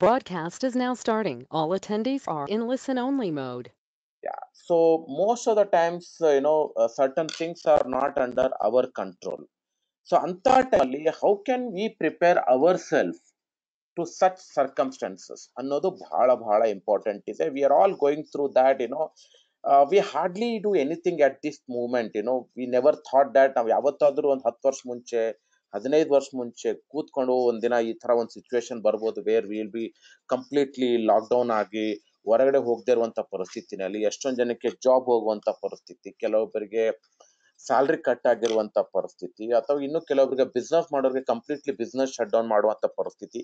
Broadcast is now starting. All attendees are in listen only mode. Yeah, so most of the times, uh, you know, uh, certain things are not under our control. So, unthoughtfully, how can we prepare ourselves to such circumstances? Another bhala bhala important is eh, we are all going through that, you know. Uh, we hardly do anything at this moment, you know. We never thought that now, ಯಾವತ್ತಾದರೂ ಒಂದು ಹತ್ತು ವರ್ಷ ಮುಂಚೆ ಹದಿನೈದು ವರ್ಷ ಮುಂಚೆ ಕೂತ್ಕೊಂಡು ಒಂದಿನ ಈ ತರ ಒಂದು ಸಿಚುವೇಶನ್ ಬರ್ಬೋದು where will be completely lockdown ಆಗಿ ಹೊರಗಡೆ ಹೋಗದೇ ಇರುವಂತ ಪರಿಸ್ಥಿತಿನಲ್ಲಿ ಎಷ್ಟೊಂದು ಜನಕ್ಕೆ ಜಾಬ್ ಹೋಗುವಂತ ಪರಿಸ್ಥಿತಿ ಕೆಲವೊಬ್ಬರಿಗೆ ಸ್ಯಾಲ್ರಿ ಕಟ್ ಆಗಿರುವಂತ ಪರಿಸ್ಥಿತಿ ಅಥವಾ ಇನ್ನು ಕೆಲವೊಬ್ಬರಿಗೆ ಬಿಸ್ನೆಸ್ ಮಾಡೋರಿಗೆ ಕಂಪ್ಲೀಟ್ಲಿ ಬಿಸ್ನೆಸ್ ಶಟ್ ಡೌನ್ ಮಾಡುವಂತ ಪರಿಸ್ಥಿತಿ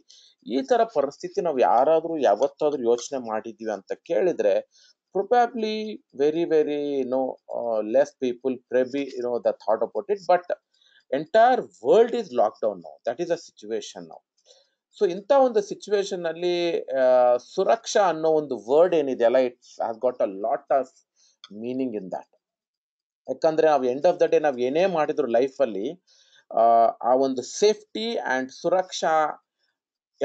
ಈ ತರ ಪರಿಸ್ಥಿತಿ ನಾವು ಯಾರಾದ್ರೂ ಯಾವತ್ತಾದ್ರೂ ಯೋಚನೆ ಮಾಡಿದೀವಿ ಅಂತ ಕೇಳಿದ್ರೆ probably very very no less people probably be know the thought about it but entire world is lockdown ನಾವು ದಟ್ ಈಸ್ ಅ ಸಿಚುವೇಶನ್ ನಾವು ಸೊ ಇಂಥ ಒಂದು ಸಿಚುವೇಶನ್ ಅಲ್ಲಿ ಸುರಕ್ಷಾ ಅನ್ನೋ ಒಂದು ವರ್ಡ್ ಏನಿದೆಯಲ್ಲ it's has got a lot of meaning in that ಯಾಕಂದ್ರೆ ನಾವು ಎಂಡ್ ಆಫ್ ದ ಡೇ ನಾವು ಏನೇ ಮಾಡಿದ್ರು ಲೈಫಲ್ಲಿ ಆ ಒಂದು ಸೇಫ್ಟಿ ಆ್ಯಂಡ್ ಸುರಕ್ಷಾ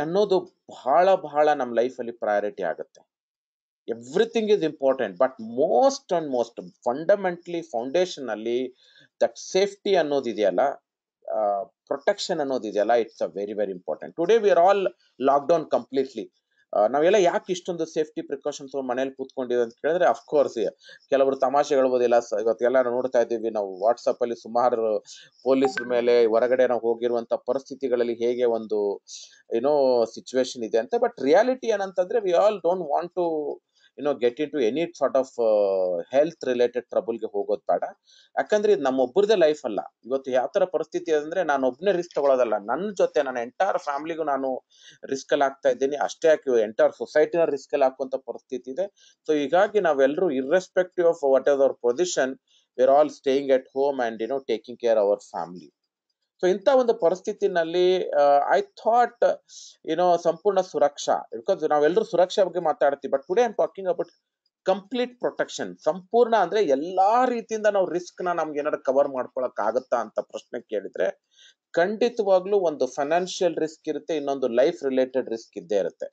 ಅನ್ನೋದು ಬಹಳ ಬಹಳ ನಮ್ಮ ಲೈಫಲ್ಲಿ ಪ್ರಯಾರಿಟಿ ಆಗುತ್ತೆ everything is important but most and most fundamentally foundation ಅಲ್ಲಿ ದಟ್ ಸೇಫ್ಟಿ ಅನ್ನೋದಿದೆಯಲ್ಲ ಪ್ರೊಟೆಕ್ಷನ್ ಅನ್ನೋದಿದೆಯಲ್ಲ it's a very very important today we are all lockdown completely ನಾವೆಲ್ಲ ಯಾಕೆ ಇಷ್ಟೊಂದು ಸೇಫ್ಟಿ ಪ್ರಿಕಾಷನ್ಸ್ ಮನೇಲಿ ಕೂತ್ಕೊಂಡಿವಿ ಅಂತ ಕೇಳಿದ್ರೆ ಅಫ್ಕೋರ್ಸ್ ಕೆಲವರು ತಮಾಷೆ ಹೇಳ್ಬೋದಿಲ್ಲ ಇವತ್ತೆಲ್ಲ ನೋಡ್ತಾ ಇದ್ದೀವಿ ನಾವು ವಾಟ್ಸಪ್ ಅಲ್ಲಿ ಸುಮಾರು ಪೊಲೀಸರ ಮೇಲೆ ಹೊರಗಡೆ ನಾವು ಹೋಗಿರುವಂತ ಪರಿಸ್ಥಿತಿಗಳಲ್ಲಿ ಹೇಗೆ ಒಂದು ಏನೋ ಸಿಚುವೇಶನ್ ಇದೆ ಅಂತ ಬಟ್ ರಿಯಾಲಿಟಿ ಏನಂತಂದ್ರೆ we all don't want to you know get in into any sort of health related ಟ್ರಬಲ್ಗೆ ಹೋಗೋದು ಬೇಡ ಯಾಕಂದ್ರೆ ಇದು ನಮ್ಮೊಬ್ಬರದೇ ಲೈಫ್ ಅಲ್ಲ ಇವತ್ತು ಯಾವ ಥರ ಪರಿಸ್ಥಿತಿ ಅಂದ್ರೆ ನಾನು ಒಬ್ಬನೇ ರಿಸ್ಕ್ ತಗೊಳ್ಳೋದಲ್ಲ ನನ್ನ ಜೊತೆ ನನ್ನ ಎಂಟೈರ್ ಫ್ಯಾಮಿಲಿಗೂ ನಾನು ರಿಸ್ಕಲ್ಲಿ ಹಾಕ್ತಾ ಇದ್ದೀನಿ ಅಷ್ಟೇ ಯಾಕೆ ಎಂಟೈರ್ ಸೊಸೈಟಿನ ರಿಸ್ಕಲ್ಲಿ ಹಾಕುವಂಥ ಪರಿಸ್ಥಿತಿ ಇದೆ ಸೊ ಹೀಗಾಗಿ ನಾವೆಲ್ಲರೂ irrespective of what is our position we're all staying at home and you know taking care our family so ಇಂಥ ಒಂದು ಪರಿಸ್ಥಿತಿನಲ್ಲಿ ಐ ಥಾಟ್ ಏನೋ ಸಂಪೂರ್ಣ ಸುರಕ್ಷಾ ಬಿಕಾಸ್ ನಾವೆಲ್ಲರೂ ಸುರಕ್ಷಾ ಬಗ್ಗೆ ಮಾತಾಡ್ತೀವಿ but today I'm talking about complete protection ಸಂಪೂರ್ಣ ಅಂದ್ರೆ ಎಲ್ಲಾ ರೀತಿಯಿಂದ ನಾವು ರಿಸ್ಕ್ ನ ನಮ್ಗೆ ಏನಾದ್ರು ಕವರ್ ಮಾಡ್ಕೊಳಕ್ ಆಗುತ್ತಾ ಅಂತ ಪ್ರಶ್ನೆ ಕೇಳಿದ್ರೆ ಖಂಡಿತವಾಗ್ಲೂ ಒಂದು ಫೈನಾನ್ಷಿಯಲ್ ರಿಸ್ಕ್ ಇರುತ್ತೆ ಇನ್ನೊಂದು ಲೈಫ್ ರಿಲೇಟೆಡ್ ರಿಸ್ಕ್ ಇದ್ದೇ ಇರುತ್ತೆ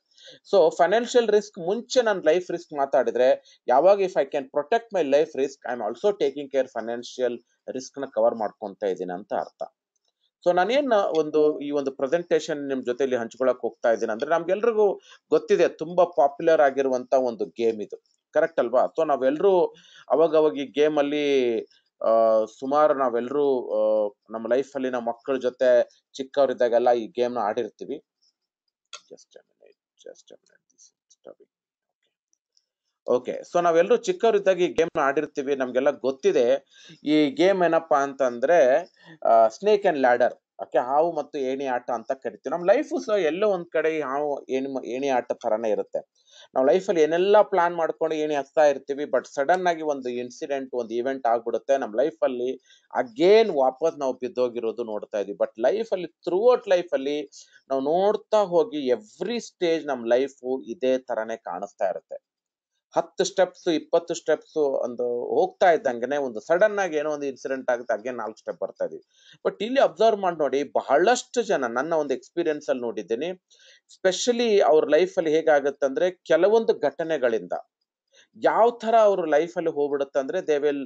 ಸೊ ಫೈನಾನ್ಷಿಯಲ್ ರಿಸ್ಕ್ ಮುಂಚೆ ನಾನು ಲೈಫ್ ರಿಸ್ಕ್ ಮಾತಾಡಿದ್ರೆ ಯಾವಾಗ if I can protect my life risk I am also taking care financial risk ನ ಕವರ್ ಮಾಡ್ಕೊಂತ ಇದ್ದೀನಿ ಅಂತ ಅರ್ಥ ಸೊ ನಾನೇನು ಒಂದು ಈ ಒಂದು ಪ್ರೆಸೆಂಟೇಷನ್ ನಿಮ್ಮ ಜೊತೆಲಿ ಹಂಚ್ಕೊಳಕ್ ಹೋಗ್ತಾ ಇದ್ದೀನಿ ಅಂದ್ರೆ ನಮ್ಗೆಲ್ರಿಗೂ ಗೊತ್ತಿದೆ ತುಂಬಾ ಪಾಪ್ಯುಲರ್ ಆಗಿರುವಂತ ಒಂದು ಗೇಮ್ ಇದು ಕರೆಕ್ಟ್ ಅಲ್ವಾ ಸೊ ನಾವೆಲ್ಲರೂ ಅವಾಗ ಅವಾಗ ಈ ಗೇಮಲ್ಲಿ ಸುಮಾರು ನಾವೆಲ್ಲರೂ ನಮ್ಮ ಲೈಫ್ ಅಲ್ಲಿ ನಮ್ಮ ಮಕ್ಕಳ ಜೊತೆ ಚಿಕ್ಕವರಿದ್ದಾಗೆಲ್ಲ ಈ ಗೇಮ್ ನ ಆಡಿರ್ತೀವಿ ಜಸ್ಟ್ ಜಸ್ಟ್ ಓಕೆ ಸೊ ನಾವೆಲ್ಲರೂ ಚಿಕ್ಕವರಿದ್ದಾಗ ಈ ಗೇಮ್ ಆಡಿರ್ತೀವಿ ನಮಗೆಲ್ಲ ಗೊತ್ತಿದೆ ಈ ಗೇಮ್ ಏನಪ್ಪಾ ಅಂತಂದ್ರೆ ಸ್ನೇಕ್ ಅಂಡ್ ಲ್ಯಾಡರ್ ಓಕೆ ಹಾವು ಮತ್ತು ಏಣಿ ಆಟ ಅಂತ ಕರಿತೀವಿ ನಮ್ಮ ಲೈಫ್ ಸಹ ಎಲ್ಲೋ ಒಂದ್ ಕಡೆ ಈ ಹಾವು ಏಣಿ ಏಣಿ ಆಟ ಥರನೇ ಇರುತ್ತೆ ನಾವು ಲೈಫಲ್ಲಿ ಏನೆಲ್ಲ ಪ್ಲಾನ್ ಮಾಡ್ಕೊಂಡು ಏಣಿ ಹಚ್ತಾ ಇರ್ತೀವಿ ಬಟ್ ಸಡನ್ ಆಗಿ ಒಂದು ಇನ್ಸಿಡೆಂಟ್ ಒಂದು ಇವೆಂಟ್ ಆಗ್ಬಿಡುತ್ತೆ ನಮ್ಮ ಅಲ್ಲಿ ಅಗೇನ್ ವಾಪಸ್ ನಾವು ಬಿದ್ದೋಗಿರೋದು ನೋಡ್ತಾ ಇದೀವಿ ಬಟ್ ಲೈಫಲ್ಲಿ ಥ್ರೂ ಲೈಫ್ ಅಲ್ಲಿ ನಾವು ನೋಡ್ತಾ ಹೋಗಿ ಎವ್ರಿ ಸ್ಟೇಜ್ ನಮ್ಮ ಲೈಫ್ ಇದೇ ಥರನೇ ಕಾಣಿಸ್ತಾ ಇರುತ್ತೆ ಹತ್ತು ಸ್ಟೆಪ್ಸ್ ಇಪ್ಪತ್ತು ಸ್ಟೆಪ್ಸ್ ಒಂದು ಹೋಗ್ತಾ ಇದ್ದಂಗೆ ಒಂದು ಸಡನ್ ಆಗಿ ಏನೋ ಒಂದು ಇನ್ಸಿಡೆಂಟ್ ಆಗುತ್ತೆ ಹಾಗೆ ನಾಲ್ಕು ಸ್ಟೆಪ್ ಬರ್ತಾ ಇದೀವಿ ಬಟ್ ಇಲ್ಲಿ ಅಬ್ಸರ್ವ್ ಮಾಡಿ ನೋಡಿ ಬಹಳಷ್ಟು ಜನ ನನ್ನ ಒಂದು ಎಕ್ಸ್ಪೀರಿಯನ್ಸ್ ಅಲ್ಲಿ ನೋಡಿದ್ದೀನಿ ಸ್ಪೆಷಲಿ ಅವ್ರ ಲೈಫ್ ಅಲ್ಲಿ ಅಂದ್ರೆ ಕೆಲವೊಂದು ಘಟನೆಗಳಿಂದ ಯಾವ ತರ ಅವ್ರ ಲೈಫ್ ಅಲ್ಲಿ ಹೋಗ್ಬಿಡುತ್ತೆ ಅಂದ್ರೆ they will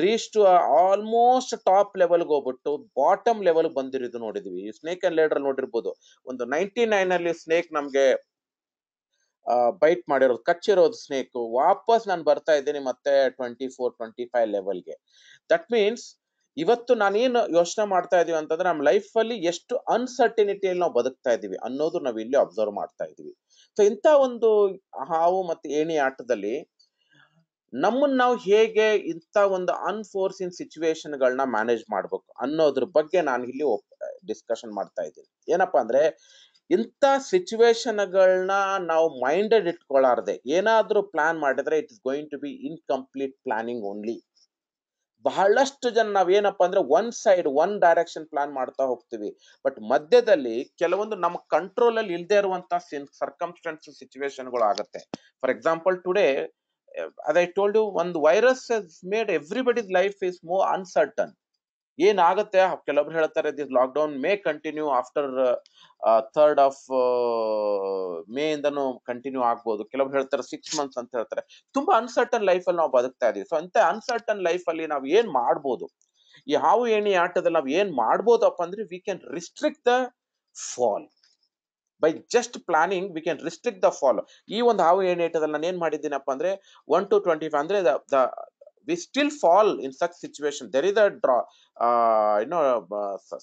reach to almost top ಲೆವೆಲ್ಗೆ ಹೋಗ್ಬಿಟ್ಟು ಬಾಟಮ್ ಲೆವೆಲ್ ಬಂದಿರೋದು ನೋಡಿದ್ವಿ ಸ್ನೇಕ್ ಅಂಡ್ ಲೇಡರ್ ನೋಡಿರ್ಬೋದು ಒಂದು ನೈಂಟಿ ನೈನ್ ಅಲ್ಲಿ ಸ್ನೇಕ್ ನಮ್ಗೆ ಬೈಟ್ ಮಾಡಿರೋದು ಕಚ್ಚಿರೋದು ಸ್ನೇಕ್ ವಾಪಸ್ ನಾನು ಬರ್ತಾ ಇದ್ದೀನಿ ಮತ್ತೆ ಟ್ವೆಂಟಿ ಫೋರ್ ಟ್ವೆಂಟಿ ಫೈವ್ ಲೆವೆಲ್ಗೆ ದಟ್ ಮೀನ್ಸ್ ಇವತ್ತು ನಾನೇನು ಯೋಚನೆ ಮಾಡ್ತಾ ಇದೀವಿ ಅಂತಂದ್ರೆ ನಮ್ಮ ಲೈಫ್ ಅಲ್ಲಿ ಎಷ್ಟು ಅನ್ಸರ್ಟಿನಿಟಿಯಲ್ಲಿ ನಾವು ಬದುಕ್ತಾ ಇದೀವಿ ಅನ್ನೋದು ನಾವು ಇಲ್ಲಿ ಅಬ್ಸರ್ವ್ ಮಾಡ್ತಾ ಇದೀವಿ ಸೊ ಇಂಥ ಒಂದು ಹಾವು ಮತ್ತೆ ಏಣಿ ಆಟದಲ್ಲಿ ನಮ್ಮನ್ನ ನಾವು ಹೇಗೆ ಇಂಥ ಒಂದು ಅನ್ಫೋರ್ಸಿನ್ ಸಿಚುವೇಶನ್ಗಳನ್ನ ಮ್ಯಾನೇಜ್ ಮಾಡ್ಬೇಕು ಅನ್ನೋದ್ರ ಬಗ್ಗೆ ನಾನು ಇಲ್ಲಿ ಡಿಸ್ಕಷನ್ ಮಾಡ್ತಾ ಇದ್ದೀನಿ ಏನಪ್ಪಾ ಅಂದ್ರೆ ಇಂಥ ಸಿಚುವೇಶನ್ಗಳನ್ನ ನಾವು ಮೈಂಡೆಡ್ ಇಟ್ಕೊಳ್ಳಾರ್ದೆ ಏನಾದರೂ ಪ್ಲಾನ್ ಮಾಡಿದ್ರೆ it is going to be incomplete planning only ಬಹಳಷ್ಟು ಜನ ಏನಪ್ಪಾ ಅಂದ್ರೆ one side one direction plan ಮಾಡ್ತಾ ಹೋಗ್ತೀವಿ ಬಟ್ ಮಧ್ಯದಲ್ಲಿ ಕೆಲವೊಂದು ನಮ್ಮ ಕಂಟ್ರೋಲ್ ಅಲ್ಲಿ ಇಲ್ಲದೆ ಇರುವಂತಹ ಸರ್ಕಮ್ಸ್ಟೆನ್ಸ್ ಸಿಚುವೇಶನ್ಗಳು ಆಗುತ್ತೆ ಫಾರ್ ಎಕ್ಸಾಂಪಲ್ ಟುಡೇ ಅದೇ ಐ ಟೋಲ್ಡ್ ಯು ಒಂದು virus made everybody life is more uncertain ಏನಾಗುತ್ತೆ ಕೆಲವೊಬ್ರು ಹೇಳ್ತಾರೆ this lockdown may continue after third of May ಇಂದನು ಕಂಟಿನ್ಯೂ ಆಗ್ಬೋದು ಕೆಲವರು ಹೇಳ್ತಾರೆ ಸಿಕ್ಸ್ ಮಂತ್ಸ್ ಅಂತ ಹೇಳ್ತಾರೆ ತುಂಬಾ ಅನ್ಸರ್ಟನ್ ಲೈಫ್ ಅಲ್ಲಿ ನಾವು ಬದುಕ್ತಾ ಇದೀವಿ ಸೊ ಅಂತ ಅನ್ಸರ್ಟನ್ ಲೈಫ್ ಅಲ್ಲಿ ನಾವು ಏನ್ ಮಾಡ್ಬೋದು ಯಾವ ಏಣಿ ಆಟದಲ್ಲಿ ನಾವು ಏನ್ ಮಾಡ್ಬೋದಪ್ಪ ಅಂದ್ರೆ we can restrict the fall by just planning we can restrict the follow ಈ ಒಂದು ಹಾವು ಏಣಿ ಆಟದಲ್ಲಿ ನಾನು ಏನ್ ಮಾಡಿದ್ದೀನಪ್ಪ ಅಂದ್ರೆ ಒನ್ ಟು ಟ್ವೆಂಟಿ ಫೈವ್ ಅಂದ್ರೆ we still fall in there situation ದೆರಿ draw uh, ಡ್ರಾ ಏನೋ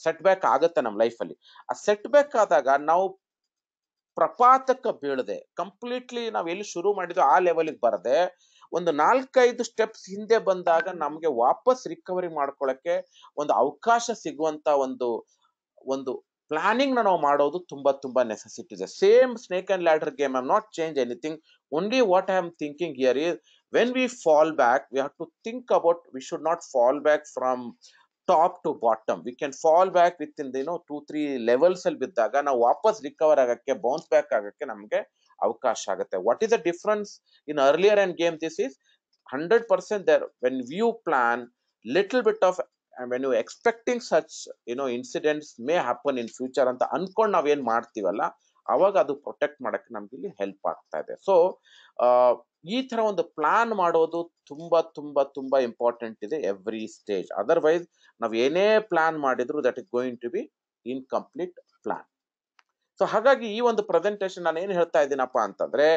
ಸೆಟ್ ಬ್ಯಾಕ್ ಆಗುತ್ತೆ ನಮ್ಮ ಲೈಫಲ್ಲಿ ಆ ಸೆಟ್ ಬ್ಯಾಕ್ ಆದಾಗ ನಾವು ಪ್ರಪಾತಕ್ಕೆ ಬೀಳದೆ ಕಂಪ್ಲೀಟ್ಲಿ ನಾವು ಎಲ್ಲಿ ಶುರು ಮಾಡಿದ್ವಿ ಆ ಲೆವೆಲಿಗೆ ಬರದೆ ಒಂದು ನಾಲ್ಕೈದು ಸ್ಟೆಪ್ಸ್ ಹಿಂದೆ ಬಂದಾಗ ನಮಗೆ ವಾಪಸ್ ರಿಕವರಿ ಮಾಡ್ಕೊಳ್ಳೋಕ್ಕೆ ಒಂದು ಅವಕಾಶ ಸಿಗುವಂತ ಒಂದು ಒಂದು ಪ್ಲಾನಿಂಗ್ ನಾವು ಮಾಡೋದು ತುಂಬಾ ತುಂಬಾ ನೆಸೆಸಿಟಿ ಇದೆ same snake and ladder game I not change anything only what I am thinking here is when we fall back we have to think about we should not fall back from top to bottom we can fall back with in ಏನೋ two three levels ಅಲ್ಲಿ ಬಿದ್ದಾಗ ನಾವು ವಾಪಸ್ recover ಆಗಕ್ಕೆ bounce back ಆಗಕ್ಕೆ ನಮಗೆ ಅವಕಾಶ ಆಗುತ್ತೆ what is the difference in earlier and game this is hundred percent there when view plan little bit of when you expecting such ಏನೋ incidents may happen in future ಅಂತ ಅನ್ಕೊಂಡು ನಾವೇನ್ ಮಾಡ್ತೀವಲ್ಲ ಅವಾಗ ಅದು ಪ್ರೊಟೆಕ್ಟ್ ಮಾಡಕ್ಕೆ ನಮ್ಗೆ ಇಲ್ಲಿ ಹೆಲ್ಪ್ ಆಗ್ತಾ ಇದೆ ಸೊ ಈ ತರ ಒಂದು ಪ್ಲಾನ್ ಮಾಡೋದು ತುಂಬಾ ತುಂಬಾ ತುಂಬಾ ಇಂಪಾರ್ಟೆಂಟ್ ಇದೆ ಎವ್ರಿ ಸ್ಟೇಜ್ ಅದರ್ವೈಸ್ ನಾವು ಏನೇ ಪ್ಲಾನ್ ಮಾಡಿದ್ರು that is going to be incomplete plan so ಹಾಗಾಗಿ ಈ ಒಂದು ಪ್ರೆಸೆಂಟೇಶನ್ ನಾನು ಏನು ಹೇಳ್ತಾ ಇದ್ದೀನಪ್ಪ ಅಂತಂದ್ರೆ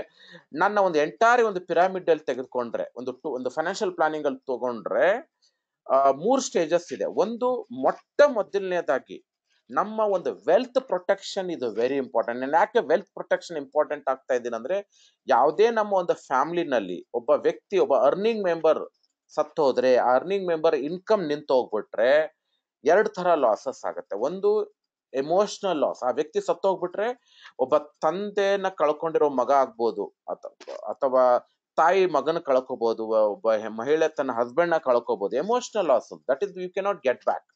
ನನ್ನ ಒಂದು ಎಂಟೈರ್ ಒಂದು ಪಿರಾಮಿಡ್ ಅಲ್ಲಿ ತೆಗೆದುಕೊಂಡ್ರೆ ಒಂದು ಟು ಒಂದು ಫೈನಾನ್ಷಿಯಲ್ ಪ್ಲಾನಿಂಗ್ ಅಲ್ಲಿ ತಗೊಂಡ್ರೆ ಮೂರು ಸ್ಟೇಜಸ್ ಇದೆ ಒಂದು ಮೊಟ್ಟ ಮೊದಲನೇದಾಗಿ ನಮ್ಮ ಒಂದು ವೆಲ್ತ್ ಪ್ರೊಟೆಕ್ಷನ್ ಇದು ವೆರಿ ಇಂಪಾರ್ಟೆಂಟ್ ನಾನು ಯಾಕೆ ವೆಲ್ತ್ ಪ್ರೊಟೆಕ್ಷನ್ ಇಂಪಾರ್ಟೆಂಟ್ ಆಗ್ತಾ ಇದ್ದೀನಿ ಅಂದ್ರೆ ಯಾವುದೇ ನಮ್ಮ ಒಂದು ಫ್ಯಾಮಿಲಿನಲ್ಲಿ ಒಬ್ಬ ವ್ಯಕ್ತಿ ಒಬ್ಬ ಅರ್ನಿಂಗ್ ಮೆಂಬರ್ ಸತ್ತು ಆ ಅರ್ನಿಂಗ್ ಮೆಂಬರ್ ಇನ್ಕಮ್ ನಿಂತು ಹೋಗ್ಬಿಟ್ರೆ ಎರಡು ತರ ಲಾಸಸ್ ಆಗುತ್ತೆ ಒಂದು ಎಮೋಷನಲ್ ಲಾಸ್ ಆ ವ್ಯಕ್ತಿ ಸತ್ತೋಗ್ಬಿಟ್ರೆ ಒಬ್ಬ ತಂದೆನ ಕಳ್ಕೊಂಡಿರೋ ಮಗ ಆಗ್ಬೋದು ಅಥವಾ ತಾಯಿ ಮಗನ ಕಳ್ಕೋಬಹುದು ಒಬ್ಬ ಮಹಿಳೆ ತನ್ನ ಹಸ್ಬೆಂಡ್ ನ ಕಳ್ಕೋಬಹುದು emotional loss that is you cannot get back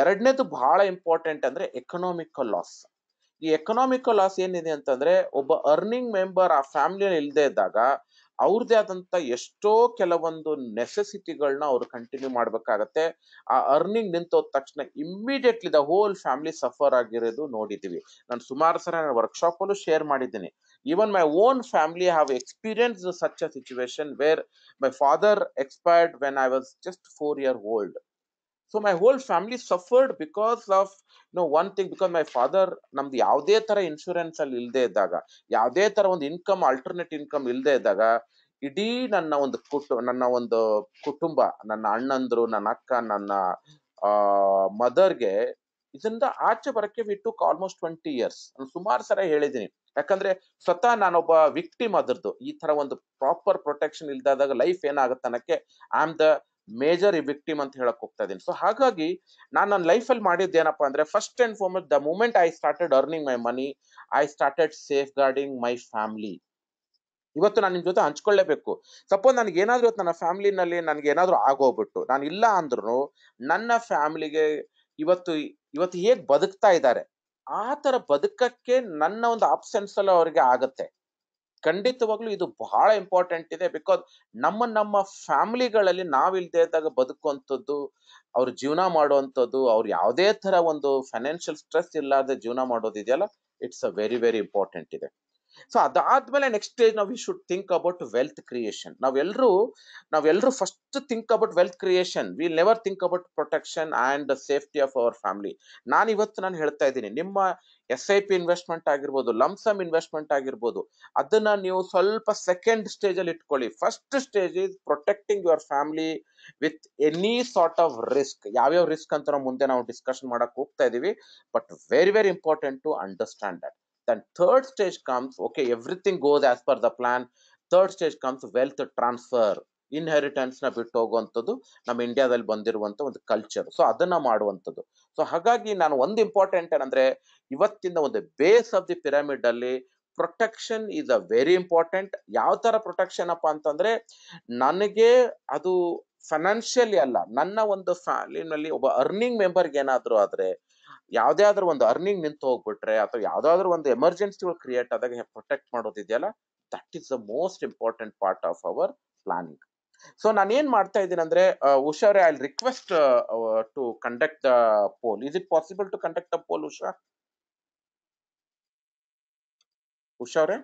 ಎರಡನೇದು ಬಹಳ ಇಂಪಾರ್ಟೆಂಟ್ ಅಂದ್ರೆ ಎಕನಾಮಿಕಲ್ ಲಾಸ್ ಈ ಎಕನಾಮಿಕಲ್ ಲಾಸ್ ಏನಿದೆ ಅಂತಂದ್ರೆ ಒಬ್ಬ ಅರ್ನಿಂಗ್ ಮೆಂಬರ್ ಆ ಫ್ಯಾಮಿಲಿಯಲ್ಲಿ ಇಲ್ಲದೆ ಇದ್ದಾಗ ಅವ್ರದೇ ಆದಂತ ಎಷ್ಟೋ ಕೆಲವೊಂದು ನೆಸೆಸಿಟಿಗಳನ್ನ ಅವ್ರು ಕಂಟಿನ್ಯೂ ಮಾಡ್ಬೇಕಾಗತ್ತೆ ಆ ಅರ್ನಿಂಗ್ ನಿಂತೋದ ತಕ್ಷಣ immediately the whole family suffer ಆಗಿರೋದು ನೋಡಿದೀವಿ ನಾನು ಸುಮಾರು ಸಲ ನಾನು ವರ್ಕ್ಶಾಪ್ ಅಲ್ಲೂ ಶೇರ್ ಮಾಡಿದ್ದೀನಿ even my own family have experience such a situation where my father expired when I was just four year old so my whole family suffered because of no one thing because my father ನಮ್ದು ಯಾವುದೇ ತರ insurance ಅಲ್ಲಿ ಇಲ್ಲದೆ ಇದ್ದಾಗ ಯಾವುದೇ ತರ ಒಂದು income alternate income ಇಲ್ಲದೆ ಇದ್ದಾಗ ಇಡೀ ನನ್ನ ಒಂದು ಕುಟು ನನ್ನ ಒಂದು ಕುಟುಂಬ ನನ್ನ ಅಣ್ಣಂದ್ರು ನನ್ನ ಅಕ್ಕ ನನ್ನ ಮದರ್ಗೆ ಇದರಿಂದ ಆಚೆ ಬರಕ್ಕೆ we took almost twenty years ಸುಮಾರು ಸಲ ಹೇಳಿದ್ದೀನಿ ಯಾಕಂದ್ರೆ ಸ್ವತಃ ನಾನೊಬ್ಬ ವಿಕ್ಟಿಮ್ ಅದರದ್ದು ಈ ತರ ಒಂದು ಪ್ರಾಪರ್ ಪ್ರೊಟೆಕ್ಷನ್ ಇಲ್ದಾದಾಗ ಲೈಫ್ ಏನಾಗುತ್ತೆ ಅನ್ನಕ್ಕೆ ಐ ಆಮ್ ದ ಮೇಜರ್ ಈ ವಿಕ್ಟಿಮ್ ಅಂತ ಹೇಳಕ್ ಹೋಗ್ತಾ ಇದ್ದೀನಿ ಸೊ ಹಾಗಾಗಿ ನಾನು ನನ್ನ ಲೈಫಲ್ಲಿ ಏನಪ್ಪಾ ಅಂದ್ರೆ first and foremost the moment I started earning my money I started safeguarding my family ಇವತ್ತು ನಾನು ನಿಮ್ ಜೊತೆ ಹಂಚ್ಕೊಳ್ಳೇಬೇಕು ಸಪೋಸ್ ನನ್ಗೆ ಏನಾದ್ರೂ ಇವತ್ತು ನನ್ನ ಫ್ಯಾಮಿಲಿನಲ್ಲಿ ನನ್ಗೆ ಏನಾದ್ರೂ ಆಗೋಗ್ಬಿಟ್ಟು ನಾನು ಇಲ್ಲ ಅಂದ್ರೂ ನನ್ನ ಫ್ಯಾಮಿಲಿಗೆ ಇವತ್ತು ಇವತ್ತು ಹೇಗ್ ಬದುಕ್ತಾ ಇದ್ದಾರೆ ಆ ತರ ಬದುಕಕ್ಕೆ ನನ್ನ ಒಂದು ಅಬ್ಸೆನ್ಸ್ ಅಲ್ಲಿ ಅವ್ರಿಗೆ ಆಗತ್ತೆ ಖಂಡಿತವಾಗ್ಲು ಇದು ಬಹಳ ಇಂಪಾರ್ಟೆಂಟ್ ಇದೆ ಬಿಕಾಸ್ ನಮ್ಮ ನಮ್ಮ ಫ್ಯಾಮಿಲಿಗಳಲ್ಲಿ ನಾವಿಲ್ದೇ ಇದ್ದಾಗ ಬದುಕುವಂಥದ್ದು ಅವ್ರ ಜೀವನ ಮಾಡುವಂಥದ್ದು ಅವ್ರ ಯಾವುದೇ ತರ ಒಂದು ಫೈನಾನ್ಷಿಯಲ್ ಸ್ಟ್ರೆಸ್ ಇಲ್ಲಾರ್ದೆ ಜೀವನ ಮಾಡೋದಿದೆಯಲ್ಲ it's a very very important ಇದೆ ಸೊ ಅದಾದ್ಮೇಲೆ ನೆಕ್ಸ್ಟ್ ಸ್ಟೇಜ್ ನಾವು we should think about wealth creation ನಾವೆಲ್ಲರೂ ನಾವೆಲ್ಲರೂ first think about wealth creation will never think about protection and safety of our family ನಾನು ಇವತ್ತು ನಾನು ಹೇಳ್ತಾ ಇದ್ದೀನಿ ನಿಮ್ಮ ಎಸ್ ಐ ಪಿ ಇನ್ವೆಸ್ಟ್ಮೆಂಟ್ ಆಗಿರ್ಬೋದು ಲಮ್ಸಮ್ ಇನ್ವೆಸ್ಟ್ಮೆಂಟ್ ಆಗಿರ್ಬೋದು ಅದನ್ನ ನೀವು ಸ್ವಲ್ಪ ಸೆಕೆಂಡ್ ಸ್ಟೇಜಲ್ಲಿ ಇಟ್ಕೊಳ್ಳಿ first stage is protecting your family with any sort of risk ಯಾವ್ಯಾವ ರಿಸ್ಕ್ ಅಂತ ನಾವು ಮುಂದೆ ನಾವು ಡಿಸ್ಕಷನ್ ಮಾಡಕ್ ಹೋಗ್ತಾ ಇದೀವಿ but very very important to understand that Then third stage comes, okay, everything goes as per the plan. Third stage comes wealth transfer inheritance ನ ಬಿಟ್ಟು ಹೋಗುವಂಥದ್ದು ನಮ್ಮ ಇಂಡಿಯಾದಲ್ಲಿ ಬಂದಿರುವಂಥ ಒಂದು ಕಲ್ಚರ್ ಸೊ ಅದನ್ನ ಮಾಡುವಂಥದ್ದು ಸೊ ಹಾಗಾಗಿ ನಾನು ಒಂದು ಇಂಪಾರ್ಟೆಂಟ್ ಏನಂದ್ರೆ ಇವತ್ತಿನ ಒಂದು ಬೇಸ್ ಆಫ್ ದಿ ಪಿರಮಿಡ್ ಅಲ್ಲಿ protection is a very important ಯಾವ ತರ ಪ್ರೊಟೆಕ್ಷನ್ ಅಪ್ಪ ಅಂತಂದ್ರೆ ನನಗೆ ಅದು ಫೈನಾನ್ಷಿಯಲಿ ಅಲ್ಲ ನನ್ನ ಒಂದು ಫ್ಯಾಮಿಲಿನಲ್ಲಿ ಒಬ್ಬ ಅರ್ನಿಂಗ್ ಮೆಂಬರ್ಗೆ ಏನಾದರೂ ಆದ್ರೆ ಯಾವುದೇ ಆದ್ರೂ ಒಂದು ಅರ್ನಿಂಗ್ ನಿಂತು ಹೋಗ್ಬಿಟ್ರೆ ಅಥವಾ ಯಾವ್ದಾದ್ರು ಒಂದು ಎಮರ್ಜೆನ್ಸಿಗಳು ಕ್ರಿಯೇಟ್ ಆದಾಗ ಪ್ರೊಟೆಕ್ಟ್ ಮಾಡೋದಿದೆಯಲ್ಲ that is the most important part of our planning so ನಾನು ಏನ್ ಮಾಡ್ತಾ ಇದ್ದೀನಿ ಅಂದ್ರೆ Ray I request to conduct the poll is it possible to conduct the poll Usha Usha ಅವರೇ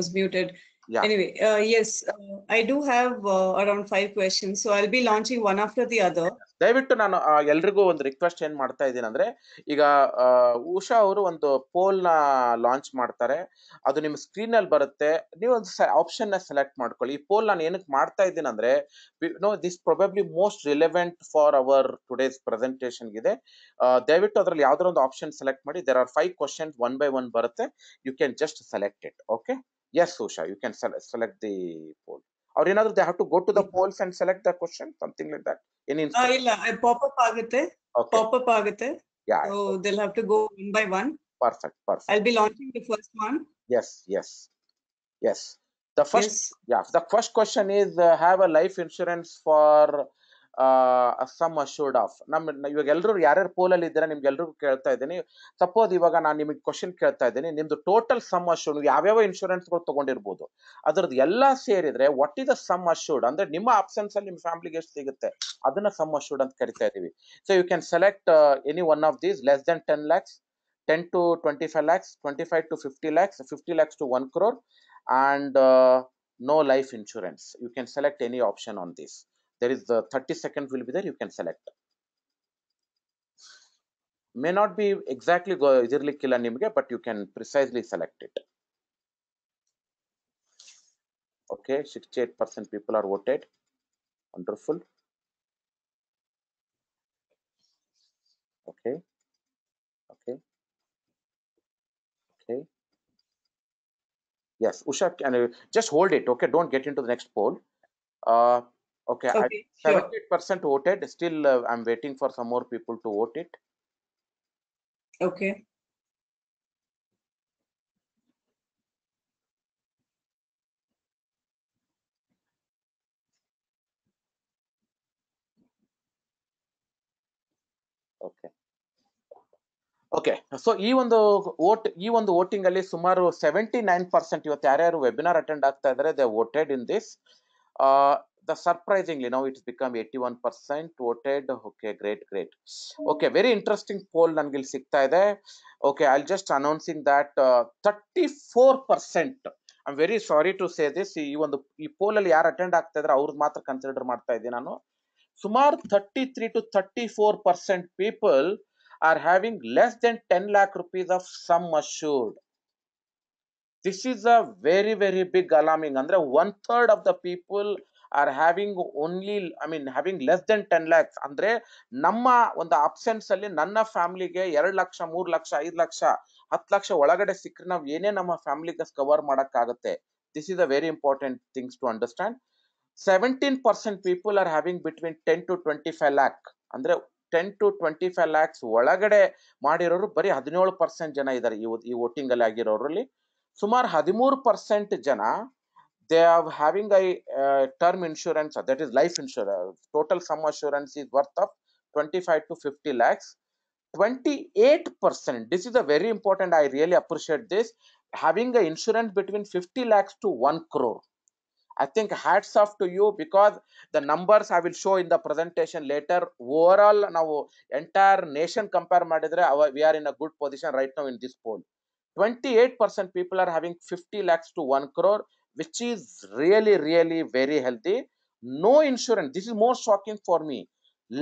was yeah anyway uh, yes uh, i do have uh, around five questions so i'll be launching one after the other ದಯವಿಟ್ಟು ನಾನು ಎಲ್ರಿಗೂ ಒಂದು request ಏನ್ ಮಾಡ್ತಾ ಇದ್ದೀನಿ ಅಂದ್ರೆ ಈಗ ಉಷಾ ಅವರು ಒಂದು ಪೋಲ್ ನ ಲಾಂಚ್ ಮಾಡ್ತಾರೆ ಅದು ನಿಮ್ಮ ಅಲ್ಲಿ ಬರುತ್ತೆ ನೀವು ಒಂದು ನ ಸೆಲೆಕ್ಟ್ ಮಾಡ್ಕೊಳ್ಳಿ ಈ ಪೋಲ್ ನಾನು ಏನಕ್ಕೆ ಮಾಡ್ತಾ ಇದ್ದೀನಿ ಅಂದರೆ no this probably most relevant for our today's ಇದೆ ದಯವಿಟ್ಟು ಅದರಲ್ಲಿ ಯಾವುದೋ ಒಂದು ಆಪ್ಷನ್ ಸೆಲೆಕ್ಟ್ ಮಾಡಿ there are five question one by one ಬರುತ್ತೆ you can just select it okay Yes, Susha, you can select the poll. Or in other, they have to go to the polls and select the question, something like that. Ah, in uh, I pop-up okay. pop-up Yeah. So they'll have to go one by one. Perfect, perfect. I'll be launching the first one. Yes, yes, yes. The first, yes. yeah, the first question is uh, have a life insurance for sum assured of ನಮ್ ಇವಾಗ ಎಲ್ಲರೂ ಯಾರ್ಯಾರು ಪೋಲಲ್ಲಿ ಇದ್ದೀರಾ ನಿಮ್ಗೆಲ್ರಿಗೂ ಕೇಳ್ತಾ ಇದ್ದೀನಿ suppose ಇವಾಗ ನಾನು ನಿಮಗೆ ಕ್ವಶನ್ ಕೇಳ್ತಾ ಇದ್ದೀನಿ ನಿಮ್ದು ಟೋಟಲ್ ಸಮ್ ಅಶ್ಯೂರ್ಡ್ ಯಾವ್ಯಾವ ಇನ್ಶೂರೆನ್ಸ್ಗಳು ತಗೊಂಡಿರ್ಬೋದು ಅದ್ರದ್ದು ಎಲ್ಲ ಸೇರಿದ್ರೆ what is the sum assured ಅಂದ್ರೆ ನಿಮ್ಮ ಆಪ್ಷನ್ಸ್ ಅಲ್ಲಿ ನಿಮ್ಮ ಫ್ಯಾಮಿಲಿಗೆ ಎಷ್ಟು ಸಿಗುತ್ತೆ ಅದನ್ನ ಸಮ್ ಅಶ್ಯೂರ್ಡ್ ಅಂತ ಕರಿತಾ ಇದೀವಿ so you can select any one of these less than ten lakhs ten to twenty five lakhs twenty five to fifty lakhs fifty lakhs to one crore and no life insurance you can select any option on these there is the 30 second will be there you can select may not be exactly ಕಿಲ ನಿಮಗೆ but you can precisely select it okay 68% people are voted wonderful okay okay okay yes usha can uh, just hold it okay don't get into the next poll uh, Okay, okay I, 78% voted. Still, uh, I'm waiting for some more people to vote it. Okay. Okay. Okay so ಈ ಒಂದು vote ಈ ಒಂದು voting ಅಲ್ಲಿ ಸುಮಾರು seventy nine percent ಇವತ್ತು ಯಾರ್ಯಾರು webinar attend ಆಗ್ತಾ ಇದ್ದಾರೆ they voted in this the surprisingly now it's become 81 percent voted okay great great hmm. okay very interesting poll nangil sikta ide okay i'll just announcing that uh, 34 percent i'm very sorry to say this even the poll are yar attend aagtidara avru matra consider maartta idini nanu sumar 33 to 34 percent people are having less than 10 lakh rupees of sum assured this is a very very big alarming and one third of the people are having only I mean having less than ten lakhs ಅಂದ್ರೆ ನಮ್ಮ ಒಂದು absence ಅಲ್ಲಿ ನನ್ನ ಫ್ಯಾಮಿಲಿಗೆ ಎರಡು ಲಕ್ಷ ಮೂರು ಲಕ್ಷ ಐದು ಲಕ್ಷ ಹತ್ತು ಲಕ್ಷ ಒಳಗಡೆ ಸಿಕ್ಕರೆ ನಾವು ಏನೇ ನಮ್ಮ ಫ್ಯಾಮಿಲಿಗೆ ಕವರ್ ಮಾಡೋಕ್ಕಾಗುತ್ತೆ this is a very important things to understand seventeen percent people are having between ten to twenty five lakh ಅಂದ್ರೆ ten to twenty five lakhs ಒಳಗಡೆ ಮಾಡಿರೋರು ಬರೀ ಹದಿನೇಳು ಪರ್ಸೆಂಟ್ ಜನ ಇದ್ದಾರೆ ಈ ಓಟಿಂಗ್ ಅಲ್ಲಿ ಆಗಿರೋರಲ್ಲಿ ಸುಮಾರು ಹದಿಮೂರು ಪರ್ಸೆಂಟ್ ಜನ they are having a uh, term insurance that is life insurance total sum assurance is worth of 25 to 50 lakhs 28 percent this is a very important i really appreciate this having an insurance between 50 lakhs to 1 crore i think hats off to you because the numbers i will show in the presentation later overall now entire nation compare ಮಾಡಿದ್ರೆ we are in a good position right now in this poll 28 percent people are having 50 lakhs to 1 crore which is really, really very healthy. No insurance. This is more shocking for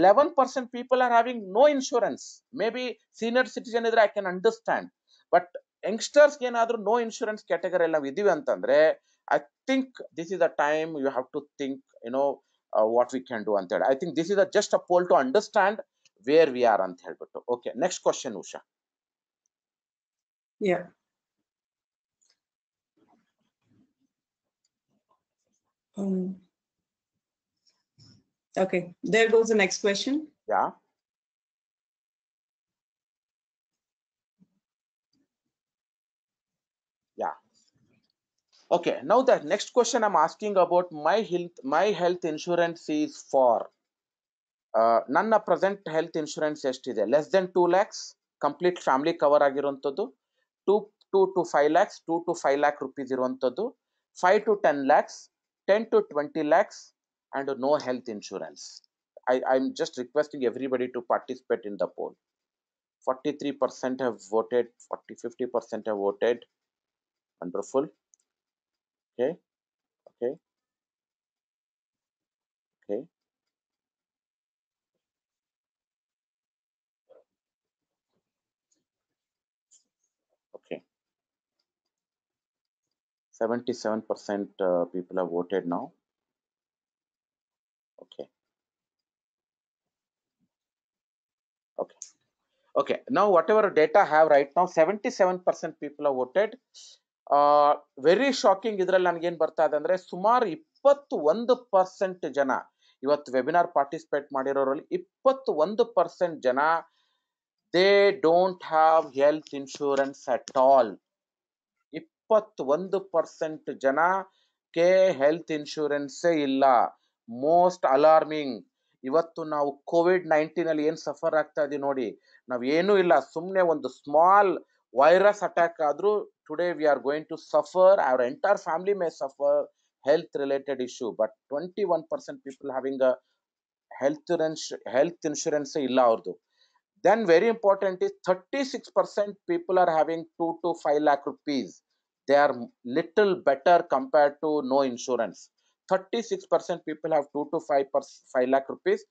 eleven percent people are no insurance may be senior citizen ಇದ್ರೆ I can understand but youngsters ಏನಾದರೂ no insurance category ಎಲ್ಲ ಇದೀವಿ ಅಂತಂದ್ರೆ I think this is a time you have to think you know what we can do ಅಂತೇಳಿ I think this is a just a poll to understand where we ಅಂತ ಹೇಳ್ಬಿಟ್ಟು okay next question Usha Um, okay, there goes the next question. Yeah. Yeah. Okay, now the next question I'm asking about my health, my health insurance is for None. Uh, ನನ್ನ present health insurance ಎಷ್ಟಿದೆ less than two lakhs complete family cover ಆಗಿರುವಂಥದ್ದು two to to five lakhs two to five lakh rupees ಇರುವಂಥದ್ದು Five to ten lakhs. 10 to 20 lakhs and no health insurance. I, I'm just requesting everybody to participate in the poll. 43% have voted, 40, 50% have voted. Wonderful. Okay. 77 percent uh, people have voted now okay okay okay now whatever data I have right now 77 percent people have very shocking uh, ಇದ್ರಲ್ಲಿ ನನಗೇನು ಬರ್ತಾ ಇದೆ ಅಂದರೆ ಸುಮಾರು ಇಪ್ಪತ್ತು ಒಂದು percent ಜನ ಇವತ್ತು ವೆಬಿನಾರ್ ಪಾರ್ಟಿಸಿಪೇಟ್ ಮಾಡಿರೋರಲ್ಲಿ ಇಪ್ಪತ್ತು ಒಂದು ಪರ್ಸೆಂಟ್ ಜನ they don't have health insurance at all ಇಪ್ಪತ್ತೊಂದು ಪರ್ಸೆಂಟ್ ಜನ ಕೆ ಹೆಲ್ತ್ ಇನ್ಶೂರೆನ್ಸೇ ಇಲ್ಲ ಮೋಸ್ಟ್ ಅಲಾರ್ಮಿಂಗ್ ಇವತ್ತು ನಾವು ಕೋವಿಡ್ ನೈನ್ಟೀನಲ್ಲಿ ಏನು ಸಫರ್ ಆಗ್ತಾ ಇದೀವಿ ನೋಡಿ ನಾವು ಏನೂ ಇಲ್ಲ ಸುಮ್ಮನೆ ಒಂದು ಸ್ಮಾಲ್ ವೈರಸ್ ಅಟ್ಯಾಕ್ ಆದರೂ today we are going to suffer our entire family may suffer health related issue but twenty one percent people having health health insurance ಇಲ್ಲ ಅವ್ರದ್ದು then very important is thirty six percent people are having two to five lakh rupees they are little better compared to no insurance 36% people have 2 to 5 per 5 lakh rupees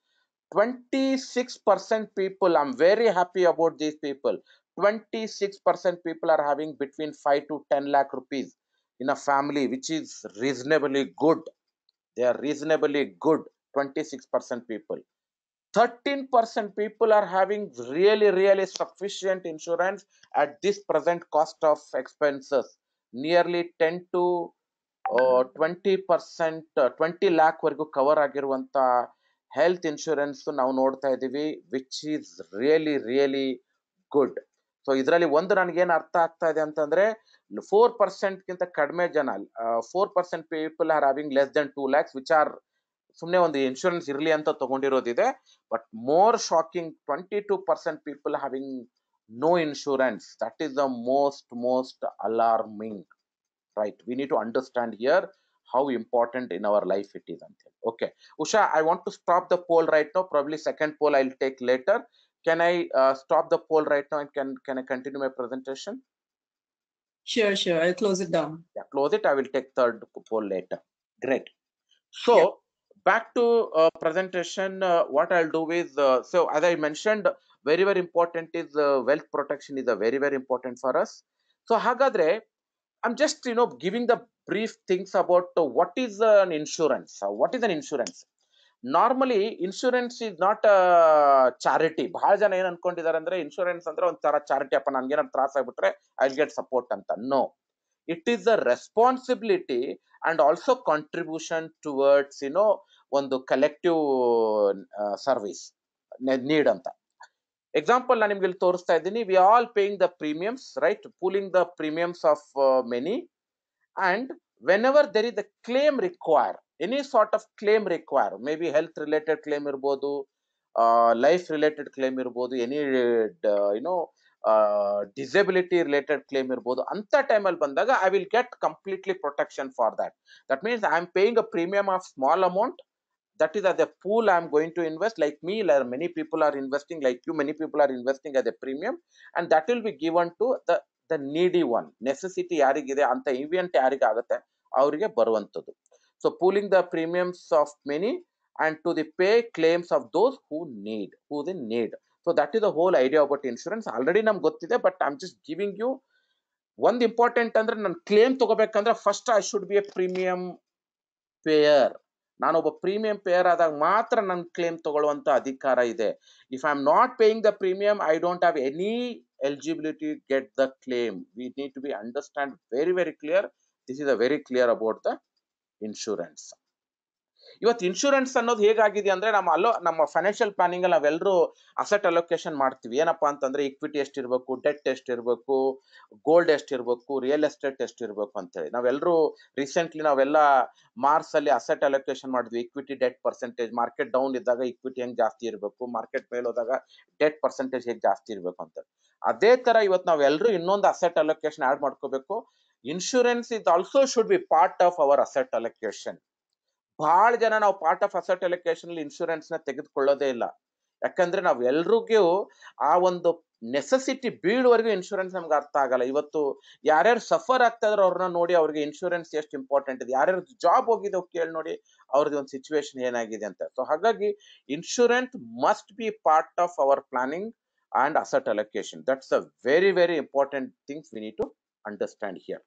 26% people i'm very happy about these people 26% people are having between 5 to 10 lakh rupees in a family which is reasonably good they are reasonably good 26% people 13% people are having really really sufficient insurance at this present cost of expenses nearly ten to twenty percent twenty lakh ವರೆಗೂ cover ಆಗಿರುವಂತ health insurance ನಾವು ನೋಡ್ತಾ ಇದ್ದೀವಿ which is really really good so ಇದರಲ್ಲಿ ಒಂದು ನನಗೆ ಏನ್ ಅರ್ಥ ಆಗ್ತಾ ಇದೆ ಅಂತಂದ್ರೆ ಫೋರ್ ಪರ್ಸೆಂಟ್ ಗಿಂತ ಕಡಿಮೆ ಜನ four percent people are having less than two lakhs which are ಸುಮ್ನೆ ಒಂದು ಇನ್ಶೂರೆನ್ಸ್ ಇರಲಿ ಅಂತ ತಗೊಂಡಿರೋದಿದೆ but more shocking twenty two percent people having no insurance that is the most most alarming right we need to understand here how important in our life it is until okay usha i want to stop the poll right now probably second poll i'll take later can i uh, stop the poll right now and can can i continue my presentation sure sure i'll close it down yeah close it i will take third poll later great so yeah. back to uh, presentation uh, what i'll do is uh, so as i mentioned very very important is wealth protection is very very important for us so hagadre i'm just you know giving the brief things about what is an insurance what is an insurance normally insurance is not charity ಬಹಳ ಜನ ಏನ್ ಅನ್ಕೊಂಡಿದ್ದಾರೆ ಅಂದ್ರೆ insurance ಅಂದ್ರೆ ಒಂಥರ charity ಅಪ್ಪ ನನ್ಗೇನಾದ್ರು ತ್ರಾಸ ಆಗ್ಬಿಟ್ರೆ ಐ ಗೆಟ್ ಸಪೋರ್ಟ್ ಅಂತ no it is a responsibility and also contribution towards you know ಒಂದು ಕಲೆಕ್ಟಿವ್ ಸರ್ವಿಸ್ ನೀಡ್ ಅಂತ ಎಕ್ಸಾಂಪಲ್ ನಾನು ನಿಮ್ಗೆ ಇಲ್ಲಿ ತೋರಿಸ್ತಾ ಇದ್ದೀನಿ we all paying the premiums right pooling the premiums of many and whenever there is the claim require any sort of claim require may be health related claim ಇರ್ಬೋದು life related claim ಇರ್ಬೋದು any you know disability related claim ಇರ್ಬೋದು ಅಂತ ಟೈಮಲ್ಲಿ ಬಂದಾಗ I will get completely protection for that that means I am paying a premium of small amount that is as a pool i'm going to invest like me like many people are investing like you many people are investing as a premium and that will be given to the the needy one necessity yarigide anta event yarigagutte avrige baruvantadu so pooling the premiums of many and to the pay claims of those who need who's in need so that is the whole idea about insurance already nam the, but i'm just giving you one important andre nan claim tagobekandre first i should be a premium payer ನಾನೊಬ್ಬ premium payer ಆದಾಗ ಮಾತ್ರ ನನ್ನ claim ತಗೊಳ್ಳುವಂಥ ಅಧಿಕಾರ ಇದೆ if I am not paying the premium I don't have any eligibility get the claim we need to be understand very very clear this is a very clear about the insurance ಇವತ್ತು insurance ಅನ್ನೋದು ಹೇಗಾಗಿದೆ ಅಂದ್ರೆ ನಮ್ಮ ಅಲ್ಲೋ ನಮ್ಮ financial planning ಅಲ್ಲಿ ನಾವೆಲ್ಲರೂ asset allocation ಮಾಡ್ತೀವಿ ಏನಪ್ಪಾ ಅಂತಂದ್ರೆ ಇಕ್ವಿಟಿ ಎಷ್ಟಿರ್ಬೇಕು ಡೆಟ್ ಎಷ್ಟಿರ್ಬೇಕು ಗೋಲ್ಡ್ ಎಷ್ಟಿರ್ಬೇಕು ರಿಯಲ್ ಎಸ್ಟೇಟ್ ಎಷ್ಟಿರ್ಬೇಕು ಅಂತ ಹೇಳಿ ನಾವೆಲ್ಲರೂ ರೀಸೆಂಟ್ಲಿ ನಾವೆಲ್ಲ ಮಾರ್ಚ್ ಅಲ್ಲಿ ಅಸೆಟ್ ಅಲೋಕೇಶನ್ ಮಾಡಿದ್ವಿ equity debt percentage market down ಇದ್ದಾಗ ಇಕ್ವಿಟಿ ಹೆಂಗ್ ಜಾಸ್ತಿ ಇರಬೇಕು ಮಾರ್ಕೆಟ್ ಮೇಲೆ ಹೋದಾಗ ಡೆಟ್ ಪರ್ಸೆಂಟೇಜ್ ಹೇಗೆ ಜಾಸ್ತಿ ಇರಬೇಕು ಅಂತ ಅದೇ ತರ ಇವತ್ತು ನಾವೆಲ್ಲರೂ ಇನ್ನೊಂದು ಅಸೆಟ್ ಅಲೋಕೇಶನ್ ಆಡ್ ಮಾಡ್ಕೋಬೇಕು insurance is also should be part of our asset allocation ಬಹಳ ಜನ ನಾವು ಪಾರ್ಟ್ ಆಫ್ ಅಸೆಟ್ ಅಲ್ಲಿ ಇನ್ಶೂರೆನ್ಸ್ ನ ತೆಗೆದುಕೊಳ್ಳೋದೇ ಇಲ್ಲ ಯಾಕಂದ್ರೆ ನಾವು ಎಲ್ರಿಗೂ ಆ ಒಂದು ನೆಸೆಸಿಟಿ ಬೀಳುವರೆಗೂ ಇನ್ಶೂರೆನ್ಸ್ ನಮ್ಗೆ ಅರ್ಥ ಆಗಲ್ಲ ಇವತ್ತು ಯಾರ್ಯಾರು ಸಫರ್ ಆಗ್ತಾ ಇದ್ರೆ ಅವ್ರನ್ನ ನೋಡಿ ಅವ್ರಿಗೆ ಇನ್ಶೂರೆನ್ಸ್ ಎಷ್ಟು ಇಂಪಾರ್ಟೆಂಟ್ ಇದೆ ಯಾರ್ಯಾರು ಜಾಬ್ ಹೋಗಿದೋ ಕೇಳಿ ನೋಡಿ ಅವ್ರದ್ದು ಒಂದು ಸಿಚುವೇಶನ್ ಏನಾಗಿದೆ ಅಂತ ಸೊ ಹಾಗಾಗಿ insurance must be part of our planning and asset allocation that's a very very important things we need to understand here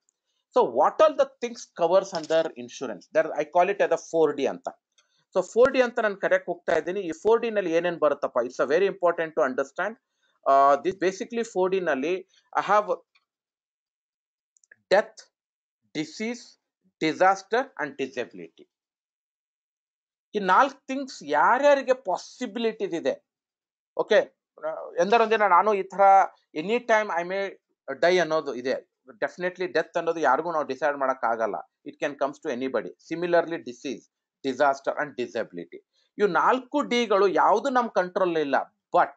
so what are the things covers under insurance there I call it ಅದ four D ಅಂತ so four D ಅಂತ ನಾನು correct ಹೋಗ್ತಾ ಇದ್ದೀನಿ ಈ four D ನಲ್ಲಿ ಏನೇನು ಬರುತ್ತಪ್ಪ it's a very important to understand this basically four D ನಲ್ಲಿ I have death disease disaster and disability ಈ ನಾಲ್ಕು ಥಿಂಗ್ಸ್ ಯಾರ್ಯಾರಿಗೆ ಪಾಸಿಬಿಲಿಟೀಸ್ ಇದೆ ಓಕೆ ಎಂದರೊಂದಿನ ನಾನು ಈ ತರ any time I may die ಅನ್ನೋದು ಇದೆ ಡೆಫಿನೆಟ್ಲಿ ಡೆತ್ ಅನ್ನೋದು ಯಾರಿಗೂ ನಾವು ಡಿಸೈಡ್ ಮಾಡೋಕ್ಕಾಗಲ್ಲ it can comes to anybody similarly disease disaster and disability ಇವು ನಾಲ್ಕು ಡಿಗಳು ಯಾವುದು ನಮ್ಮ ಕಂಟ್ರೋಲ್ ಇಲ್ಲ but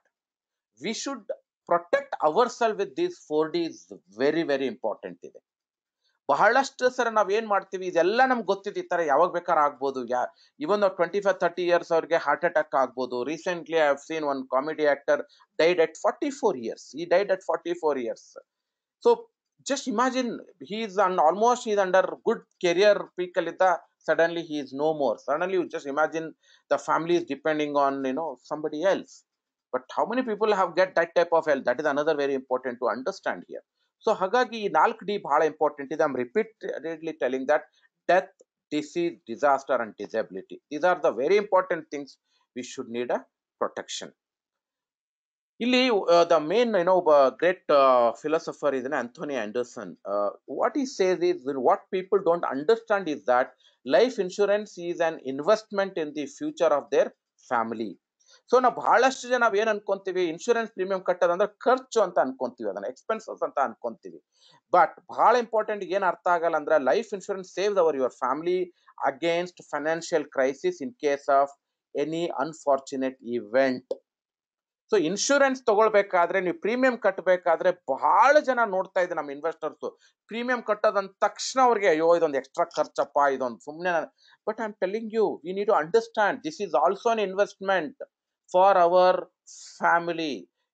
we should protect our self with these four D is very very important ಇದೆ ಬಹಳಷ್ಟು ಸರ ನಾವ್ ಏನ್ ಮಾಡ್ತೀವಿ ಇದೆಲ್ಲ ನಮ್ಗೆ ಗೊತ್ತಿದೆ ಈ ತರ ಯಾವಾಗ ಬೇಕಾದ್ರೆ ಆಗ್ಬೋದು yeah even twenty five thirty years ಅವ್ರಿಗೆ ಹಾರ್ಟ್ ಅಟ್ಯಾಕ್ ಆಗ್ಬೋದು recently I have seen one comedy actor died at forty four years he died at forty four years so just imagine he's on almost he's under good career peak suddenly he is no more suddenly you just imagine the family is depending on you know somebody else but how many people have get that type of health that is another very important to understand here so hagagi ಈ ನಾಲ್ಕು D important important ಇದೆ I'm repeatedly telling that death disease disaster and disability these are the very important things we should need a ಇಲ್ಲಿ the main ಏನೋ ಒಬ್ಬ great philosopher ಇದನ್ನ Anthony Anderson what is says is what people don't understand is that life insurance is an investment in the future of their family so ನಾವು ಬಹಳಷ್ಟು ಜನ ಏನ್ ಅನ್ಕೊಂತೀವಿ insurance premium ಕಟ್ಟೋದಂದ್ರೆ ಖರ್ಚು ಅಂತ ಅನ್ಕೊಂತೀವಿ ಅದನ್ನ ಎಕ್ಸ್ಪೆನ್ಸಸ್ ಅಂತ ಅನ್ಕೊಂತೀವಿ ಬಟ್ ಬಹಳ ಇಂಪಾರ್ಟೆಂಟ್ ಏನ್ ಅರ್ಥ ಆಗಲ್ಲ ಅಂದ್ರೆ life insurance saves our your family against financial crisis in case of any unfortunate event so insurance ತಗೊಳ್ಬೇಕಾದ್ರೆ ನೀವು ಪ್ರೀಮಿಯಂ ಕಟ್ಟಬೇಕಾದ್ರೆ ಬಹಳ ಜನ ನೋಡ್ತಾ ಇದೆ ನಮ್ಮ ಇನ್ವೆಸ್ಟರ್ಸ್ ಪ್ರೀಮಿಯಂ ಕಟ್ಟೋದಂದ ತಕ್ಷಣ ಅವ್ರಿಗೆ ಅಯ್ಯೋ ಇದೊಂದು ಎಕ್ಸ್ಟ್ರಾ ಖರ್ಚಪ್ಪ ಇದೊಂದು ಸುಮ್ಮನೆ but I am telling you we need to understand this is also an investment for our family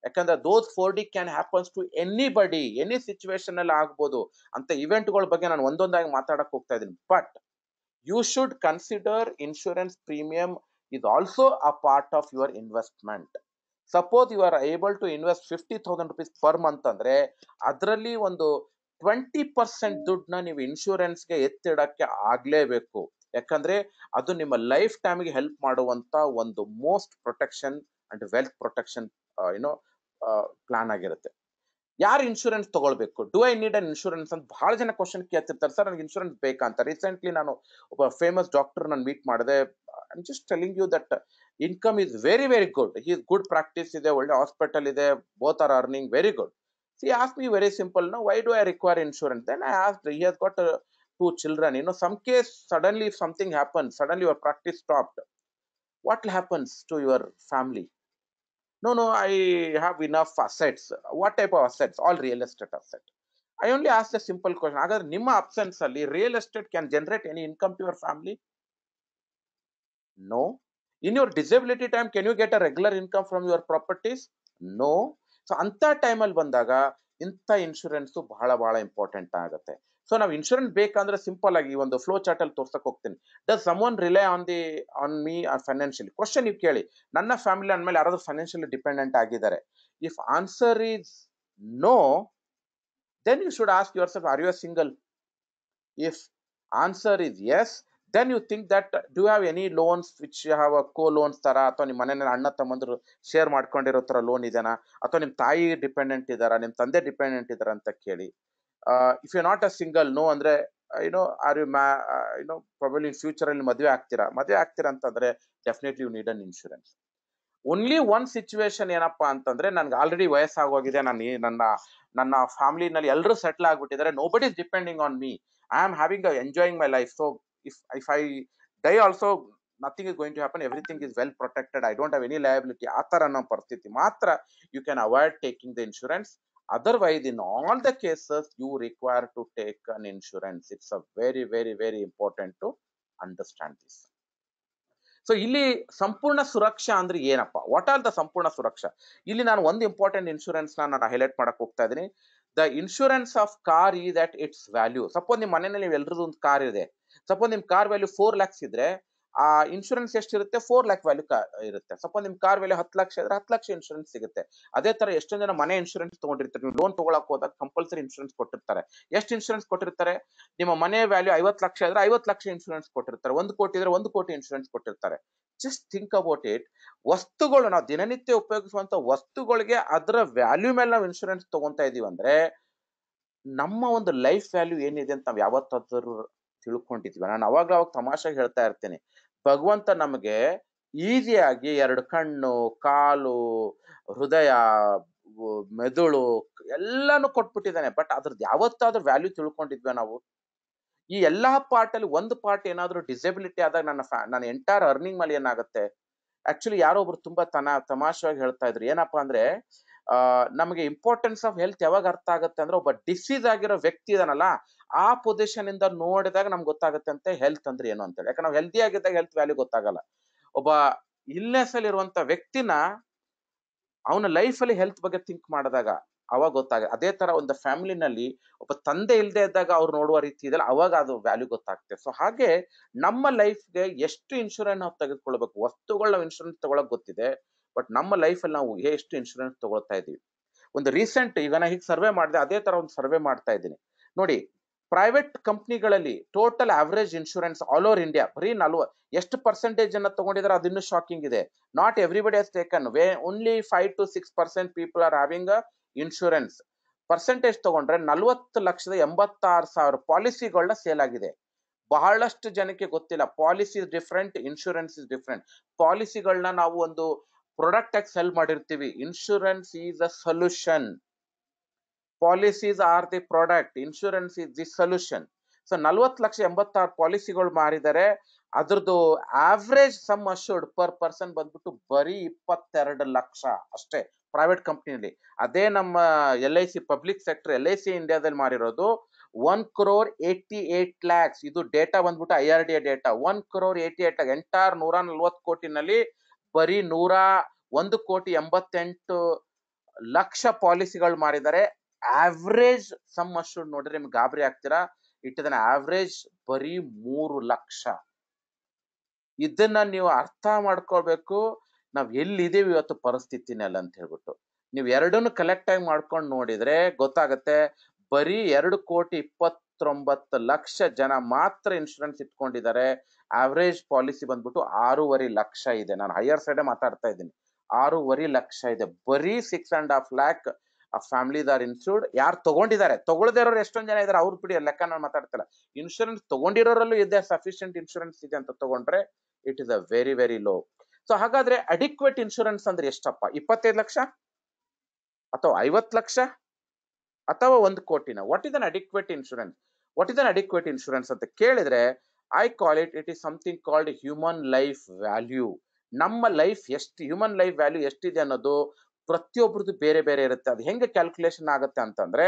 ಯಾಕಂದ್ರೆ those four D can happens to anybody any situation ಅಲ್ಲಿ ಆಗ್ಬೋದು ಅಂತ ಇವೆಂಟ್ಗಳ ಬಗ್ಗೆ ನಾನು ಒಂದೊಂದಾಗಿ ಮಾತಾಡಕ್ಕೆ ಹೋಗ್ತಾ ಇದ್ದೀನಿ but you should consider insurance premium is also a part of your investment suppose you are able to invest fifty thousand rupees per month ಅಂದ್ರೆ ಅದರಲ್ಲಿ ಒಂದು ಟ್ವೆಂಟಿ ಪರ್ಸೆಂಟ್ ದುಡ್ಡನ್ನ ನೀವು ಇನ್ಶೂರೆನ್ಸ್ಗೆ ಎತ್ತಿಡಕ್ಕೆ ಆಗ್ಲೇಬೇಕು ಯಾಕಂದ್ರೆ ಅದು ನಿಮ್ಮ ಲೈಫ್ ಟೈಮ್ಗೆ ಹೆಲ್ಪ್ ಮಾಡುವಂತ ಒಂದು most protection and wealth protection ಏನೋ ಪ್ಲಾನ್ ಆಗಿರುತ್ತೆ ಯಾರು ಇನ್ಶೂರೆನ್ಸ್ ತಗೊಳ್ಬೇಕು do I need an insurance ಅಂತ ಬಹಳ ಜನ ಕ್ವಶನ್ ಕೇಳ್ತಿರ್ತಾರೆ ಸರ್ ನನಗೆ ಇನ್ಶೂರೆನ್ಸ್ ಬೇಕಂತ ರೀಸೆಂಟ್ಲಿ ನಾನು ಒಬ್ಬ ಫೇಮಸ್ ಡಾಕ್ಟರ್ ನಾನು ಮೀಟ್ ಮಾಡಿದೆ I just telling you that income is very very good he's good practice ಇದೆ ಒಳ್ಳೆ ಹಾಸ್ಪಿಟಲ್ ಇದೆ both are earning very good see ask me very simple no why do I require insurance then I ask he has got two children ಇನ್ನು some case suddenly if something happen suddenly your practice stopped what happens to your family no no i have enough assets what type of assets all real estate asset i only asked a simple question ಹಾಗಾದ್ರೆ ನಿಮ್ಮ absence ಅಲ್ಲಿ real estate can generate any income to your family no in your disability time can you get a regular income from your properties no so ಅಂತ ಟೈಮಲ್ಲಿ ಬಂದಾಗ ಇಂಥ insurance ಬಹಳ ಬಹಳ important ಆಗುತ್ತೆ ಸೊ ನಾವು ಇನ್ಶೂರೆನ್ಸ್ ಬೇಕಂದ್ರೆ ಸಿಂಪಲ್ ಆಗಿ ಒಂದು ಫ್ಲೋ ಚಾರ್ಟ್ ಅಲ್ಲಿ ತೋರ್ಸಕ್ ಹೋಗ್ತೀನಿ does someone rely rely on the on me or financially question ನೀವು ಕೇಳಿ ನನ್ನ ಫ್ಯಾಮಿಲಿ ಅಂದಮೇಲೆ ಯಾರಾದ್ರೂ ಫೈನಾನ್ಷಿಯಲಿ ಡಿಪೆಂಡೆಂಟ್ ಆಗಿದ್ದಾರೆ if answer is no then you should ask your self are you single if answer is yes then you think that do have any loans which have a co loans ಥರ ಅಥವಾ ನಿಮ್ಮ ಮನೆಯಲ್ಲಿ ಅಣ್ಣ ತಮ್ಮಂದ್ರು share ಮಾಡ್ಕೊಂಡಿರೋ ಥರ loan ಇದೆಯಾ ಅಥವಾ ನಿಮ್ಮ ತಾಯಿ ಡಿಪೆಂಡೆಂಟ್ ಇದ್ದಾರಾ ನಿಮ್ಮ ತಂದೆ ಡಿಪೆಂಡೆಂಟ್ ಇದ್ದಾರಾ ಅಂತ ಕೇಳಿ if you not a single no ಅಂದರೆ ಏನೋ ಆರ್ ಯು ಮ್ಯಾ ಏನೋ ಪ್ರಾಬಲಿ ಫ್ಯೂಚರಲ್ಲಿ ಮದುವೆ ಆಗ್ತೀರಾ ಮದುವೆ ಆಗ್ತೀರಾ ಅಂತಂದರೆ definitely you need an insurance only one situation ಏನಪ್ಪಾ ಅಂತಂದ್ರೆ ನನ್ಗೆ ಆಲ್ರೆಡಿ ವಯಸ್ಸಾಗೋಗಿದೆ ನಾನು ನನ್ನ ನನ್ನ ಫ್ಯಾಮಿಲಿನಲ್ಲಿ ಎಲ್ಲರೂ ಸೆಟ್ಲ್ ಆಗ್ಬಿಟ್ಟಿದ್ದಾರೆ no but is depending on me I am having enjoying my life so if if i die also nothing is going to happen everything is well protected I don't have any liability ಆ ಥರ ಅನ್ನೋ ಪರಿಸ್ಥಿತಿ ಮಾತ್ರ you can avoid taking the insurance otherwise in all the cases you require to take an insurance it's a very very very important to understand this so ಇಲ್ಲಿ ಸಂಪೂರ್ಣ ಸುರಕ್ಷಾ ಅಂದ್ರೆ ಏನಪ್ಪ what are the ಸಂಪೂರ್ಣ ಸುರಕ್ಷಾ ಇಲ್ಲಿ ನಾನು ಒಂದು ಇಂಪಾರ್ಟೆಂಟ್ ಇನ್ಶೂರೆನ್ಸ್ ನಾನು highlight ಮಾಡಕ್ ಹೋಗ್ತಾ ಇದ್ದೀನಿ the insurance of car is at it's value suppose ನಿಮ್ಮ ಮನೆಯಲ್ಲಿ ಎಲ್ಲರದ್ದು ಒಂದು ಕಾರ್ ಇದೆ ಸಪೋಸ್ ನಿಮ್ ಕಾರ್ ವ್ಯಾಲ್ಯೂ ಫೋರ್ ಲ್ಯಾಕ್ಸ್ ಇದ್ರೆ ಆ ಇನ್ಶೂರೆನ್ಸ್ ಇರುತ್ತೆ ಫೋರ್ ಲ್ಯಾಕ್ ವ್ಯಾಲ್ಯೂ ಇರುತ್ತೆ ಸಪೋಸ್ ನಿಮ್ ಕಾರ್ ವ್ಯಾಲ್ಯೂ ಹತ್ತು ಲಕ್ಷ ಇದ್ರೆ ಹತ್ತು ಲಕ್ಷ ಇನ್ಶೂರೆನ್ಸ್ ಸಿಗುತ್ತೆ ಅದೇ ತರ ಎಷ್ಟೊಂದು ಜನ ಮನೆ ಇನ್ಶೂರೆನ್ಸ್ ತಗೊಂಡಿರ್ತಾರೆ ನೀವು ಲೋನ್ ತಗೊಳಕ್ ಹೋದಾಗ ಕಂಪಲ್ಸರಿ ಇನ್ಶೂರೆನ್ಸ್ ಕೊಟ್ಟಿರ್ತಾರೆ ಎಷ್ಟು ಇನ್ಶೂರೆನ್ಸ್ ಕೊಟ್ಟಿರ್ತಾರೆ ನಿಮ್ಮ ಮನೆ ವ್ಯಾಲ್ಯೂ ಐವತ್ತು ಲಕ್ಷ ಇದ್ರೆ ಐವತ್ತು ಲಕ್ಷ ಇನ್ಶೂರೆನ್ಸ್ ಕೊಟ್ಟಿರ್ತಾರೆ ಒಂದು ಕೋಟಿ ಇದ್ರೆ ಒಂದು ಕೋಟಿ ಇನ್ಶೂರೆನ್ಸ್ ಕೊಟ್ಟಿರ್ತಾರೆ ಜಸ್ಟ್ ಥಿಂಕ್ ಅಬೌಟ್ ಇಟ್ ವಸ್ತುಗಳು ನಾವು ದಿನನಿತ್ಯ ಉಪಯೋಗಿಸುವಂತ ವಸ್ತುಗಳಿಗೆ ಅದರ ವ್ಯಾಲ್ಯೂ ಮೇಲೆ ನಾವು ಇನ್ಶೂರೆನ್ಸ್ ತಗೊಂತಾ ಇದೀವಿ ಅಂದ್ರೆ ನಮ್ಮ ಒಂದು ಲೈಫ್ ವ್ಯಾಲ್ಯೂ ಏನಿದೆ ಅಂತ ನಾವು ಯಾವತ್ತಾದ್ರೂ ತಿಳ್ಕೊಂಡಿದ್ವಿ ನಾನು ಅವಾಗ ಅವಾಗ ತಮಾಷೆಗೆ ಹೇಳ್ತಾ ಇರ್ತೇನೆ ಭಗವಂತ ನಮಗೆ ಈಸಿಯಾಗಿ ಎರಡು ಕಣ್ಣು ಕಾಲು ಹೃದಯ ಮೆದುಳು ಎಲ್ಲಾನು ಕೊಟ್ಬಿಟ್ಟಿದ್ದಾನೆ ಬಟ್ ಅದ್ರದ್ದು ಯಾವತ್ತಾದ್ರೂ ವ್ಯಾಲ್ಯೂ ತಿಳ್ಕೊಂಡಿದ್ವಿ ನಾವು ಈ ಎಲ್ಲಾ ಪಾರ್ಟ್ ಅಲ್ಲಿ ಒಂದು ಪಾರ್ಟ್ ಏನಾದ್ರು ಡಿಸೆಬಿಲಿಟಿ ಆದಾಗ ನನ್ನ ಫ್ಯಾ ನನ್ನ ಎಂಟೈರ್ ಅರ್ನಿಂಗ್ ಮೇಲೆ ಏನಾಗುತ್ತೆ ಆಕ್ಚುಲಿ ಯಾರೋ ಒಬ್ರು ತುಂಬಾ ತನ ತಮಾಷೆಯಾಗಿ ಹೇಳ್ತಾ ಇದ್ರು ಏನಪ್ಪಾ ಅಂದ್ರೆ ನಮಗೆ ಇಂಪಾರ್ಟೆನ್ಸ್ ಆಫ್ ಹೆಲ್ತ್ ಯಾವಾಗ ಅರ್ಥ ಆಗುತ್ತೆ ಅಂದ್ರೆ ಒಬ್ಬ ಡಿಸೀಸ್ ಆಗಿರೋ ವ್ಯಕ್ತಿ ಇದನ್ನಲ್ಲ ಆ ಪೊಸಿಷನ್ ಇಂದ ನೋಡಿದಾಗ ನಮ್ಗೆ ಗೊತ್ತಾಗುತ್ತೆ ಅಂತ ಹೆಲ್ತ್ ಅಂದ್ರೆ ಏನು ಅಂತೇಳಿ ಯಾಕಂದ್ರೆ ನಾವು ಹೆಲ್ದಿ ಆಗಿದ್ದಾಗ ಹೆಲ್ತ್ ವ್ಯಾಲ್ಯೂ ಗೊತ್ತಾಗಲ್ಲ ಒಬ್ಬ ಇಲ್ನೆಸ್ ಅಲ್ಲಿ ಇರುವಂತ ವ್ಯಕ್ತಿನ ಅವನ ಲೈಫ್ ಅಲ್ಲಿ ಹೆಲ್ತ್ ಬಗ್ಗೆ ಥಿಂಕ್ ಮಾಡಿದಾಗ ಅವಾಗ ಗೊತ್ತಾಗ ಅದೇ ತರ ಒಂದು ಫ್ಯಾಮಿಲಿನಲ್ಲಿ ಒಬ್ಬ ತಂದೆ ಇಲ್ಲದೆ ಇದ್ದಾಗ ಅವ್ರು ನೋಡುವ ರೀತಿ ಇದೆಲ್ಲ ಅವಾಗ ಅದು ವ್ಯಾಲ್ಯೂ ಗೊತ್ತಾಗ್ತದೆ ಸೊ ಹಾಗೆ ನಮ್ಮ ಲೈಫ್ಗೆ ಎಷ್ಟು ಇನ್ಶೂರೆನ್ಸ್ ನಾವು ತೆಗೆದುಕೊಳ್ಬೇಕು ವಸ್ತುಗಳು ನಾವು ಇನ್ಶೂರೆನ್ಸ್ ತಗೊಳಕ್ ಗೊತ್ತಿದೆ ಬಟ್ ನಮ್ಮ ಲೈಫಲ್ಲಿ ನಾವು ಎಷ್ಟು ಇನ್ಶೂರೆನ್ಸ್ ತಗೊಳ್ತಾ ಇದೀವಿ ಒಂದು ರೀಸೆಂಟ್ ಈಗ ನಾ ಹೀಗೆ ಸರ್ವೆ ಮಾಡಿದೆ ಅದೇ ತರ ಒಂದು ಸರ್ವೆ ಮಾಡ್ತಾ ಇದ್ದೀನಿ ನೋಡಿ ಪ್ರೈವೇಟ್ ಕಂಪ್ನಿಗಳಲ್ಲಿ total average insurance all over India ಬರೀ ನಲ್ವ ಎಷ್ಟು ಪರ್ಸೆಂಟೇಜ್ ಅನ್ನ ತಗೊಂಡಿದ್ದಾರೆ ಅದಿನ್ನೂ ಶಾಕಿಂಗ್ ಇದೆ not everybody has taken way only five to six percent people are having insurance percentage ತಗೊಂಡ್ರೆ ನಲ್ವತ್ತು ಲಕ್ಷದ ಎಂಬತ್ತಾರು ಸಾವಿರ ಪಾಲಿಸಿಗಳನ್ನ ಸೇಲ್ ಆಗಿದೆ ಬಹಳಷ್ಟು ಜನಕ್ಕೆ ಗೊತ್ತಿಲ್ಲ policy is different insurance is different ಪಾಲಿಸಿಗಳನ್ನ ನಾವು ಒಂದು ಪ್ರೊಡಕ್ಟ್ ಆಗಿ ಸೆಲ್ ಮಾಡಿರ್ತೀವಿ insurance is a solution policies are the product insurance is the solution so ನಲ್ವತ್ತು ಲಕ್ಷ ಎಂಬತ್ತಾರು ಪಾಲಿಸಿಗಳು ಮಾರಿದರೆ ಅದ್ರದ್ದು average sum assured per person ಬಂದ್ಬಿಟ್ಟು ಬರೀ ಇಪ್ಪತ್ತೆರಡು ಲಕ್ಷ ಅಷ್ಟೇ ಪ್ರೈವೇಟ್ ಕಂಪ್ನಿಯಲ್ಲಿ ಅದೇ ನಮ್ಮ L I C public sector L I C ಇಂಡಿಯಾದಲ್ಲಿ ಮಾರಿರೋದು one crore eighty eight lakhs ಇದು ಡೇಟಾ ಬಂದ್ಬಿಟ್ಟು I R D data one crore eighty eight ಎಂಟಾರು ನೂರ ನಲ್ವತ್ತು ಕೋಟಿನಲ್ಲಿ ಬರೀ ನೂರ ಒಂದು ಕೋಟಿ ಎಂಬತ್ತೆಂಟು ಲಕ್ಷ ಪಾಲಿಸಿಗಳು ಮಾರಿದರೆ ಆವ್ರೇಜ್ ಸಮ್ ಅಷ್ಟು ನೋಡ್ರಿ ನಿಮ್ಗೆ ಗಾಬರಿ ಆಗ್ತೀರಾ ಇಟ್ಟದನ್ನ ಆವ್ರೇಜ್ ಬರೀ ಮೂರು ಲಕ್ಷ ಇದನ್ನ ನೀವು ಅರ್ಥ ಮಾಡ್ಕೊಳ್ಬೇಕು ನಾವ್ ಎಲ್ಲಿದ್ದೀವಿ ಇವತ್ತು ಪರಿಸ್ಥಿತಿನೆಲ್ಲ ಅಂತ ಹೇಳ್ಬಿಟ್ಟು ನೀವು ಎರಡನ್ನು ಕಲೆಕ್ಟ್ ಆಗಿ ಮಾಡ್ಕೊಂಡು ನೋಡಿದ್ರೆ ಗೊತ್ತಾಗತ್ತೆ ಬರೀ ಎರಡು ಕೋಟಿ ಇಪ್ಪತ್ತೊಂಬತ್ತು ಲಕ್ಷ ಜನ ಮಾತ್ರ ಇನ್ಶೂರೆನ್ಸ್ ಇಟ್ಕೊಂಡಿದ್ದಾರೆ ಆವ್ರೇಜ್ ಪಾಲಿಸಿ ಬಂದ್ಬಿಟ್ಟು ಆರೂವರೆ ಲಕ್ಷ ಇದೆ ನಾನು ಹೈಯರ್ ಸೈಡೇ ಮಾತಾಡ್ತಾ ಇದ್ದೀನಿ ಆರೂವರೆ ಲಕ್ಷ ಇದೆ ಬರೀ ಸಿಕ್ಸ್ ಅಂಡ್ ಹಾಫ್ ಲ್ಯಾಕ್ ಆ ಫ್ಯಾಮಿಲಿದಾರ್ ಇನ್ಸೂರ್ಡ್ ಯಾರು ತಗೊಂಡಿದ್ದಾರೆ ತಗೊಳ್ದಿರೋರು ಎಷ್ಟೊಂದು ಜನ ಇದ್ದಾರೆ ಅವ್ರ ಬಿಡಿ ಲೆಕ್ಕ ನಾನು ಮಾತಾಡ್ತಿಲ್ಲ ಇನ್ಶೂರೆನ್ಸ್ ತಗೊಂಡಿರೋರಲ್ಲೂ ಇದೆ ಸಫಿಷಿಯಂಟ್ ಇನ್ಶೂರೆನ್ಸ್ ಇದೆ ಅಂತ ತಗೊಂಡ್ರೆ it is a very very low so ಹಾಗಾದ್ರೆ ಅಡಿಕ್ವೇಟ್ ಇನ್ಶೂರೆನ್ಸ್ ಅಂದ್ರೆ ಎಷ್ಟಪ್ಪ ಇಪ್ಪತ್ತೈದು ಲಕ್ಷ ಅಥವಾ ಐವತ್ತು ಲಕ್ಷ ಅಥವಾ ಒಂದು ಕೋಟಿನ what is an adequate insurance what is an adequate insurance ಅಂತ ಕೇಳಿದ್ರೆ I call it it is something called human life value ನಮ್ಮ ಲೈಫ್ ಎಷ್ಟು ಹ್ಯೂಮನ್ ಲೈಫ್ ವ್ಯಾಲ್ಯೂ ಎಷ್ಟಿದೆ ಅನ್ನೋದು ಪ್ರತಿಯೊಬ್ಬರದ್ದು ಬೇರೆ ಬೇರೆ ಇರುತ್ತೆ ಅದು ಹೆಂಗೆ ಕ್ಯಾಲ್ಕುಲೇಷನ್ ಆಗುತ್ತೆ ಅಂತಂದ್ರೆ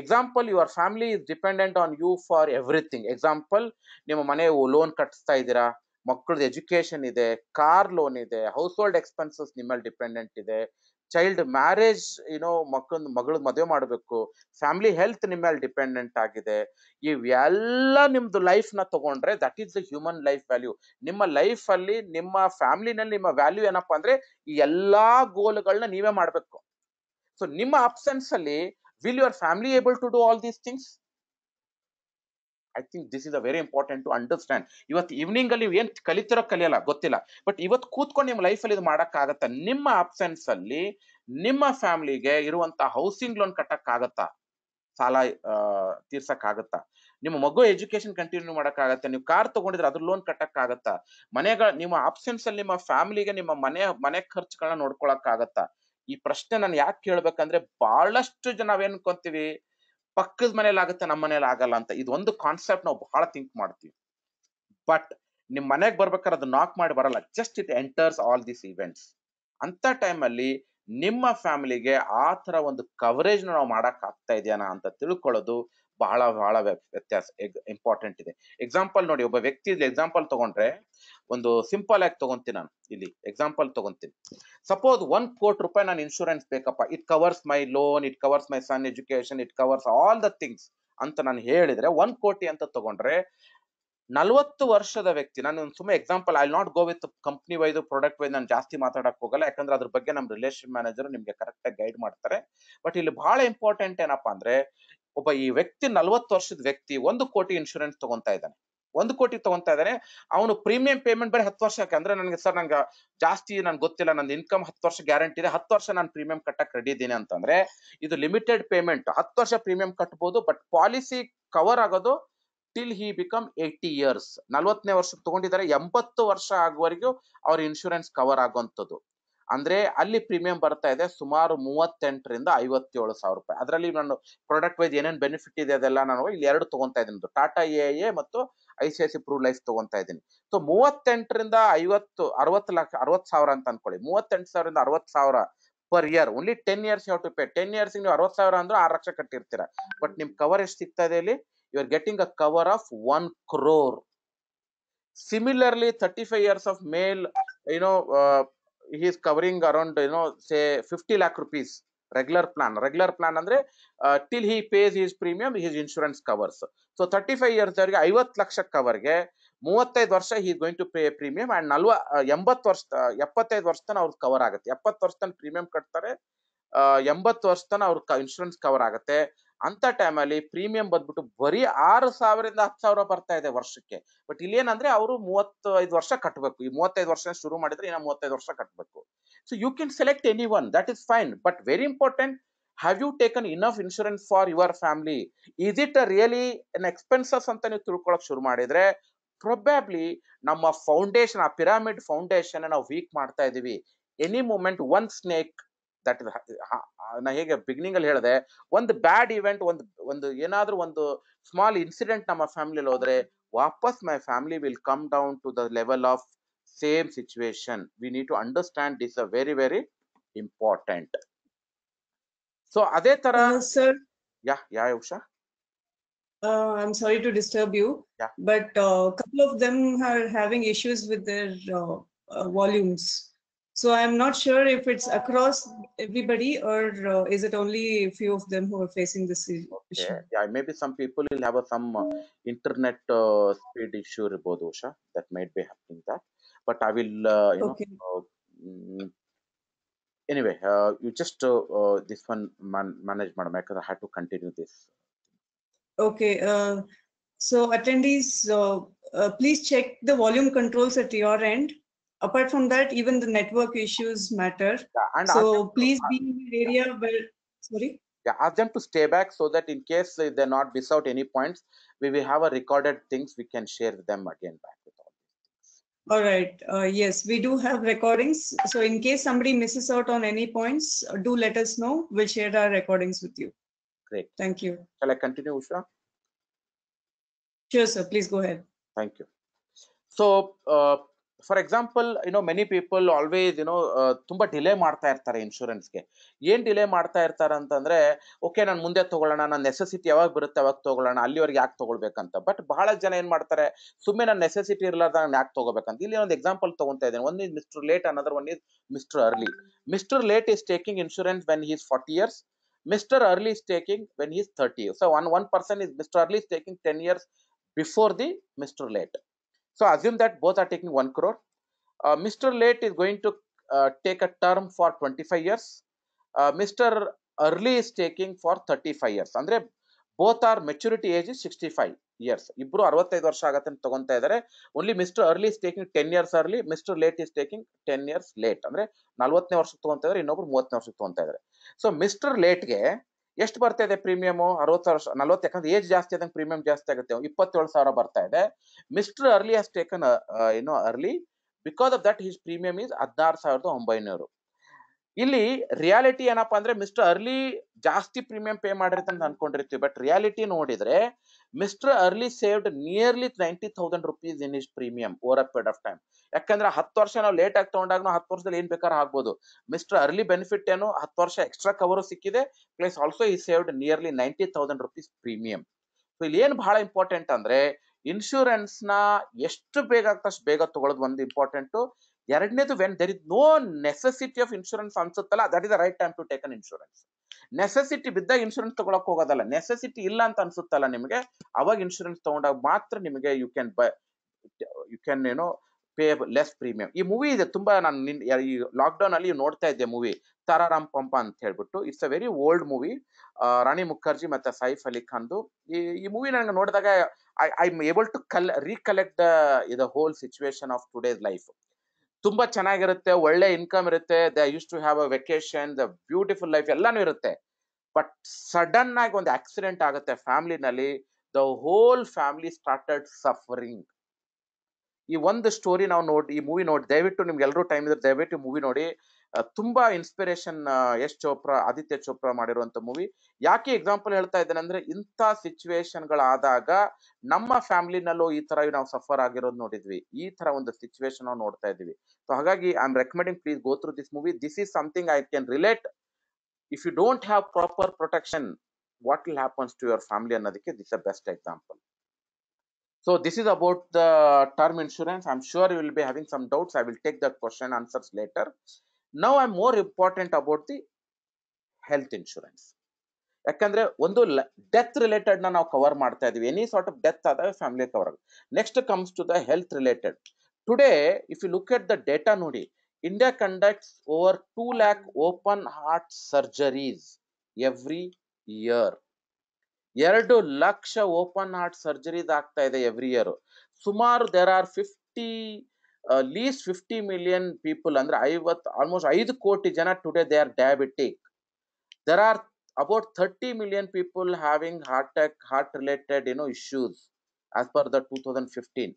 example your family is dependent on you for everything example ನಿಮ್ಮ ಮನೆ ಲೋನ್ ಕಟ್ಟಿಸ್ತಾ ಇದ್ದೀರಾ ಮಕ್ಕಳದ್ದು ಎಜುಕೇಶನ್ ಇದೆ ಕಾರ್ ಲೋನ್ ಇದೆ ಹೌಸ್ ಹೋಲ್ಡ್ ಎಕ್ಸ್ಪೆನ್ಸಸ್ ನಿಮ್ಮಲ್ಲಿ ಡಿಪೆಂಡೆಂಟ್ ಇದೆ ಚೈಲ್ಡ್ ಮ್ಯಾರೇಜ್ ಏನೋ ಮಕ್ಕಳ ಮಗಳ ಮದುವೆ ಮಾಡಬೇಕು ಫ್ಯಾಮಿಲಿ ಹೆಲ್ತ್ ನಿಮ್ಮ ಮೇಲೆ ಡಿಪೆಂಡೆಂಟ್ ಆಗಿದೆ ಇವೆಲ್ಲ ನಿಮ್ದು ಲೈಫ್ನ ತಗೊಂಡ್ರೆ that is the human life value ನಿಮ್ಮ ಲೈಫ್ ಅಲ್ಲಿ ನಿಮ್ಮ ಫ್ಯಾಮಿಲಿನಲ್ಲಿ ನಿಮ್ಮ ವ್ಯಾಲ್ಯೂ ಏನಪ್ಪಾ ಅಂದ್ರೆ ಈ ಎಲ್ಲಾ ಗೋಲ್ಗಳನ್ನ ನೀವೇ ಮಾಡಬೇಕು ಸೊ ನಿಮ್ಮ ಅಬ್ಸೆನ್ಸ್ ಅಲ್ಲಿ will your family able to do all these things I think this is a very important to understand ಇವತ್ತು ಈವ್ನಿಂಗ್ ಅಲ್ಲಿ ಏನು ಕಲಿತಿರೋ ಕಲಿಯಲ್ಲ ಗೊತ್ತಿಲ್ಲ ಬಟ್ ಇವತ್ತು ಕೂತ್ಕೊಂಡು ನಿಮ್ಮ ಲೈಫಲ್ಲಿ ಇದು ಮಾಡಕ್ಕಾಗತ್ತ ನಿಮ್ಮ ಅಬ್ಸೆನ್ಸ್ ಅಲ್ಲಿ ನಿಮ್ಮ ಫ್ಯಾಮಿಲಿಗೆ ಇರುವಂತ ಹೌಸಿಂಗ್ ಲೋನ್ ಕಟ್ಟಕ್ಕಾಗತ್ತಾ ಸಾಲ ತೀರ್ಸಕ್ಕಾಗತ್ತಾ ನಿಮ್ಮ ಮಗು ಎಜುಕೇಶನ್ ಕಂಟಿನ್ಯೂ ಆಗತ್ತೆ ನೀವು ಕಾರ್ ತಗೊಂಡಿದ್ರೆ ಅದ್ರ ಲೋನ್ ಕಟ್ಟಕ್ಕಾಗತ್ತಾ ಮನೆಗಳ ನಿಮ್ಮ ಆಪ್ಷನ್ಸ್ ಅಲ್ಲಿ ನಿಮ್ಮ ಫ್ಯಾಮಿಲಿಗೆ ನಿಮ್ಮ ಮನೆ ಮನೆ ಖರ್ಚುಗಳನ್ನ ನೋಡ್ಕೊಳಕ್ಕಾಗತ್ತಾ ಈ ಪ್ರಶ್ನೆ ನಾನು ಯಾಕೆ ಕೇಳ್ಬೇಕಂದ್ರೆ ಬಹಳಷ್ಟು ಜನ ಅವೇನ್ಕೊಂತೀವಿ ಪಕ್ಕದ ಮನೇಲಿ ಆಗುತ್ತೆ ನಮ್ಮ ಮನೇಲಿ ಆಗಲ್ಲ ಅಂತ ಇದೊಂದು ಕಾನ್ಸೆಪ್ಟ್ ನಾವು ಬಹಳ ಥಿಂಕ್ ಮಾಡ್ತೀವಿ ಬಟ್ ನಿಮ್ ಮನೆಗೆ ಬರ್ಬೇಕಾದ್ರೆ ಅದು ನಾಕ್ ಮಾಡಿ ಬರಲ್ಲ just it enters all this events ಅಂತ ಟೈಮಲ್ಲಿ ನಿಮ್ಮ ಫ್ಯಾಮಿಲಿಗೆ ಆ ತರ ಒಂದು ಕವರೇಜ್ ನಾವು ಮಾಡಕ್ ಆಗ್ತಾ ಇದೆಯಾ ಅಂತ ತಿಳ್ಕೊಳ್ಳೋದು ಬಹಳ ಬಹಳ ವ್ಯತ್ಯಾಸ ಇಂಪಾರ್ಟೆಂಟ್ ಇದೆ ಎಕ್ಸಾಂಪಲ್ ನೋಡಿ ಒಬ್ಬ ವ್ಯಕ್ತಿ ಎಕ್ಸಾಂಪಲ್ ತಗೊಂಡ್ರೆ ಒಂದು ಸಿಂಪಲ್ ಆಗಿ ತಗೊಂತೀನಿ ನಾನು ಇಲ್ಲಿ ಎಕ್ಸಾಂಪಲ್ ತಗೊಂತೀನಿ ಸಪೋಸ್ ಒನ್ ಕೋಟಿ ರೂಪಾಯಿ ನಾನು ಇನ್ಶೂರೆನ್ಸ್ ಬೇಕಪ್ಪ it covers my loan it covers my son education it covers all the things ಅಂತ ನಾನು ಹೇಳಿದ್ರೆ ಒನ್ ಕೋಟಿ ಅಂತ ತಗೊಂಡ್ರೆ ನಲ್ವತ್ತು ವರ್ಷದ ವ್ಯಕ್ತಿ ನಾನು ಸುಮ್ಮನೆ example I not go with company wide product wise ನಾನು ಜಾಸ್ತಿ ಮಾತಾಡಕ್ ಹೋಗಲ್ಲ ಯಾಕಂದ್ರೆ ಅದ್ರ ಬಗ್ಗೆ ನಮ್ಮ ರಿಲೇಷನ್ ಮ್ಯಾನೇಜರ್ ಕರೆಕ್ಟ್ ಕರೆಕ್ಟಾಗಿ ಗೈಡ್ ಮಾಡ್ತಾರೆ ಬಟ್ ಇಲ್ಲಿ ಬಹಳ ಇಂಪಾರ್ಟೆಂಟ್ ಏನಪ್ಪಾ ಅಂದ್ರೆ ಒಬ್ಬ ಈ ವ್ಯಕ್ತಿ ನಲ್ವತ್ತು ವರ್ಷದ ವ್ಯಕ್ತಿ ಒಂದು ಕೋಟಿ ಇನ್ಶೂರೆನ್ಸ್ ತಗೊಂತ ಇದ್ದಾನೆ ಒಂದು ಕೋಟಿ ತಗೊಂತಾ ಇದ್ದಾನೆ ಅವನು ಪ್ರೀಮಿಯಂ ಪೇಮೆಂಟ್ ಬರೀ ಹತ್ತು ವರ್ಷಕ್ಕೆ ಅಂದ್ರೆ ನನಗೆ ಸರ್ ನಂಗೆ ಜಾಸ್ತಿ ನನ್ಗೆ ಗೊತ್ತಿಲ್ಲ ನನ್ನ ಇನ್ಕಮ್ ಹತ್ತು ವರ್ಷ ಗ್ಯಾರಂಟಿ ಇದೆ ಹತ್ತು ವರ್ಷ ನಾನು ಪ್ರೀಮಿಯಂ ಕಟ್ಟಕ್ಕೆ ರೆಡಿ ಇದ್ದೀನಿ ಅಂತಂದ್ರೆ ಇದು ಲಿಮಿಟೆಡ್ ಪೇಮೆಂಟ್ ಹತ್ತು ವರ್ಷ ಪ್ರೀಮಿಯಂ ಕಟ್ಟಬಹುದು ಬಟ್ ಪಾಲಿಸಿ ಕವರ್ ಆಗೋದು till he become eighty years ನಲ್ವತ್ತನೇ ವರ್ಷಕ್ಕೆ ತಗೊಂಡಿದ್ದಾರೆ ಎಂಬತ್ತು ವರ್ಷ ಆಗುವವರೆಗೂ ಅವ್ರ ಇನ್ಶೂರೆನ್ಸ್ ಕವರ್ ಆಗುವಂಥದ್ದು ಅಂದ್ರೆ ಅಲ್ಲಿ ಪ್ರೀಮಿಯಂ ಬರ್ತಾ ಇದೆ ಸುಮಾರು ಮೂವತ್ತೆಂಟರಿಂದ ಐವತ್ತೇಳು ಸಾವಿರ ರೂಪಾಯಿ ಅದರಲ್ಲಿ ನಾನು ಪ್ರಾಡಕ್ಟ್ ವೈಸ್ ಏನೇನು ಬೆನಿಫಿಟ್ ಇದೆ ಅದೆಲ್ಲ ನಾನು ಇಲ್ಲಿ ಎರಡು ತಗೊಂತಾ ಇದ್ದೀನಿ ಟಾಟಾ ಎ ಮತ್ತು I C I C Pru Life ತಗೊಂತ ಇದೀನಿ ಸೊ ಮೂವತ್ತೆಂಟರಿಂದ ಐವತ್ತು ಅರವತ್ತು ಲಕ್ಷ ಅರವತ್ತು ಸಾವಿರ ಅಂತ ಅನ್ಕೊಳ್ಳಿ ಮೂವತ್ತೆಂಟು ಸಾವಿರದಿಂದ ಅರವತ್ತು ಸಾವಿರ per year only ten years ಯಾವ ಟು ಪೇ ಟೆನ್ ಇಯರ್ಸ್ ನೀವು ಅರವತ್ತು ಸಾವಿರ ಅಂದ್ರೆ ಆರು ಲಕ್ಷ ಕಟ್ಟಿರ್ತೀರ ಬಟ್ ನಿಮ್ ಕವರ್ ಎಷ್ಟು ಸಿಗ್ತದೆ ಇಲ್ಲಿ you are getting a cover of one crore similarly thirty five years of male you know is covering around you know say fifty lakh rupees regular plan regular plan ಅಂದ್ರೆ till he pays his premium his insurance covers so thirty five years ಅವರಿಗೆ ಐವತ್ತು ಲಕ್ಷ ಕವರ್ಗೆ ಮೂವತ್ತೈದು ವರ್ಷ he going to pay premium and ನಲ್ವ ಎಂಬತ್ತು ವರ್ಷ ಎಪ್ಪತ್ತೈದು ವರ್ಷ ತನ ಅವ್ರದ್ದು ಕವರ್ ಆಗುತ್ತೆ ಎಪ್ಪತ್ತು ವರ್ಷ ತನಕ ಪ್ರೀಮಿಯಂ ಕಟ್ತಾರೆ ಎಂಬತ್ತು ವರ್ಷ ತನ ಅವ್ರ ಇನ್ಶೂರೆನ್ಸ್ ಕವರ್ ಆಗುತ್ತೆ ಅಂತ ಟೈಮಲ್ಲಿ ಪ್ರೀಮಿಯಂ ಬಂದ್ಬಿಟ್ಟು ಬರೀ ಆರು ಸಾವಿರದಿಂದ ಹತ್ತು ಸಾವಿರ ಬರ್ತಾ ಇದೆ ವರ್ಷಕ್ಕೆ ಬಟ್ ಇಲ್ಲಿ ಇಲ್ಲೇನಂದ್ರೆ ಅವರು ಮೂವತ್ತೈದು ವರ್ಷ ಕಟ್ಟಬೇಕು ಈ ಮೂವತ್ತೈದು ವರ್ಷ ಶುರು ಮಾಡಿದ್ರೆ ಇನ್ನ ಮೂವತ್ತೈದು ವರ್ಷ ಕಟ್ಟಬೇಕು so you can select any one that is fine but very important have you taken enough insurance for your family is it a really an expenses ಅಂತ ನೀವು ತಿಳ್ಕೊಳಕ್ ಶುರು ಮಾಡಿದ್ರೆ ಪ್ರೊಬ್ಯಾಬ್ಲಿ ನಮ್ಮ ಫೌಂಡೇಶನ್ ಆ ಪಿರಾಮಿಡ್ ಫೌಂಡೇಶನ್ ನಾವು ವೀಕ್ ಮಾಡ್ತಾ ಇದೀವಿ any moment one snake that is ನಾ ಹೇಗೆ ಬಿಗಿನಿಂಗಲ್ಲಿ ಹೇಳಿದೆ ಒಂದು ಬ್ಯಾಡ್ ಇವೆಂಟ್ ಒಂದು ಒಂದು ಏನಾದರೂ ಒಂದು ಸ್ಮಾಲ್ ಇನ್ಸಿಡೆಂಟ್ ನಮ್ಮ ಫ್ಯಾಮಿಲಿಯಲ್ಲಿ ಹೋದರೆ ವಾಪಸ್ my family will come down to the level of same situation we need to understand this a very very important so ಅದೇ ತರ sir uh, yeah yeah Usha Uh, I'm sorry to disturb you, yeah. but a uh, couple of them are having issues with their uh, uh, volumes. So I'm not sure if it's across everybody or uh, is it only a few of them who are facing this issue? Yeah, yeah maybe some people will have a, some uh, internet uh, speed issue, Ribodosha, that might be happening that. But I will, uh, you okay. know, uh, mm, anyway, uh, you just, this one man, manage, madam, because I had to continue this. Okay. so attendees, please check the volume controls at your end apart from that even the network issues matter yeah, so please to, be in an area yeah. where sorry yeah ask them to stay back so that in case uh, they not miss out any points we will have a recorded things we can share with them again back with all these all right uh, yes we do have recordings so in case somebody misses out on any points uh, do let us know we'll share our recordings with you great thank you shall i continue usha sure sir please go ahead thank you so uh, for example you know many people always you know ತುಂಬ delay ಮಾಡ್ತಾ ಇರ್ತಾರೆ ಇನ್ಶೂರೆನ್ಸ್ಗೆ ಏನ್ delay ಮಾಡ್ತಾ ಇರ್ತಾರೆ ಅಂತಂದ್ರೆ okay ನಾನು ಮುಂದೆ ತೊಗೊಳ್ಳೋಣ ನನ್ನ ನೆಸೆಸಿಟಿ ಯಾವಾಗ ಬರುತ್ತೆ ಅವಾಗ ತೊಗೊಳ್ಳೋಣ ಅಲ್ಲಿವರೆಗೆ ಯಾಕೆ ತಗೊಳ್ಬೇಕಂತ ಬಟ್ ಬಹಳ ಜನ ಏನ್ ಮಾಡ್ತಾರೆ ಸುಮ್ಮನೆ ನನ್ನ ನೆಸೆಸಿಟಿ ಇರಲಾರ್ದ ನಾನು ಯಾಕೆ ತಗೋಬೇಕಂತ ಇಲ್ಲಿ ಒಂದು ಎಕ್ಸಾಂಪಲ್ ತೊಗೊತಾ ಇದ್ದೇನೆ ಒನ್ ಇಸ್ ಮಿಸ್ಟರ್ ಲೇಟ್ ಅನ್ನೋದ್ರ one is mister early mister late is taking insurance when he's forty years mister early is taking when he's thirty so one one person is mister early is taking ten years before the mister late so assume that both are taking one crore. Uh, Mr. Late is going to uh, take a term for 25 years. Uh, Mr. Early is taking for 35 ಅಂದರೆ both are maturity age sixty five years ಇಬ್ರು ಅರವತ್ತೈದು ವರ್ಷ ಆಗತ್ತೆ ಅಂತ ತಗೊಂತಾ ಇದ್ದಾರೆ only mister early is taking ten years early mister late is taking ten years late ಅಂದ್ರೆ ನಲವತ್ತನೇ ವರ್ಷಕ್ಕೆ ತಗೊಂತಾ ಇದ್ದಾರೆ ಇನ್ನೊಬ್ರು ಮೂವತ್ತನೇ ವರ್ಷಕ್ಕೆ ತಗೊಂತಾ ಇದ್ದಾರೆ ಸೊ ಮಿಸ್ಟರ್ ಲೇಟ್ಗೆ ಎಷ್ಟು ಬರ್ತಾ ಇದೆ ಪ್ರೀಮಿಯಮು ಅರವತ್ತು ಸಾವಿರ ನಲ್ವತ್ತು ಯಾಕಂದ್ರೆ ಏಜ್ ಜಾಸ್ತಿ ಆದಂಗೆ ಪ್ರೀಮಿಯಂ ಜಾಸ್ತಿ ಆಗುತ್ತೆ ಇಪ್ಪತ್ತೇಳು ಸಾವಿರ ಬರ್ತಾ ಇದೆ ಮಿಸ್ಟರ್ ಅರ್ಲಿ ಹ್ಯಾಸ್ ಟೇಕನ್ ಏನೋ early because of that his premium is ಹದಿನಾರು ಸಾವಿರದ ಒಂಬೈನೂರು ಇಲ್ಲಿ ರಿಯಾಲಿಟಿ ಏನಪ್ಪಾ ಅಂದ್ರೆ ಮಿಸ್ಟರ್ ಅರ್ಲಿ ಜಾಸ್ತಿ ಪ್ರೀಮಿಯಂ ಪೇ ಅಂತ ಅನ್ಕೊಂಡಿರ್ತೀವಿ ಬಟ್ ರಿಯಾಲಿಟಿ ನೋಡಿದ್ರೆ mister Early saved nearly ninety thousand rupees in his premium over a period of time ಯಾಕಂದ್ರೆ ಹತ್ತು ವರ್ಷ ನಾವು ಲೇಟ್ ಆಗಿ ತಗೊಂಡಾಗ ಹತ್ತು ವರ್ಷದಲ್ಲಿ ಏನ್ ಬೇಕಾದ್ರೂ ಆಗ್ಬೋದು ಮಿಸ್ಟರ್ ಅರ್ಲಿ ಬೆನಿಫಿಟ್ ಏನು ಹತ್ತು ವರ್ಷ ಎಕ್ಸ್ಟ್ರಾ ಕವರು ಸಿಕ್ಕಿದೆ ಪ್ಲಸ್ ಆಲ್ಸೋ ಈ saved nearly ninety thousand rupees premium so ಇಲ್ಲಿ ಏನ್ ಬಹಳ ಇಂಪಾರ್ಟೆಂಟ್ ಅಂದ್ರೆ ಇನ್ಶೂರೆನ್ಸ್ ನ ಎಷ್ಟು ಬೇಗ ಆಗ್ತಷ್ಟು ಬೇಗ ತಗೊಳ್ಳೋದು ಒಂದು ಇಂಪಾರ್ಟೆಂಟ್ ಎರಡನೇದು when there is no necessity of insurance ಅನ್ಸುತ್ತಲ್ಲ that is the right time to take an insurance necessity ಬಿದ್ದಾಗ ಇನ್ಶೂರೆನ್ಸ್ ತಗೊಳಕ್ ಹೋಗೋದಲ್ಲ ನೆಸೆಸಿಟಿ ಇಲ್ಲ ಅಂತ ಅನ್ಸುತ್ತಲ್ಲ ನಿಮಗೆ ಅವಾಗ ಇನ್ಶೂರೆನ್ಸ್ ತಗೊಂಡಾಗ ಮಾತ್ರ ನಿಮಗೆ you can buy you can ಏನೋ ಪೇ ಲೆಸ್ ಪ್ರೀಮಿಯಂ ಈ ಮೂವಿ ಇದೆ ತುಂಬಾ ನಾನು ನಿನ್ನ ಈ ಲಾಕ್ಡೌನ್ ಅಲ್ಲಿ ನೋಡ್ತಾ ಇದ್ದೆ ಮೂವಿ ತಾರಾರಾಮ್ ಪಂಪ ಅಂತ ಹೇಳ್ಬಿಟ್ಟು it's a very old movie Rani Mukherjee ಮತ್ತೆ ಸೈಫ್ ಅಲಿ ಖಾನ್ದು ಈ ಈ ಮೂವಿ ನನಗೆ ನೋಡಿದಾಗ ಐ ಐ ಟು ಕಲ್ recollect the whole situation of today's life ತುಂಬಾ ಚೆನ್ನಾಗಿರುತ್ತೆ ಒಳ್ಳೆ ಇನ್ಕಮ್ ಇರುತ್ತೆ the use to have a vacation the beautiful life ಎಲ್ಲಾನು ಇರುತ್ತೆ ಬಟ್ ಸಡನ್ ಆಗಿ ಒಂದು ಆಕ್ಸಿಡೆಂಟ್ ಆಗುತ್ತೆ ಫ್ಯಾಮಿಲಿನಲ್ಲಿ the whole family started suffering ಈ ಒಂದು ಸ್ಟೋರಿ ನಾವು ನೋಡಿ ಈ ಮೂವಿ ನೋಡಿ ದಯವಿಟ್ಟು ನಿಮ್ಗೆ ಎಲ್ಲರೂ ಟೈಮ್ ಇದ್ರೆ ದಯವಿಟ್ಟು ಮೂವಿ ನೋಡಿ ತುಂಬಾ ಇನ್ಸ್ಪಿರೇಷನ್ ಯಶ್ ಚೋಪ್ರಾ ಆದಿತ್ಯ ಚೋಪ್ರಾ ಮಾಡಿರುವಂತ ಮೂವಿ ಯಾಕೆ ಎಕ್ಸಾಂಪಲ್ ಹೇಳ್ತಾ ಇದ್ದೇನೆ ಅಂದ್ರೆ ಇಂಥ ಗಳಾದಾಗ ನಮ್ಮ ಫ್ಯಾಮಿಲಿನಲ್ಲೂ ಈ ತರ ನಾವು ಸಫರ್ ಆಗಿರೋದು ನೋಡಿದ್ವಿ ಈ ತರ ಒಂದು ಸಿಚುವೇಶನ್ ನಾವು ನೋಡ್ತಾ ಇದ್ವಿ ಸೊ ಹಾಗಾಗಿ I am recommending please go through this movie this is something I can relate if you don't have proper protection what will happens to your family ಅನ್ನೋದಕ್ಕೆ this a best example so this is about the term insurance I'm sure you will be having some doubts I will take the question answers later ನಾವು I more important about the health insurance ಯಾಕಂದ್ರೆ ಒಂದು death ರಿಲೇಟೆಡ್ನ ನಾವು cover ಮಾಡ್ತಾ ಇದೀವಿ any sort of death ಆದಾಗ family cover ಆಗುತ್ತೆ next comes to the health related today if you look at the data ನೋಡಿ India conducts over two lakh open heart surgeries every year ಎರಡು ಲಕ್ಷ ಓಪನ್ ಹಾರ್ಟ್ ಸರ್ಜರೀಸ್ ಆಗ್ತಾ ಇದೆ every year ಸುಮಾರು there are fifty least fifty million people ಅಂದ್ರೆ ಐವತ್ almost ಐದು ಕೋಟಿ ಜನ today they are diabetic there are about thirty million people having heart attack heart related ಏನೋ issues as per the two thousand fifteen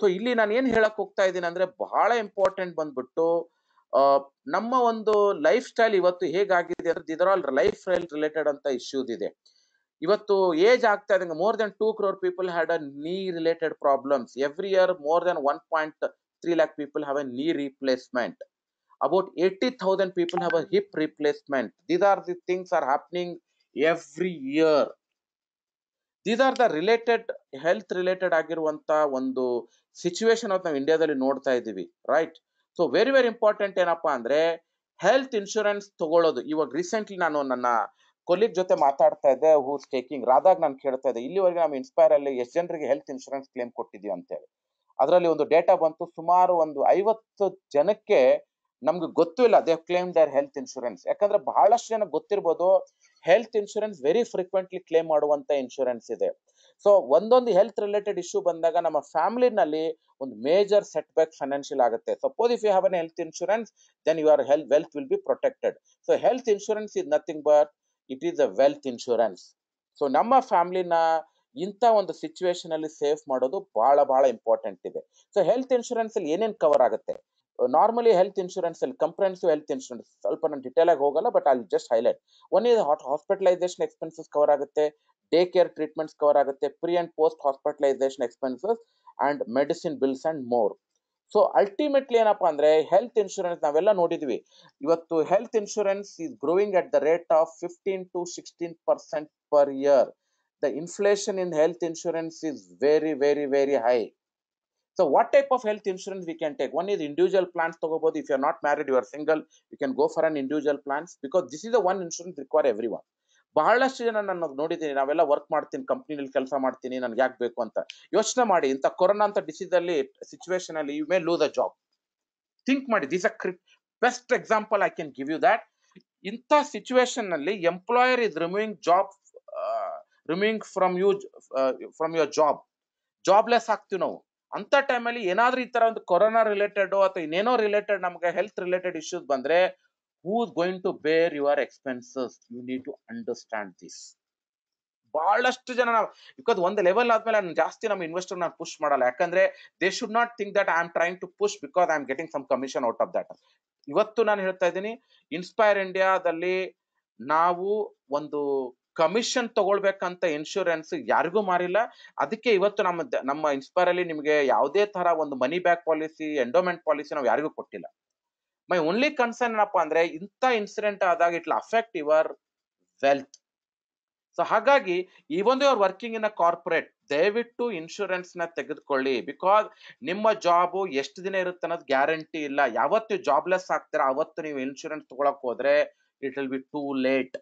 so ಇಲ್ಲಿ ನಾನು ಏನ್ ಹೇಳಕ್ ಹೋಗ್ತಾ ಇದ್ದೀನಿ ಅಂದ್ರೆ ಬಹಳ ಇಂಪಾರ್ಟೆಂಟ್ ಬಂದ್ಬಿಟ್ಟು ನಮ್ಮ ಒಂದು ಲೈಫ್ ಸ್ಟೈಲ್ ಇವತ್ತು ಹೇಗಾಗಿದೆ ಅಂದ್ರೆ ಇದರ ಲೈಫ್ ಸ್ಟೈಲ್ ರಿಲೇಟೆಡ್ ಅಂತ ಇಶ್ಯೂಸ್ ಇದೆ ಇವತ್ತು ಏಜ್ ಆಗ್ತಾ ಇದೆ more than two crore people had a knee related problems every year more than one point 3 lakh people have a knee replacement. About 80,000 people have a hip replacement. These are the things are happening every year. These are the related health related ಆಗಿರುವಂತಹ ಒಂದು situation ನಾವು ಇಂಡಿಯಾದಲ್ಲಿ ನೋಡ್ತಾ ಇದ್ದೀವಿ right so very very important ಏನಪ್ಪಾ ಅಂದ್ರೆ health insurance ತಗೊಳ್ಳೋದು ಇವಾಗ ರೀಸೆಂಟ್ಲಿ ನಾನು ನನ್ನ ಕೊಲೀಗ್ ಜೊತೆ ಮಾತಾಡ್ತಾ ಇದ್ದೆ ಹೂಸ್ ಟೇಕಿಂಗ್ ರಾಧಾಗ್ ನಾನು ಕೇಳ್ತಾ ಇದ್ದೆ ಇಲ್ಲಿವರೆಗೆ ನಮ್ಮ ಇನ್ಸ್ಪೈರ್ ಅಲ್ಲಿ ಎಷ್ಟು ಜನರಿಗೆ ಹೆಲ್ತ್ ಇನ್ಶೂರೆನ್ಸ್ ಕ್ಲೇಮ್ ಕೊಟ್ಟಿದ್ದೀವಿ ಅಂತೇಳಿ ಅದರಲ್ಲಿ ಒಂದು ಡೇಟಾ ಬಂತು ಸುಮಾರು ಒಂದು ಐವತ್ತು ಜನಕ್ಕೆ ನಮ್ಗೆ ಗೊತ್ತೂ ಇಲ್ಲ they claim their health insurance ಯಾಕಂದ್ರೆ ಬಹಳಷ್ಟು ಜನ ಗೊತ್ತಿರ್ಬೋದು health insurance very frequently claim ಮಾಡುವಂತ ಇನ್ಶೂರೆನ್ಸ್ ಇದೆ ಸೊ ಒಂದೊಂದು ಹೆಲ್ತ್ ರಿಲೇಟೆಡ್ ಇಶ್ಯೂ ಬಂದಾಗ ನಮ್ಮ ಫ್ಯಾಮಿಲಿನಲ್ಲಿ ಒಂದು ಮೇಜರ್ ಸೆಟ್ ಬ್ಯಾಕ್ ಫೈನಾನ್ಷಿಯಲ್ ಆಗುತ್ತೆ suppose if you have an health insurance then your health wealth will be protected so health insurance is nothing but it is a wealth insurance so ನಮ್ಮ ಫ್ಯಾಮಿಲಿನ ಇಂಥ ಒಂದು situation ಅಲ್ಲಿ safe ಮಾಡೋದು ಬಹಳ ಬಹಳ important ಇದೆ ಸೊ ಹೆಲ್ತ್ ಇನ್ಶೂರೆನ್ಸ್ ಅಲ್ಲಿ ಏನೇನ್ ಕವರ್ ಆಗುತ್ತೆ ನಾರ್ಮಲಿ ಹೆಲ್ತ್ ಇನ್ಶೂರೆನ್ಸ್ ಅಲ್ಲಿ ಕಂಪ್ರೆನ್ಸಿವ್ ಹೆಲ್ತ್ ಇನ್ಶೂರೆನ್ಸ್ ಸ್ವಲ್ಪ ನಾನು ಡಿಟೇಲ್ ಆಗಿ ಹೋಗಲ್ಲ ಬಟ್ ಅಲ್ಲಿ ಜಸ್ಟ್ ಹೈಲೈಟ್ ಒನ್ ಇದು ಹಾಸ್ಪಿಟಲೈಸೇಷನ್ ಎಕ್ಸ್ಪೆನ್ಸಸ್ ಕವರ್ ಆಗುತ್ತೆ ಡೇ ಕೇರ್ ಟ್ರೀಟ್ಮೆಂಟ್ಸ್ ಕವರ್ ಆಗುತ್ತೆ pre and post hospitalisation expenses and medicine bills and more so ultimately ಏನಪ್ಪಾ ಅಂದ್ರೆ ಹೆಲ್ತ್ ಇನ್ಶೂರೆನ್ಸ್ ನಾವೆಲ್ಲ ನೋಡಿದ್ವಿ ಇವತ್ತು health insurance is growing at the rate of fifteen to sixteen percent per year the inflation in health insurance is very, very, very high. So what type of health insurance we can take? One is individual plans. If you are not married, you are single, you can go for an individual plans because this is the one insurance require everyone. ಬಹಳಷ್ಟು ಜನ ನಾನು ನೋಡಿದ್ದೀನಿ ನಾವೆಲ್ಲ work ಮಾಡ್ತೀನಿ ಕಂಪ್ನಿನಲ್ಲಿ ಕೆಲಸ ಮಾಡ್ತೀನಿ ನನ್ಗೆ ಯಾಕೆ ಬೇಕು ಅಂತ ಯೋಚನೆ ಮಾಡಿ ಇಂಥ ಕೊರೋನಾ ಅಂತ ಡಿಸೀಸ್ ಸಿಚುವೇಶನ್ ಅಲ್ಲಿ you may lose a job think ಮಾಡಿ this a best example I can give you that ಇಂಥ situation employer is removing job removing from you from your job jobless ಆಗ್ತೀವಿ ನಾವು ಅಂತ ಟೈಮಲ್ಲಿ ಏನಾದ್ರೂ ಈ ತರ ಒಂದು ಕೊರೋನಾ ರಿಲೇಟೆಡ್ ಅಥವಾ ಇನ್ನೇನೋ ರಿಲೇಟೆಡ್ ನಮಗೆ ಹೆಲ್ತ್ ರಿಲೇಟೆಡ್ ಇಶ್ಯೂಸ್ ಬಂದ್ರೆ is going to bear your expenses you need to understand this ಬಹಳಷ್ಟು ಜನ ನಾವು ಬಿಕಾಸ್ ಒಂದು ಲೆವೆಲ್ ಆದ್ಮೇಲೆ ನಾನು ಜಾಸ್ತಿ ನಮ್ಮ ಇನ್ವೆಸ್ಟರ್ ನಾನು ಪುಷ್ ಮಾಡಲ್ಲ ಯಾಕಂದ್ರೆ they should not think that I am trying to push because I am getting some commission out of that ಇವತ್ತು ನಾನು ಹೇಳ್ತಾ ಇದ್ದೀನಿ ಇನ್ಸ್ಪೈರ್ ಇಂಡಿಯಾದಲ್ಲಿ ನಾವು ಒಂದು ಕಮಿಷನ್ ತಗೊಳ್ಬೇಕಂತ ಇನ್ಶೂರೆನ್ಸ್ ಯಾರಿಗೂ ಮಾರಿಲ್ಲ ಅದಕ್ಕೆ ಇವತ್ತು ನಮ್ಮ ನಮ್ಮ ಇನ್ಸ್ಪೈರ್ ಅಲ್ಲಿ ನಿಮಗೆ ಯಾವುದೇ ತರ ಒಂದು money back policy endowment policy ನಾವು ಯಾರಿಗೂ ಕೊಟ್ಟಿಲ್ಲ ಮೈ ಓನ್ಲಿ ಕನ್ಸರ್ನ್ ಏನಪ್ಪಾ ಅಂದ್ರೆ ಇಂಥ ಇನ್ಸಿಡೆಂಟ್ ಆದಾಗ it affect your wealth so ಹಾಗಾಗಿ ಈ ಒಂದು your working in a corporate ದಯವಿಟ್ಟು ಇನ್ಶೂರೆನ್ಸ್ ನ ತೆಗೆದುಕೊಳ್ಳಿ ಬಿಕಾಸ್ ನಿಮ್ಮ ಜಾಬ್ ಎಷ್ಟು ದಿನ ಇರುತ್ತೆ ಅನ್ನೋದು ಗ್ಯಾರಂಟಿ ಇಲ್ಲ ಯಾವತ್ತು ಜಾಬ್ಲೆಸ್ ಆಗ್ತೀರಾ ಅವತ್ತು ನೀವು ಇನ್ಶೂರೆನ್ಸ್ ತಗೊಳಕ್ ಹೋದ್ರೆ it will be too late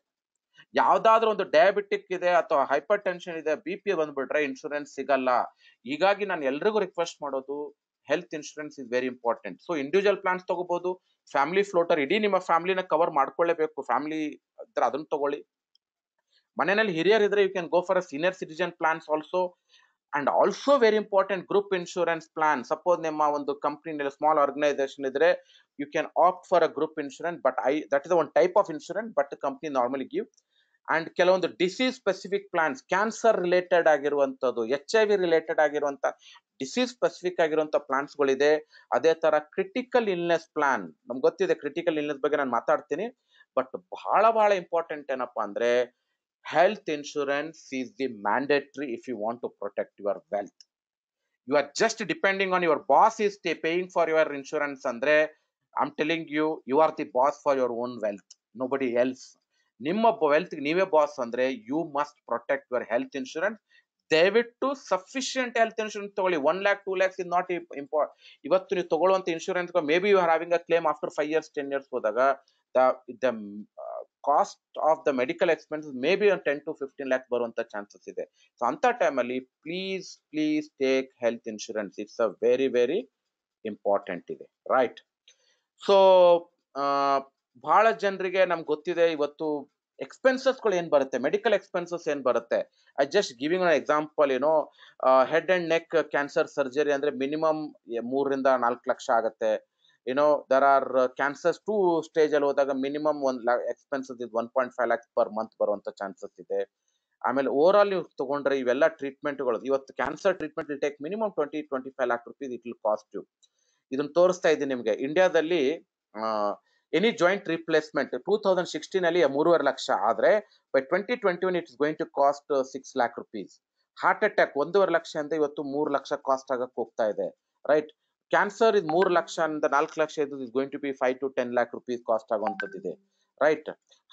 ಯಾವ್ದಾದ್ರು ಒಂದು ಡಯಾಬಿಟಿಕ್ ಇದೆ ಅಥವಾ ಹೈಪರ್ ಟೆನ್ಷನ್ ಇದೆ ಬಿ ಪಿ ಬಂದ್ಬಿಟ್ರೆ ಇನ್ಶೂರೆನ್ಸ್ ಸಿಗಲ್ಲ ಹೀಗಾಗಿ ನಾನು ಎಲ್ರಿಗೂ ರಿಕ್ವೆಸ್ಟ್ ಮಾಡೋದು health insurance is very important so individual plans ತಗೋಬಹುದು ಫ್ಯಾಮಿಲಿ ಫ್ಲೋಟರ್ ಇಡೀ ನಿಮ್ಮ ಫ್ಯಾಮಿಲಿನ ಕವರ್ ಮಾಡ್ಕೊಳ್ಳೇಬೇಕು ಫ್ಯಾಮಿಲಿ ಇದ್ರೆ ಅದನ್ನ ತಗೊಳ್ಳಿ ಮನೆಯಲ್ಲಿ ಹಿರಿಯರ್ ಇದ್ರೆ you can go for a senior citizen plans also and also very important group insurance plan suppose ನಿಮ್ಮ ಒಂದು ಕಂಪ್ನಿ ಸ್ಮಾಲ್ ಆರ್ಗನೈಸೇಷನ್ ಇದ್ರೆ you can opt for a group insurance but I that is one type of insurance but company normally give and ಕೆಲವೊಂದು disease specific plans cancer related ಆಗಿರುವಂಥದ್ದು H I V related ಆಗಿರುವಂಥ disease specific ಆಗಿರುವಂಥ ಪ್ಲಾನ್ಸ್ಗಳಿದೆ ಅದೇ ಥರ critical illness plan ನಮ್ಗೆ ಗೊತ್ತಿದೆ critical illness ಬಗ್ಗೆ ನಾನು ಮಾತಾಡ್ತೀನಿ ಬಟ್ ಬಹಳ ಬಹಳ ಇಂಪಾರ್ಟೆಂಟ್ ಏನಪ್ಪಾ ಅಂದ್ರೆ health insurance is the mandatory if you want to protect your wealth you are just depending on your boss is ಟೇ ಪೇಯಿಂಗ್ ಫಾರ್ ಯುವರ್ ಇನ್ಶೂರೆನ್ಸ್ ಅಂದ್ರೆ I am telling you you are the boss for your own wealth nobody else ನಿಮ್ಮ wealth ನೀವೇ boss ಅಂದ್ರೆ you must protect your health insurance ದಯವಿಟ್ಟು sufficient health insurance ತಗೊಳ್ಳಿ one lakh two lakhs is not import ಇವತ್ತು ನೀವು ತಗೊಳ್ಳುವಂತ insurance may be you are having a claim after five years ten years ಹೋದಾಗ the cost of the medical expenses may be ಒಂದು ten to fifteen lakh ಬರುವಂತ chances ಇದೆ ಸೊ ಅಂತ ಟೈಮಲ್ಲಿ please please take health insurance it's a very very important ಇದೆ right so uh, ಬಹಳ ಜನರಿಗೆ ನಮ್ಗೆ ಗೊತ್ತಿದೆ ಇವತ್ತು ಎಕ್ಸ್ಪೆನ್ಸಸ್ ಗಳು ಏನ್ ಬರುತ್ತೆ ಮೆಡಿಕಲ್ ಎಕ್ಸ್ಪೆನ್ಸಸ್ ಏನ್ ಬರುತ್ತೆ I just giving an example ಏನೋ head and neck cancer surgery ಅಂದ್ರೆ ಮಿನಿಮಮ್ ಮೂರರಿಂದ ನಾಲ್ಕು ಲಕ್ಷ ಆಗುತ್ತೆ ಏನೋ there are cancers two stage ಅಲ್ಲಿ ಹೋದಾಗ ಮಿನಿಮಮ್ ಒಂದು ಎಕ್ಸ್ಪೆನ್ಸಸ್ ಇದು one point five lakhs per month ಬರುವಂತ ಚಾನ್ಸಸ್ ಇದೆ ಆಮೇಲೆ ಓವರ್ ಆಲ್ ನೀವು ತಗೊಂಡ್ರೆ ಇವೆಲ್ಲ ಟ್ರೀಟ್ಮೆಂಟ್ಗಳು ಇವತ್ತು cancer treatment will take minimum twenty twenty five lakh rupees it will cost you ಇದನ್ನ ತೋರಿಸ್ತಾ ಇದ್ದೀನಿ ನಿಮಗೆ ಇಂಡಿಯಾದಲ್ಲಿ any joint replacement two thousand sixteen ಅಲ್ಲಿ ಮೂರುವರೆ ಲಕ್ಷ ಆದ್ರೆ by twenty twenty one it's going to cost six lakh rupees heart attack ಒಂದೂವರೆ ಲಕ್ಷ ಅಂತ ಇವತ್ತು ಮೂರು ಲಕ್ಷ ಕಾಸ್ಟ್ ಆಗಕ್ಕೆ ಹೋಗ್ತಾ ಇದೆ ರೈಟ್ ಕ್ಯಾನ್ಸರ್ ಇದು ಮೂರು ಲಕ್ಷ ಅಂತ ನಾಲ್ಕು ಲಕ್ಷ ಇದು is going to be five to ten lakh rupees cost ಆಗುವಂಥದ್ದಿದೆ right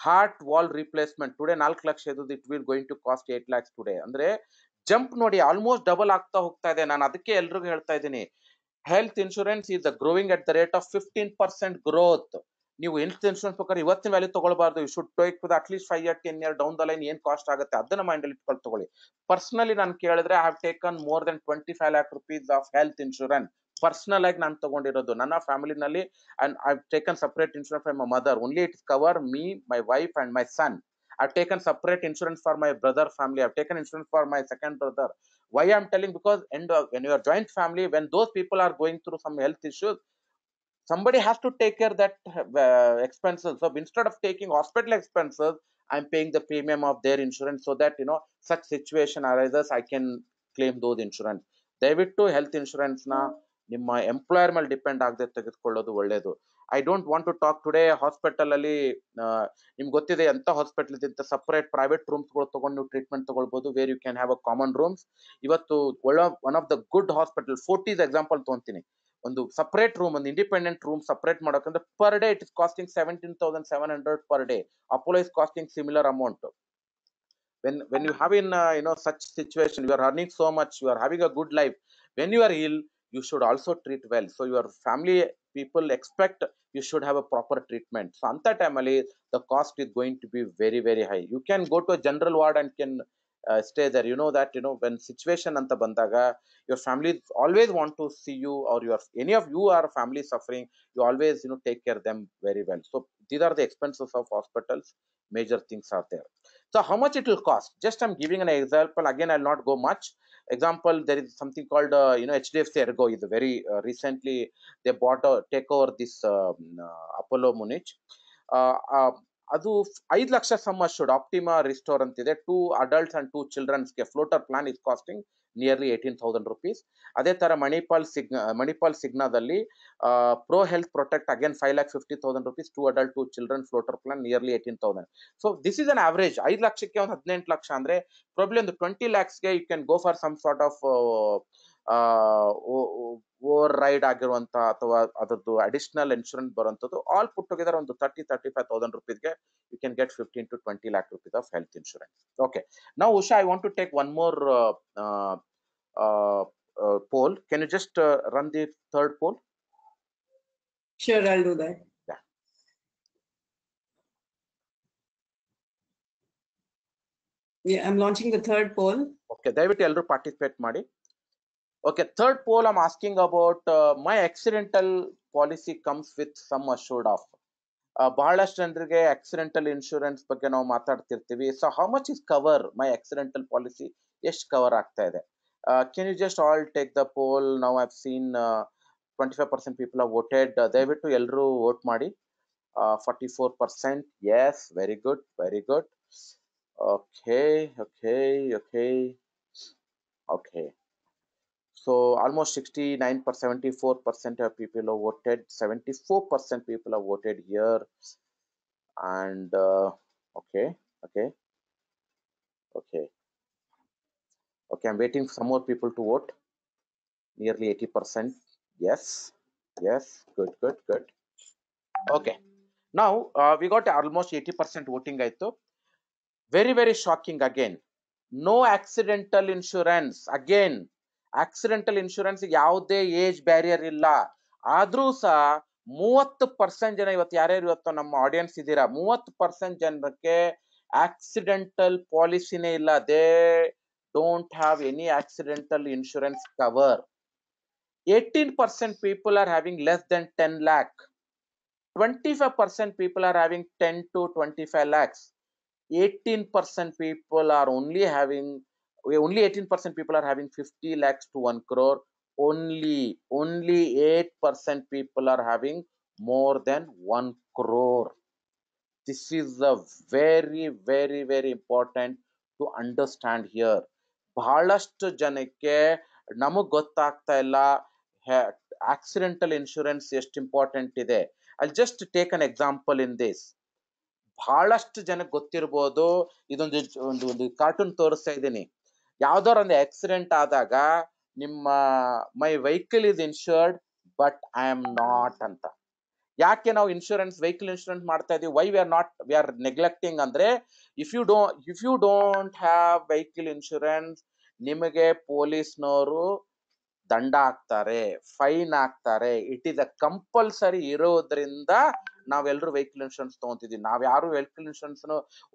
heart valve replacement today ನಾಲ್ಕು ಲಕ್ಷ ಇದು it will going to cost eight lakhs today ಅಂದ್ರೆ ಜಂಪ್ ನೋಡಿ ಆಲ್ಮೋಸ್ಟ್ ಡಬಲ್ ಆಗ್ತಾ ಹೋಗ್ತಾ ಇದೆ ನಾನು ಅದಕ್ಕೆ ಎಲ್ರಿಗೂ ಹೇಳ್ತಾ ಇದ್ದೀನಿ health insurance is the growing at the rate of fifteen percent growth ನೀವು ಹೆಲ್ತ್ ಇನ್ಶೂರೆನ್ಸ್ ಬೇಕಾದ್ರೆ ಇವತ್ತಿನ ವ್ಯಾಲ್ಯೂ ತಗೊಳ್ಬಾರ್ದು you should take with at least five year ten year down the line ಏನು ಕಾಸ್ಟ್ ಆಗುತ್ತೆ ಅದನ್ನ ಮೈಂಡಲ್ಲಿ ಇಟ್ಕೊಂಡು ತಗೊಳ್ಳಿ ಪರ್ಸನಲಿ ನಾನು ಕೇಳಿದ್ರೆ I have taken more than twenty five lakh rupees of health insurance personal ಆಗಿ ನಾನು ತಗೊಂಡಿರೋದು ನನ್ನ ಫ್ಯಾಮಿಲಿನಲ್ಲಿ and I taken separate insurance for my mother only it cover me my wife and my son I taken separate insurance for my brother family I taken insurance for my second brother why am telling because end when your joint family when those people are going through some health issues somebody has to take care that uh, expenses so instead of taking hospital expenses i'm paying the premium of their insurance so that you know such situation arises i can claim those insurance ದಯವಿಟ್ಟು health ಇನ್ಶೂರೆನ್ಸ್ನ ನಿಮ್ಮ employer ಮೇಲೆ depend ಆಗದೆ ತೆಗೆದುಕೊಳ್ಳೋದು ಒಳ್ಳೆಯದು I don't want to talk today ಹಾಸ್ಪಿಟಲಲ್ಲಿ ನಿಮ್ಗೆ ಗೊತ್ತಿದೆ ಎಂಥ ಹಾಸ್ಪಿಟಲ್ ಇದೆ ಸಪ್ರೇಟ್ ಪ್ರೈವೇಟ್ ರೂಮ್ಸ್ಗಳು ತೊಗೊಂಡು ನೀವು ಟ್ರೀಟ್ಮೆಂಟ್ ತೊಗೊಳ್ಬೋದು where you can have a common rooms ಇವತ್ತು ಒಳ್ಳೆ one of the good hospital Fortis example ತೊಗೊಂತೀನಿ ಒಂದು separate room, and independent room separate ಮಾಡೋಕಂದ್ರೆ per day it is costing seventeen thousand seven hundred per day Apollo is costing similar when when you have in uh, you know such situation you are earning so much you are having a good life when you are ill you should also treat well so your family people expect you should have a proper treatment so anta time the cost is going to be very very high you can go to a general ward and can uh, stay there you know that you know when situation and the bandaga your family always want to see you or your any of you are family suffering you always you know take care of them very well so these are the expenses of hospitals major things are there so how much it will cost just i'm giving an example again i'll not go much example there is something called uh, you know hdfc ergo is very uh, recently they bought or take over this um, apollo munich ಅದು ಐದು ಲಕ್ಷ sum assured Optima restore ಅಂತಿದೆ two adults and two ಚಿಲ್ಡ್ರನ್ಸ್ಗೆ floater plan is costing nearly eighteen thousand rupees ಅದೇ ತರ Manipal Cigna Manipal ಸಿಗ್ನಾದಲ್ಲಿ pro health protect again five lakh fifty thousand rupees two adult two children floater plan nearly eighteen thousand so this is an average ಐದು ಲಕ್ಷಕ್ಕೆ ಒಂದು ಹದಿನೆಂಟು ಲಕ್ಷ ಅಂದರೆ probably ಒಂದು ಟ್ವೆಂಟಿ ಲ್ಯಾಕ್ಸ್ಗೆ you can go for some sort of override ಆಗಿರುವಂತಹ ಅಥವಾ ಅದರದ್ದು ಅಡಿಷನಲ್ ಇನ್ಶೂರೆನ್ಸ್ ಬರುವಂಥದ್ದು ಆಲ್ ಪುಟ್ ಟುಗೆದರ್ ಒಂದು ತರ್ಟಿ ತರ್ಟಿ ಫೈವ್ ತೌಸಂಡ್ ರುಪೀಸ್ಗೆ you can get fifteen to twenty lakh rupees of health insurance okay ನಾವು Usha I want to take one more poll can you just run the third poll Sure, launching do that. Yeah. Yeah, ದಯವಿಟ್ಟು ಎಲ್ಲರೂ participate ಮಾಡಿ Okay, third poll I'm asking about uh, my accidental policy comes with some assured of ಬಹಳಷ್ಟು ಜನರಿಗೆ accidental insurance ಬಗ್ಗೆ ನಾವು ಮಾತಾಡ್ತಿರ್ತೀವಿ so how much is cover my accidental policy ಎಷ್ಟು cover ಆಗ್ತಾ ಇದೆ can you just all take the poll ನಾವು have seen twenty five percent people a voted ದಯವಿಟ್ಟು ಎಲ್ಲರೂ ವೋಟ್ ಮಾಡಿ forty four percent yes very good very good okay okay okay okay So almost 69 per 74 percent of people have voted. 74 percent people have voted here, and uh, okay, okay, okay, okay. I'm waiting for some more people to vote. Nearly 80 percent. Yes, yes. Good, good, good. Okay. Now uh, we got almost 80 percent voting. ಆಯ್ತು very very shocking again. No accidental insurance again. Accidental insurance ಯಾವುದೇ age barrier ಇಲ್ಲ ಆದ್ರೂ ಸಹ ಮೂವತ್ತು percent ಜನ ಇವತ್ತು ಯಾರ್ಯಾರು ಇವತ್ತು ನಮ್ಮ ಆಡಿಯನ್ಸ್ ಇದ್ದೀರಾ ಮೂವತ್ತು ಪರ್ಸೆಂಟ್ ಜನಕ್ಕೆ ಆಕ್ಸಿಡೆಂಟಲ್ ಪಾಲಿಸಿನೇ ಇಲ್ಲ they don't have any accidental insurance cover eighteen percent people are having less than ten lakh twenty five percent people are having ten to twenty five lakhs eighteen percent people are only having only 18% people are having 50 lakhs to 1 crore only only 8% people are having more than 1 crore this is a very very very important to understand here ಬಹಳಷ್ಟು janakke, Namu ಗೊತ್ತಾಗ್ತಾ illa, Accidental insurance is important ಇದೆ I just take an example in this ಬಹಳಷ್ಟು ಜನಕ್ಕೆ ಗೊತ್ತಿರ್ಬೋದು ಇದೊಂದು ಒಂದು ಒಂದು cartoon ತೋರಿಸ್ತಾ ಇದ್ದೀನಿ ಯಾವ್ದಾರ ಒಂದು ಆಕ್ಸಿಡೆಂಟ್ ಆದಾಗ ನಿಮ್ಮ my vehicle is insured but I am not ಅಂತ ಯಾಕೆ ನಾವು ಇನ್ಶೂರೆನ್ಸ್ ವೆಹಿಕಲ್ ಇನ್ಶೂರೆನ್ಸ್ ಮಾಡ್ತಾ ಇದೀವಿ why we not we are neglecting ಅಂದ್ರೆ if you do if you don't have vehicle insurance ನಿಮಗೆ ಪೊಲೀಸ್ನವರು ದಂಡ ಹಾಕ್ತಾರೆ ಫೈನ್ ಹಾಕ್ತಾರೆ ಇಟ್ ಇಸ್ ಅ ಕಂಪಲ್ಸರಿ ಇರೋದ್ರಿಂದ ನಾವೆಲ್ಲರೂ ವೆಹಿಕಲ್ ಇನ್ಶೂರೆನ್ಸ್ ತಗೊಂತಿದೀವಿ ನಾವ್ ಯಾರು ವೆಹಿಕಲ್ ಇನ್ಶೂರೆನ್ಸ್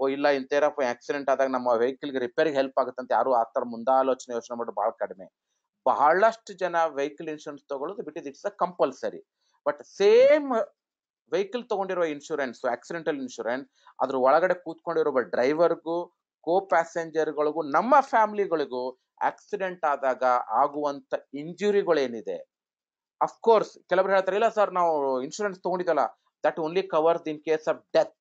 ಓ ಇಲ್ಲ ಇನ್ ಆಕ್ಸಿಡೆಂಟ್ ಆದಾಗ ನಮ್ಮ ವೆಹಿಕಲ್ ಗೆ ರಿಪೇರಿಗೆ ಹೆಲ್ಪ್ ಆಗುತ್ತೆ ಅಂತ ಯಾರು ಆ ಮುಂದಾಲೋಚನೆ ಯೋಚನೆ ಮಾಡೋದು ಬಹಳ ಕಡಿಮೆ ಬಹಳಷ್ಟು ಜನ ವೆಹಿಕಲ್ ಇನ್ಶೂರೆನ್ಸ್ ತಗೊಳ್ಳೋದು ಬಿಟ್ it's a compulsory but same vehicle ತಗೊಂಡಿರೋ ಇನ್ಶೂರೆನ್ಸ್ ಆಕ್ಸಿಡೆಂಟಲ್ ಇನ್ಶೂರೆನ್ಸ್ ಅದ್ರ ಒಳಗಡೆ ಕೂತ್ಕೊಂಡಿರೋ ಡ್ರೈವರ್ಗೂ ಕೋ ಪ್ಯಾಸೆಂಜರ್ಗಳಿಗೂ ನಮ್ಮ ಫ್ಯಾಮಿಲಿಗಳಿಗೂ ಆಕ್ಸಿಡೆಂಟ್ ಆದಾಗ ಆಗುವಂತ ಇಂಜುರಿಗಳೇನಿದೆ ಅಫ್ಕೋರ್ಸ್ ಕೆಲವರು ಹೇಳ್ತಾರೆ ಇಲ್ಲ ಸರ್ ನಾವು ಇನ್ಶೂರೆನ್ಸ್ ತಗೊಂಡಿದ್ದಲ್ಲ that only covers in case of death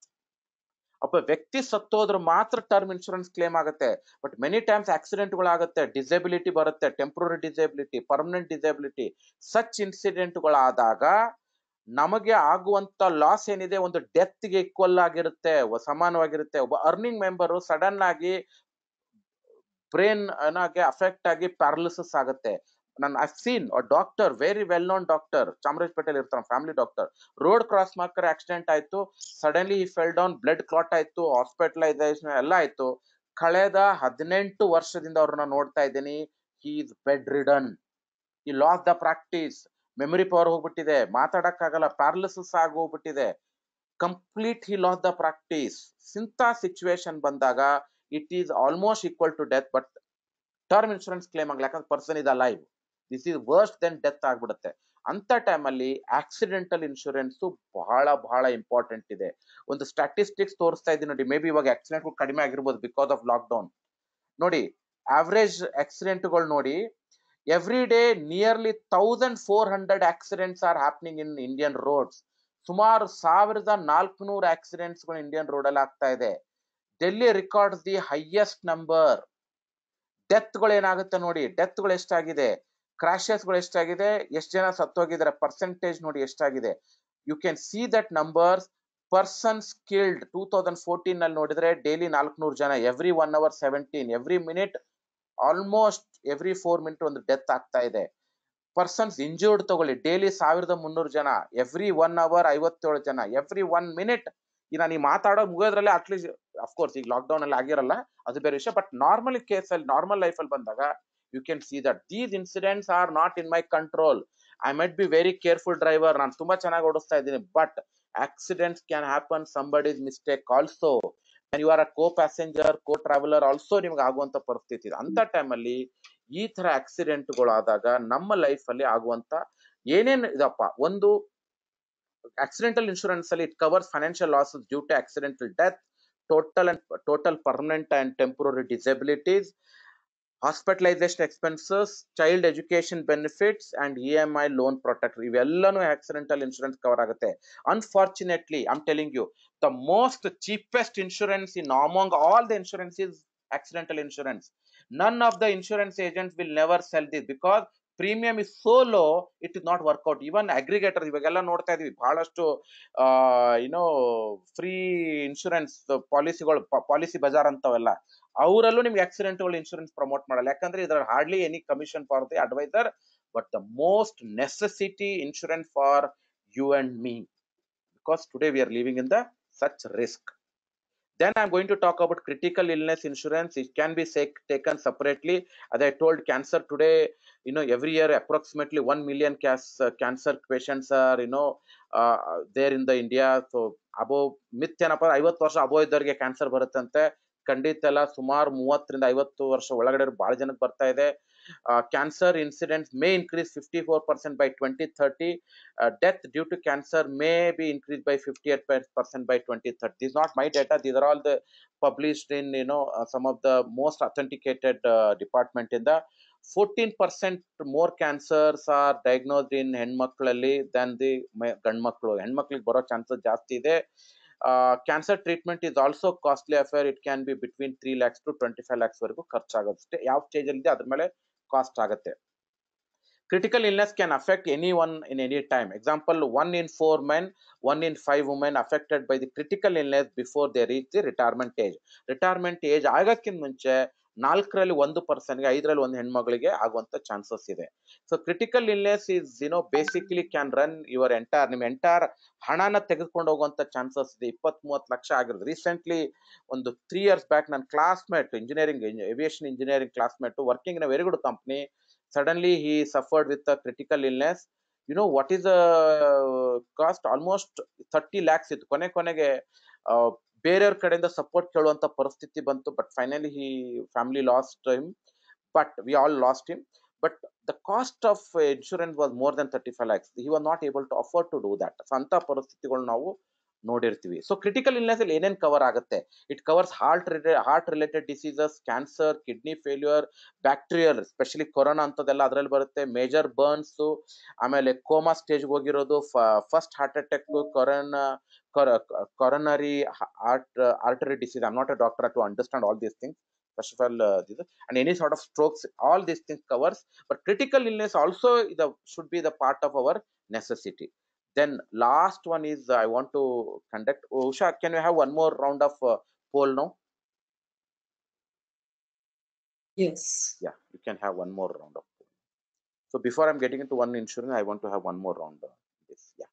ಒಬ್ಬ ವ್ಯಕ್ತಿ ಸತ್ತೋದ್ರೆ ಮಾತ್ರ ಟರ್ಮ್ ಇನ್ಶೂರೆನ್ಸ್ ಕ್ಲೇಮ್ ಆಗುತ್ತೆ ಬಟ್ ಮೆನಿ ಟೈಮ್ಸ್ ಆಕ್ಸಿಡೆಂಟ್ಗಳಾಗುತ್ತೆ ಡಿಸೆಬಿಲಿಟಿ ಬರುತ್ತೆ temporary disability permanent disability such ಇನ್ಸಿಡೆಂಟ್ಗಳಾದಾಗ ನಮಗೆ ಆಗುವಂತ ಲಾಸ್ ಏನಿದೆ ಒಂದು ಡೆತ್ಗೆ ಈಕ್ವಲ್ ಆಗಿರುತ್ತೆ ಸಮಾನವಾಗಿರುತ್ತೆ ಒಬ್ಬ ಅರ್ನಿಂಗ್ ಮೆಂಬರು ಸಡನ್ ಆಗಿ ಬ್ರೇನ್ ಏನಾಗೆ ಅಫೆಕ್ಟ್ ಆಗಿ ಪ್ಯಾರಲಿಸಿಸ್ ಆಗುತ್ತೆ ನನ್ನ I seen doctor very well known doctor Chamaraj Patel ಇರ್ತಾನೆ ಫ್ಯಾಮಿಲಿ ಡಾಕ್ಟರ್ ರೋಡ್ ಕ್ರಾಸ್ ಮಾಡ್ಕರೆ ಆಕ್ಸಿಡೆಂಟ್ ಆಯ್ತು suddenly fell down blood clot ಆಯ್ತು ಹಾಸ್ಪಿಟಲೈಸೇಷನ್ ಎಲ್ಲ ಆಯ್ತು ಕಳೆದ ಹದಿನೆಂಟು ವರ್ಷದಿಂದ ಅವ್ರನ್ನ ನೋಡ್ತಾ ಇದ್ದೀನಿ ಹಿ ಇಸ್ ಬೆಡ್ ರಿಡನ್ ಈ lost the practice memory power ಹೋಗ್ಬಿಟ್ಟಿದೆ ಮಾತಾಡಕ್ಕಾಗಲ್ಲ ಪ್ಯಾರಲಿಸಿಸ್ ಆಗೋಗ್ಬಿಟ್ಟಿದೆ complete he lost the practice ಇಂಥ ಸಿಚುವೇಶನ್ ಬಂದಾಗ it is almost equal to death but term insurance claim ಆಗಲ್ಲ ಯಾಕಂದ್ರೆ ಪರ್ಸನ್ ಇದ live this is worst than death ಆಗ್ಬಿಡುತ್ತೆ ಅಂತ ಟೈಮಲ್ಲಿ ಆಕ್ಸಿಡೆಂಟಲ್ ಇನ್ಶೂರೆನ್ಸ್ ಬಹಳ ಬಹಳ ಇಂಪಾರ್ಟೆಂಟ್ ಇದೆ ಒಂದು ಸ್ಟಾಟಿಸ್ಟಿಕ್ಸ್ ತೋರಿಸ್ತಾ ಇದ್ದೀನಿ ನೋಡಿ ಮೇ ಬಿ ಇವಾಗ ಆಕ್ಸಿಡೆಂಟ್ಗಳು ಕಡಿಮೆ ಆಗಿರ್ಬೋದು ಬಿಕಾಸ್ ಆಫ್ ಲಾಕ್ಡೌನ್ ನೋಡಿ ಆವ್ರೇಜ್ ಆಕ್ಸಿಡೆಂಟ್ಗಳು ನೋಡಿ every day nearly thousand four hundred accidents are happening in Indian roads ಸುಮಾರು ಸಾವಿರದ ನಾಲ್ಕುನೂರ ಆಕ್ಸಿಡೆಂಟ್ಸ್ಗಳು ಇಂಡಿಯನ್ ರೋಡಲ್ಲಿ ಆಗ್ತಾ ಇದೆ Delhi records the highest number death ಡೆತ್ಗಳು ಏನಾಗುತ್ತೆ ನೋಡಿ ಡೆತ್ ಡೆತ್ಗಳು ಎಷ್ಟಾಗಿದೆ ಕ್ರಾಶಸ್ಗಳು ಎಷ್ಟಾಗಿದೆ ಎಷ್ಟು ಜನ ಸತ್ತೋಗಿದ್ದಾರೆ ಪರ್ಸೆಂಟೇಜ್ ನೋಡಿ ಎಷ್ಟಾಗಿದೆ you can see that numbers persons killed two thousand fourteen ಅಲ್ಲಿ ನೋಡಿದ್ರೆ ಡೈಲಿ ನಾಲ್ಕುನೂರು ಜನ every one hour seventeen every minute almost every four minute ಒಂದು ಡೆತ್ ಆಗ್ತಾ ಇದೆ ಪರ್ಸನ್ಸ್ ಇಂಜೂರ್ಡ್ ತಗೊಳ್ಳಿ ಡೈಲಿ ಸಾವಿರದ ಮುನ್ನೂರು ಜನ ಎವ್ರಿ ಒನ್ ಅವರ್ ಐವತ್ತೇಳು ಜನ ಎವ್ರಿ ಒನ್ ಮಿನಿಟ್ ನಾನು ಈ ಮಾತಾಡೋ ಮುಗೋದ್ರಲ್ಲೇ ಅಟ್ಲೀಸ್ಟ್ ಅಫ್ಕೋರ್ಸ್ ಈಗ ಲಾಕ್ಡೌನ್ ಅಲ್ಲಿ ಆಗಿರಲ್ಲ ಅದು ಬೇರೆ ವಿಷಯ ಬಟ್ ನಾರ್ಮಲ್ ಕೇಸಲ್ಲಿ ನಾರ್ಮಲ್ ಅಲ್ಲಿ ಬಂದಾಗ you can see that these incidents are not in my control I might be very careful driver ನಾನು ತುಂಬಾ ಚೆನ್ನಾಗಿ ಓಡಿಸ್ತಾ ಇದ್ದೀನಿ but accidents can happen somebody is mistake also you are a co passenger co traveller also ನಿಮ್ಗೆ ಆಗುವಂತ ಪರಿಸ್ಥಿತಿ ಅಂತ ಟೈಮಲ್ಲಿ ಈ ತರ ಆಕ್ಸಿಡೆಂಟ್ಗಳಾದಾಗ ನಮ್ಮ ಲೈಫ್ ಅಲ್ಲಿ ಆಗುವಂತ ಏನೇನು ಇದಪ್ಪ ಒಂದು ಆಕ್ಸಿಡೆಂಟಲ್ ಇನ್ಶೂರೆನ್ಸ್ ಅಲ್ಲಿ it covers financial losses due to accidental death total and total permanent and temporary disabilities hospitalisation expenses child education benefits and E M I loan protect ಇವೆಲ್ಲನೂ ಆಕ್ಸಿಡೆಂಟಲ್ ಇನ್ಶೂರೆನ್ಸ್ ಕವರ್ ಆಗುತ್ತೆ unfortunately I'm telling you the most cheapest insurance in among all the insurance is accidental insurance none of the insurance agent will never sell this because premium is so low it is not work out even aggregator ಇವಾಗೆಲ್ಲ ನೋಡ್ತಾ ಇದೀವಿ ಬಹಳಷ್ಟು you know free insurance ಪಾಲಿಸಿಗಳು ಪಾಲಿಸಿ ಬಜಾರ್ ಅಂತವೆಲ್ಲ ಅವರಲ್ಲೂ ನಿಮ್ಗೆ ಆಕ್ಸಿಡೆಂಟ್ಗಳು insurance promote ಮಾಡಲ್ಲ ಯಾಕಂದ್ರೆ ಇದರ hardly any commission for the advisor but the most necessity insurance for you and me because today we are living in the such risk then i'm going to talk about critical illness insurance it can be taken separately as i told cancer today you know every year approximately 1 million uh, cancer patients are you know there in the India so ಅಬೋ ಮಿತ್ ಏನಪ್ಪ ಐವತ್ತು ವರ್ಷ ಅಬೋ ಇದ್ದವರಿಗೆ cancer ಬರುತ್ತಂತೆ ಖಂಡಿತ ಎಲ್ಲ ಸುಮಾರು ಮೂವತ್ತರಿಂದ ಐವತ್ತು ವರ್ಷ ಒಳಗಡೆ ಬಹಳ ಜನಕ್ಕೆ ಬರ್ತಾ ಇದೆ cancer incident may increase fifty four percent by twenty thirty death due to cancer may be increase by fifty eight percent by twenty thirty is not my data these are all the published in you know some of the most authenticated department ಇಂದ 14% more cancers are diagnosed in ಹೆಣ್ಮಕ್ಳಲ್ಲಿ than the ಗಂಡ್ಮಕ್ಳು ಹೆಣ್ಮಕ್ಳಿಗೆ ಬರೋ chances ಜಾಸ್ತಿ ಇದೆ cancer treatment is also costly affair it can be between three lakhs to twenty five lakhs ವರೆಗೂ ಖರ್ಚಾಗುತ್ತೆ ಯಾವ ಸ್ಟೇಜಲ್ಲಿ ಇದೆ ಅದ್ರ ಮೇಲೆ ಕಾಸ್ಟ್ ಆಗುತ್ತೆ critical illness can affect anyone in any time example one in four men one in five women affected by the critical illness before they reach the retirement age retirement age ಆಗಕ್ಕಿಂತ ಮುಂಚೆ ನಾಲ್ಕರಲ್ಲಿ ಒಂದು ಪರ್ಸನ್ಗೆ ಐದರಲ್ಲಿ ಒಂದು ಹೆಣ್ಮಗಳಿಗೆ ಆಗುವಂತ chances ಇದೆ so critical illness is you know basically can run your entire ನಿಮ್ಮ entire ಹಣನ ತೆಗೆದುಕೊಂಡು ಹೋಗುವಂತ ಚಾನ್ಸಸ್ ಇದೆ ಇಪ್ಪತ್ತ್ ಮೂವತ್ತು ಲಕ್ಷ ಆಗಿರೋದು ರೀಸೆಂಟ್ಲಿ ಒಂದು ತ್ರೀ ಇಯರ್ಸ್ ಬ್ಯಾಕ್ ನನ್ನ classmate engineering aviation engineering classmate working in very good company suddenly he suffered with critical illness you know what is cost almost thirty lakhs ಇತ್ತು ಕೊನೆ ಕೊನೆಗೆ ಬೇರೆಯವ್ರ ಕಡೆಯಿಂದ ಸಪೋರ್ಟ್ ಕೇಳುವಂತ ಪರಿಸ್ಥಿತಿ ಬಂತು but finally he family lost him but we all lost him but the cost of insurance was more than thirty five lakhs he was not able to afford to do that so ಅಂತ ಪರಿಸ್ಥಿತಿಗಳು ನಾವು ನೋಡಿರ್ತೀವಿ so critical illness ಅಲ್ಲಿ ಏನೇನು cover ಆಗುತ್ತೆ it covers heart heart related diseases cancer kidney failure bacterial specially corona ಅಂತದೆಲ್ಲ ಅದರಲ್ಲಿ ಬರುತ್ತೆ ಮೇಜರ್ ಬರ್ನ್ಸ್ ಆಮೇಲೆ ಕೋಮಾ ಸ್ಟೇಜ್ ಹೋಗಿರೋದು first heart attack corona Uh, coronary heart, uh, artery disease. I'm not a doctor to understand all these things. First of all, uh, and any sort of strokes, all these things covers. But critical illness also the, should be the part of our necessity. Then last one is I want to conduct. Usha, can we have one more round of poll now? Yes. Yeah, you can have one more round of poll. So before I'm getting into one insurance, I want to have one more round of this. Yeah.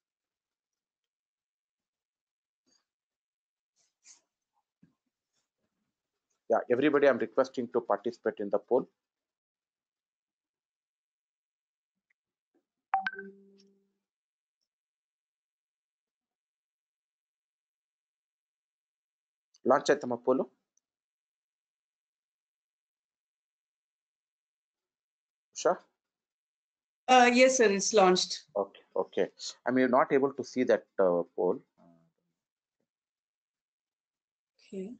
yeah everybody i'm requesting to participate in the poll launch at the polo Usha? Uh, yes, sir, it's launched. Okay, okay. I mean, you're not able to see that uh, poll. Okay.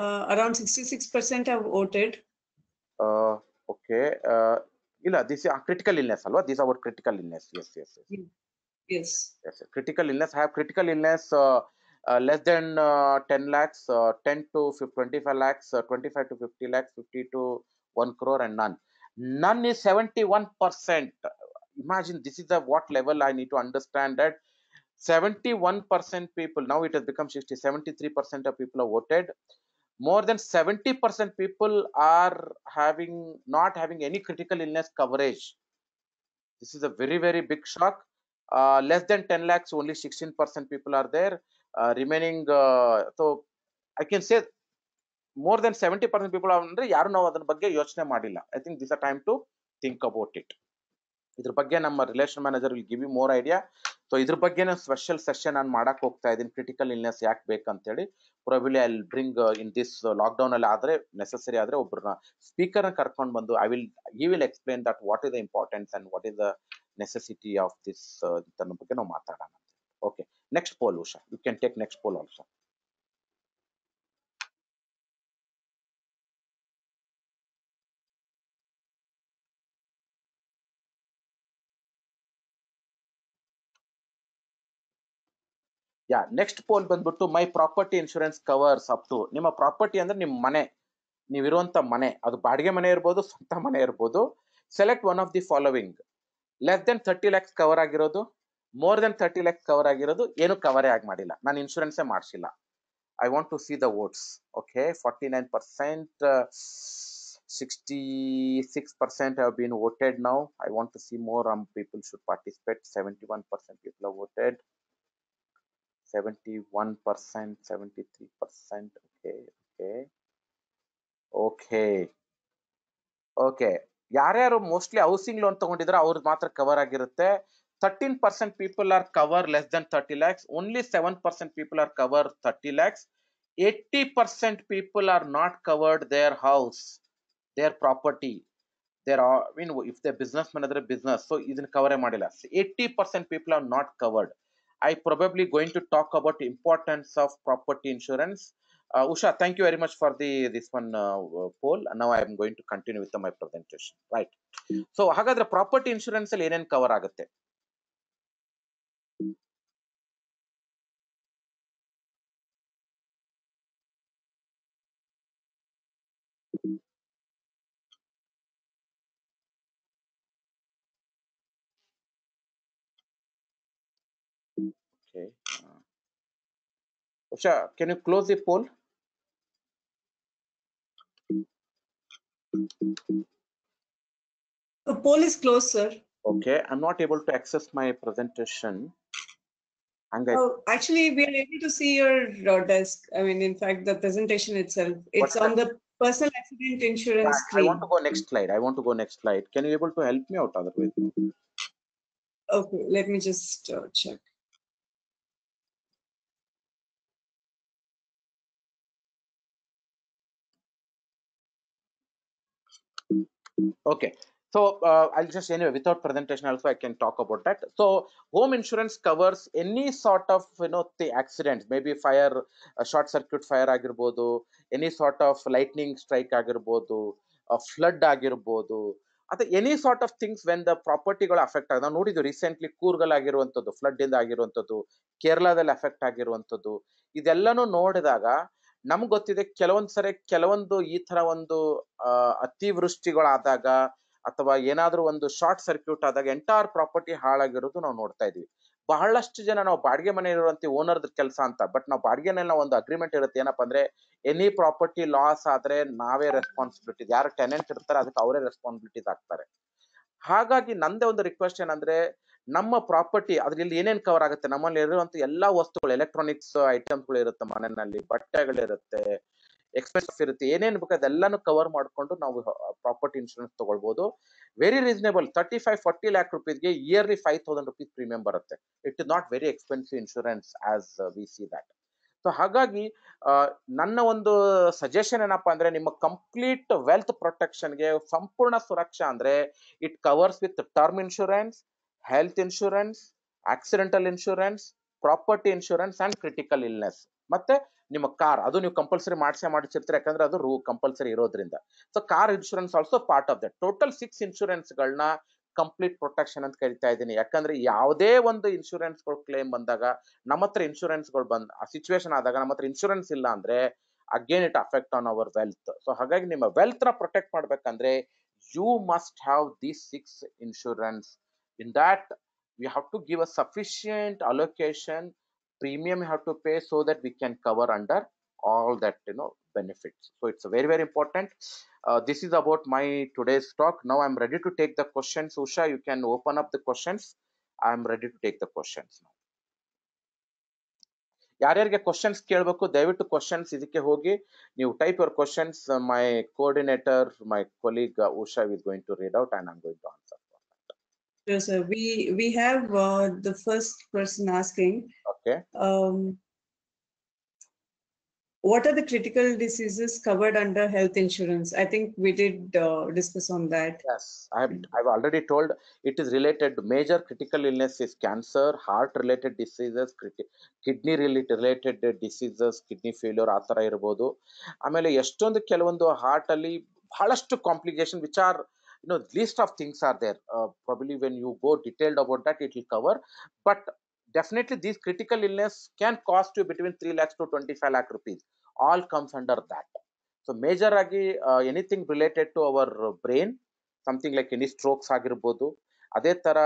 Uh, around 66% have voted. Uh, okay. Uh, this is a critical illness. Alwa? These are what critical illness. Yes, yes, yes. Yes. critical illness. have critical illness uh, less than 10 lakhs, 10 to 25 lakhs, 25 to 50 lakhs, 50 to 1 crore, and none. None is 71%. Imagine this is the what level I need to understand that. 71% people now it has become 60 73% of people have voted more than 70% people are having not having any critical illness coverage this is a very very big shock uh, less than 10 lakhs only 16% people are there uh, remaining uh, so i can say more than 70% people are under. ಅಂದ್ರೆ ಯಾರು ನಾವು ಅದರ ಬಗ್ಗೆ ಯೋಚನೆ ಮಾಡಿಲ್ಲ I think this a time to think about it. ಇದ್ರ ಬಗ್ಗೆ ನಮ್ಮ relation manager will give you more idea so ಇದ್ರ ಬಗ್ಗೆ ಸ್ಪೆಷಲ್ ಸೆಷನ್ ನಾನು ಮಾಡಕ್ ಹೋಗ್ತಾ ಇದ್ದೀನಿ ಕ್ರಿಟಿಕಲ್ ಇಲ್ನೆಸ್ ಯಾಕೆ ಬೇಕಂತೇಳಿ probably I during in this lockdown ಅಲ್ಲಿ ಆದ್ರೆ ನೆಸೆಸರಿ ಆದ್ರೆ ಒಬ್ಬರನ್ನ ನ ಕರ್ಕೊಂಡ್ ಬಂದು I will you will explain that what is the importance and what is the necessity of this ಇದನ್ನ ಬಗ್ಗೆ ನಾವು ಮಾತಾಡೋಣ okay next poll Usha you can take next poll also yeah next poll ಬಂದ್ಬಿಟ್ಟು my property insurance covers up to ನಿಮ್ಮ property ಅಂದ್ರೆ ನಿಮ್ಮ ಮನೆ ನೀವಿರುವಂತ ಮನೆ ಅದು ಬಾಡಿಗೆ ಮನೆ ಇರ್ಬೋದು ಸ್ವಂತ ಮನೆ ಇರ್ಬೋದು select one of the following less than thirty lakhs cover ಆಗಿರೋದು more than thirty lakhs cover ಆಗಿರೋದು ಏನು ಕವರೇ ಆಗಿ ಮಾಡಿಲ್ಲ ನಾನು ಇನ್ಶೂರೆನ್ಸೇ ಮಾಡಿಸಿಲ್ಲ I want to see the votes okay forty nine percent sixty six percent have been voted now I want to see more people should participate seventy one percent people voted 71 73 okay okay okay okay ಯಾರ್ಯಾರು mostly housing loan ತಗೊಂಡಿದ್ರೆ ಅವ್ರದ್ದು ಮಾತ್ರ cover ಆಗಿರುತ್ತೆ thirteen percent people are cover less than thirty lakhs only seven percent people are cover thirty lakhs eighty percent people are not covered their house their property their mean if they businessman ಅಂದ್ರೆ business so ಇದನ್ನ ಕವರೇ ಮಾಡಿಲ್ಲ eighty percent people are not covered I probably going to talk about importance of property insurance. Uh, Usha, thank you very much for the this one uh, uh poll. Now I am going to continue with my presentation. Right. So ಹಾಗಾದ್ರೆ property property insurance ಏನೇನು cover Usha, can you close the poll? The poll is closed, sir. Okay, I'm not able to access my presentation. Oh, actually, we are able to see your uh, desk. I mean, in fact, the presentation itself. It's What's on that? the personal accident insurance screen. I want to go next slide. I want to go next slide. Can you be able to help me out otherwise? Okay, let me just uh, check. Okay. So uh, I'll just anyway without presentation also I can talk about that. So home insurance covers any sort of you know the accident, maybe fire, a short circuit fire agirbodu, any sort of lightning strike agirbodu, a flood agirbodu. ಅಥವಾ any sort of things when the ಪ್ರಾಪರ್ಟಿಗಳು affect ಆಗ ನಾವು ನೋಡಿದ್ವಿ recently ಕೂರ್ಗಳಾಗಿರುವಂಥದ್ದು flood ಇಂದ ಆಗಿರುವಂಥದ್ದು ಕೇರಳದಲ್ಲಿ affect ಆಗಿರುವಂಥದ್ದು ಇದೆಲ್ಲನೂ ನೋಡಿದಾಗ ನಮ್ಗೆ ಗೊತ್ತಿದೆ ಕೆಲವೊಂದ್ ಸರಿ ಕೆಲವೊಂದು ಈ ತರ ಒಂದು ಅತಿವೃಷ್ಟಿಗಳಾದಾಗ ಅಥವಾ ಏನಾದ್ರೂ ಒಂದು ಶಾರ್ಟ್ ಸರ್ಕ್ಯೂಟ್ ಆದಾಗ ಎಂಟೈರ್ ಪ್ರಾಪರ್ಟಿ ಹಾಳಾಗಿರೋದು ನಾವು ನೋಡ್ತಾ ಇದೀವಿ ಬಹಳಷ್ಟು ಜನ ನಾವು ಬಾಡಿಗೆ ಮನೆ ಇರುವಂತ ಓನರ್ ಕೆಲಸ ಅಂತ ಬಟ್ ನಾವು ಬಾಡಿಗೆ ಒಂದು ಅಗ್ರಿಮೆಂಟ್ ಇರುತ್ತೆ ಏನಪ್ಪ ಅಂದ್ರೆ ಎನಿ ಪ್ರಾಪರ್ಟಿ ಲಾಸ್ ಆದ್ರೆ ನಾವೇ ರೆಸ್ಪಾನ್ಸಿಬಿಲಿಟಿ ಯಾರು ಟೆನೆಂಟ್ ಇರ್ತಾರೆ ಅದಕ್ಕೆ ಅವರೇ ರೆಸ್ಪಾನ್ಸಿಬಿಲಿಟಿ ಆಗ್ತಾರೆ ಹಾಗಾಗಿ ನಂದೇ ಒಂದು ರಿಕ್ವೆಸ್ಟ್ ಏನಂದ್ರೆ ನಮ್ಮ ಪ್ರಾಪರ್ಟಿ ಅದ್ರಲ್ಲಿ ಏನೇನ್ ಕವರ್ ಆಗುತ್ತೆ ನಮ್ಮಲ್ಲಿ ಇರುವಂತ ಎಲ್ಲಾ ವಸ್ತುಗಳು ಎಲೆಕ್ಟ್ರಾನಿಕ್ಸ್ ಐಟಮ್ಸ್ ಇರುತ್ತೆ ಮನೆಯಲ್ಲಿ ಬಟ್ಟೆಗಳಿರುತ್ತೆ ಎಕ್ಸ್ಪೆನ್ಸಿವ್ ಇರುತ್ತೆ ಏನೇನು ಬೇಕು ಅದೆಲ್ಲಾನು ಕವರ್ ಮಾಡ್ಕೊಂಡು ನಾವು ಪ್ರಾಪರ್ಟಿ ಇನ್ಶೂರೆನ್ಸ್ ತಗೊಳ್ಬಹುದು very reasonable thirty five forty lakh ರುಪೀಸ್ಗೆ yearly five thousand rupees premium ಬರುತ್ತೆ it is not very expensive insurance as we see that so ಹಾಗಾಗಿ ನನ್ನ ಒಂದು ಸಜೆಷನ್ ಏನಪ್ಪಾ ಅಂದ್ರೆ ನಿಮ್ಮ ಕಂಪ್ಲೀಟ್ ವೆಲ್ತ್ ಪ್ರೊಟೆಕ್ಷನ್ಗೆ ಸಂಪೂರ್ಣ ಸುರಕ್ಷಾ ಅಂದ್ರೆ it covers with term insurance health insurance accidental insurance property insurance and critical illness ಮತ್ತೆ ನಿಮ್ಮ ಕಾರ್ ಅದು ನೀವು ಕಂಪಲ್ಸರಿ ಮಾಡಿಸೇ ಮಾಡಿಸಿರ್ತೀರ ಯಾಕಂದ್ರೆ ಅದು ರೂ ಕಂಪಲ್ಸರಿ ಇರೋದ್ರಿಂದ so car insurance also part of that total six ಇನ್ಶೂರೆನ್ಸ್ಗಳನ್ನ ಕಂಪ್ಲೀಟ್ ಪ್ರೊಟೆಕ್ಷನ್ ಅಂತ ಕರಿತಾ ಇದ್ದೀನಿ ಯಾಕಂದ್ರೆ ಯಾವುದೇ ಒಂದು ಇನ್ಶೂರೆನ್ಸ್ಗಳು ಕ್ಲೇಮ್ ಬಂದಾಗ ನಮ್ಮ ಹತ್ರ ಗಳು ಬಂದ ಆ ಸಿಚುವೇಶನ್ ಆದಾಗ ನಮ್ಮ ಹತ್ರ ಇನ್ಶೂರೆನ್ಸ್ ಇಲ್ಲ ಅಂದ್ರೆ again it affect on our wealth so ಹಾಗಾಗಿ ನಿಮ್ಮ ವೆಲ್ತ್ ನ ಪ್ರೊಟೆಕ್ಟ್ ಮಾಡ್ಬೇಕಂದ್ರೆ you must have this six insurance in that we have to give a sufficient allocation premium we have to pay so that we can cover under all that you know benefits so it's very very important uh, this is about my today's talk now i'm ready to take the questions usha you can open up the questions i'm ready to take the questions now ಯಾರ್ಯಾರಿಗೆ questions ಕೇಳಬೇಕು ದಯವಿಟ್ಟು questions ಇದಕ್ಕೆ ಹೋಗಿ ನೀವು type your questions my coordinator my colleague Usha is going to read out and I'm going to answer Sure, sir. We we have uh, the first person asking. Okay. Um, what are the critical diseases covered under health insurance? I think we did uh, discuss on that. Yes, I have, I've already told it is related. Major critical illness is cancer, heart-related diseases, kidney-related diseases, kidney failure, ಆ the ಇರ್ಬೋದು ಆಮೇಲೆ ಎಷ್ಟೊಂದು ಕೆಲವೊಂದು ಹಾರ್ಟಲ್ಲಿ ಬಹಳಷ್ಟು complication, which are you know list of things are there uh, probably when you go detailed about that it will cover but definitely these critical illness can cost you between 3 lakhs to 25 lakh rupees all comes under that so major uh, anything related to our brain something like any strokes ಆಗಿರ್ಬೋದು ಅದೇ ತರ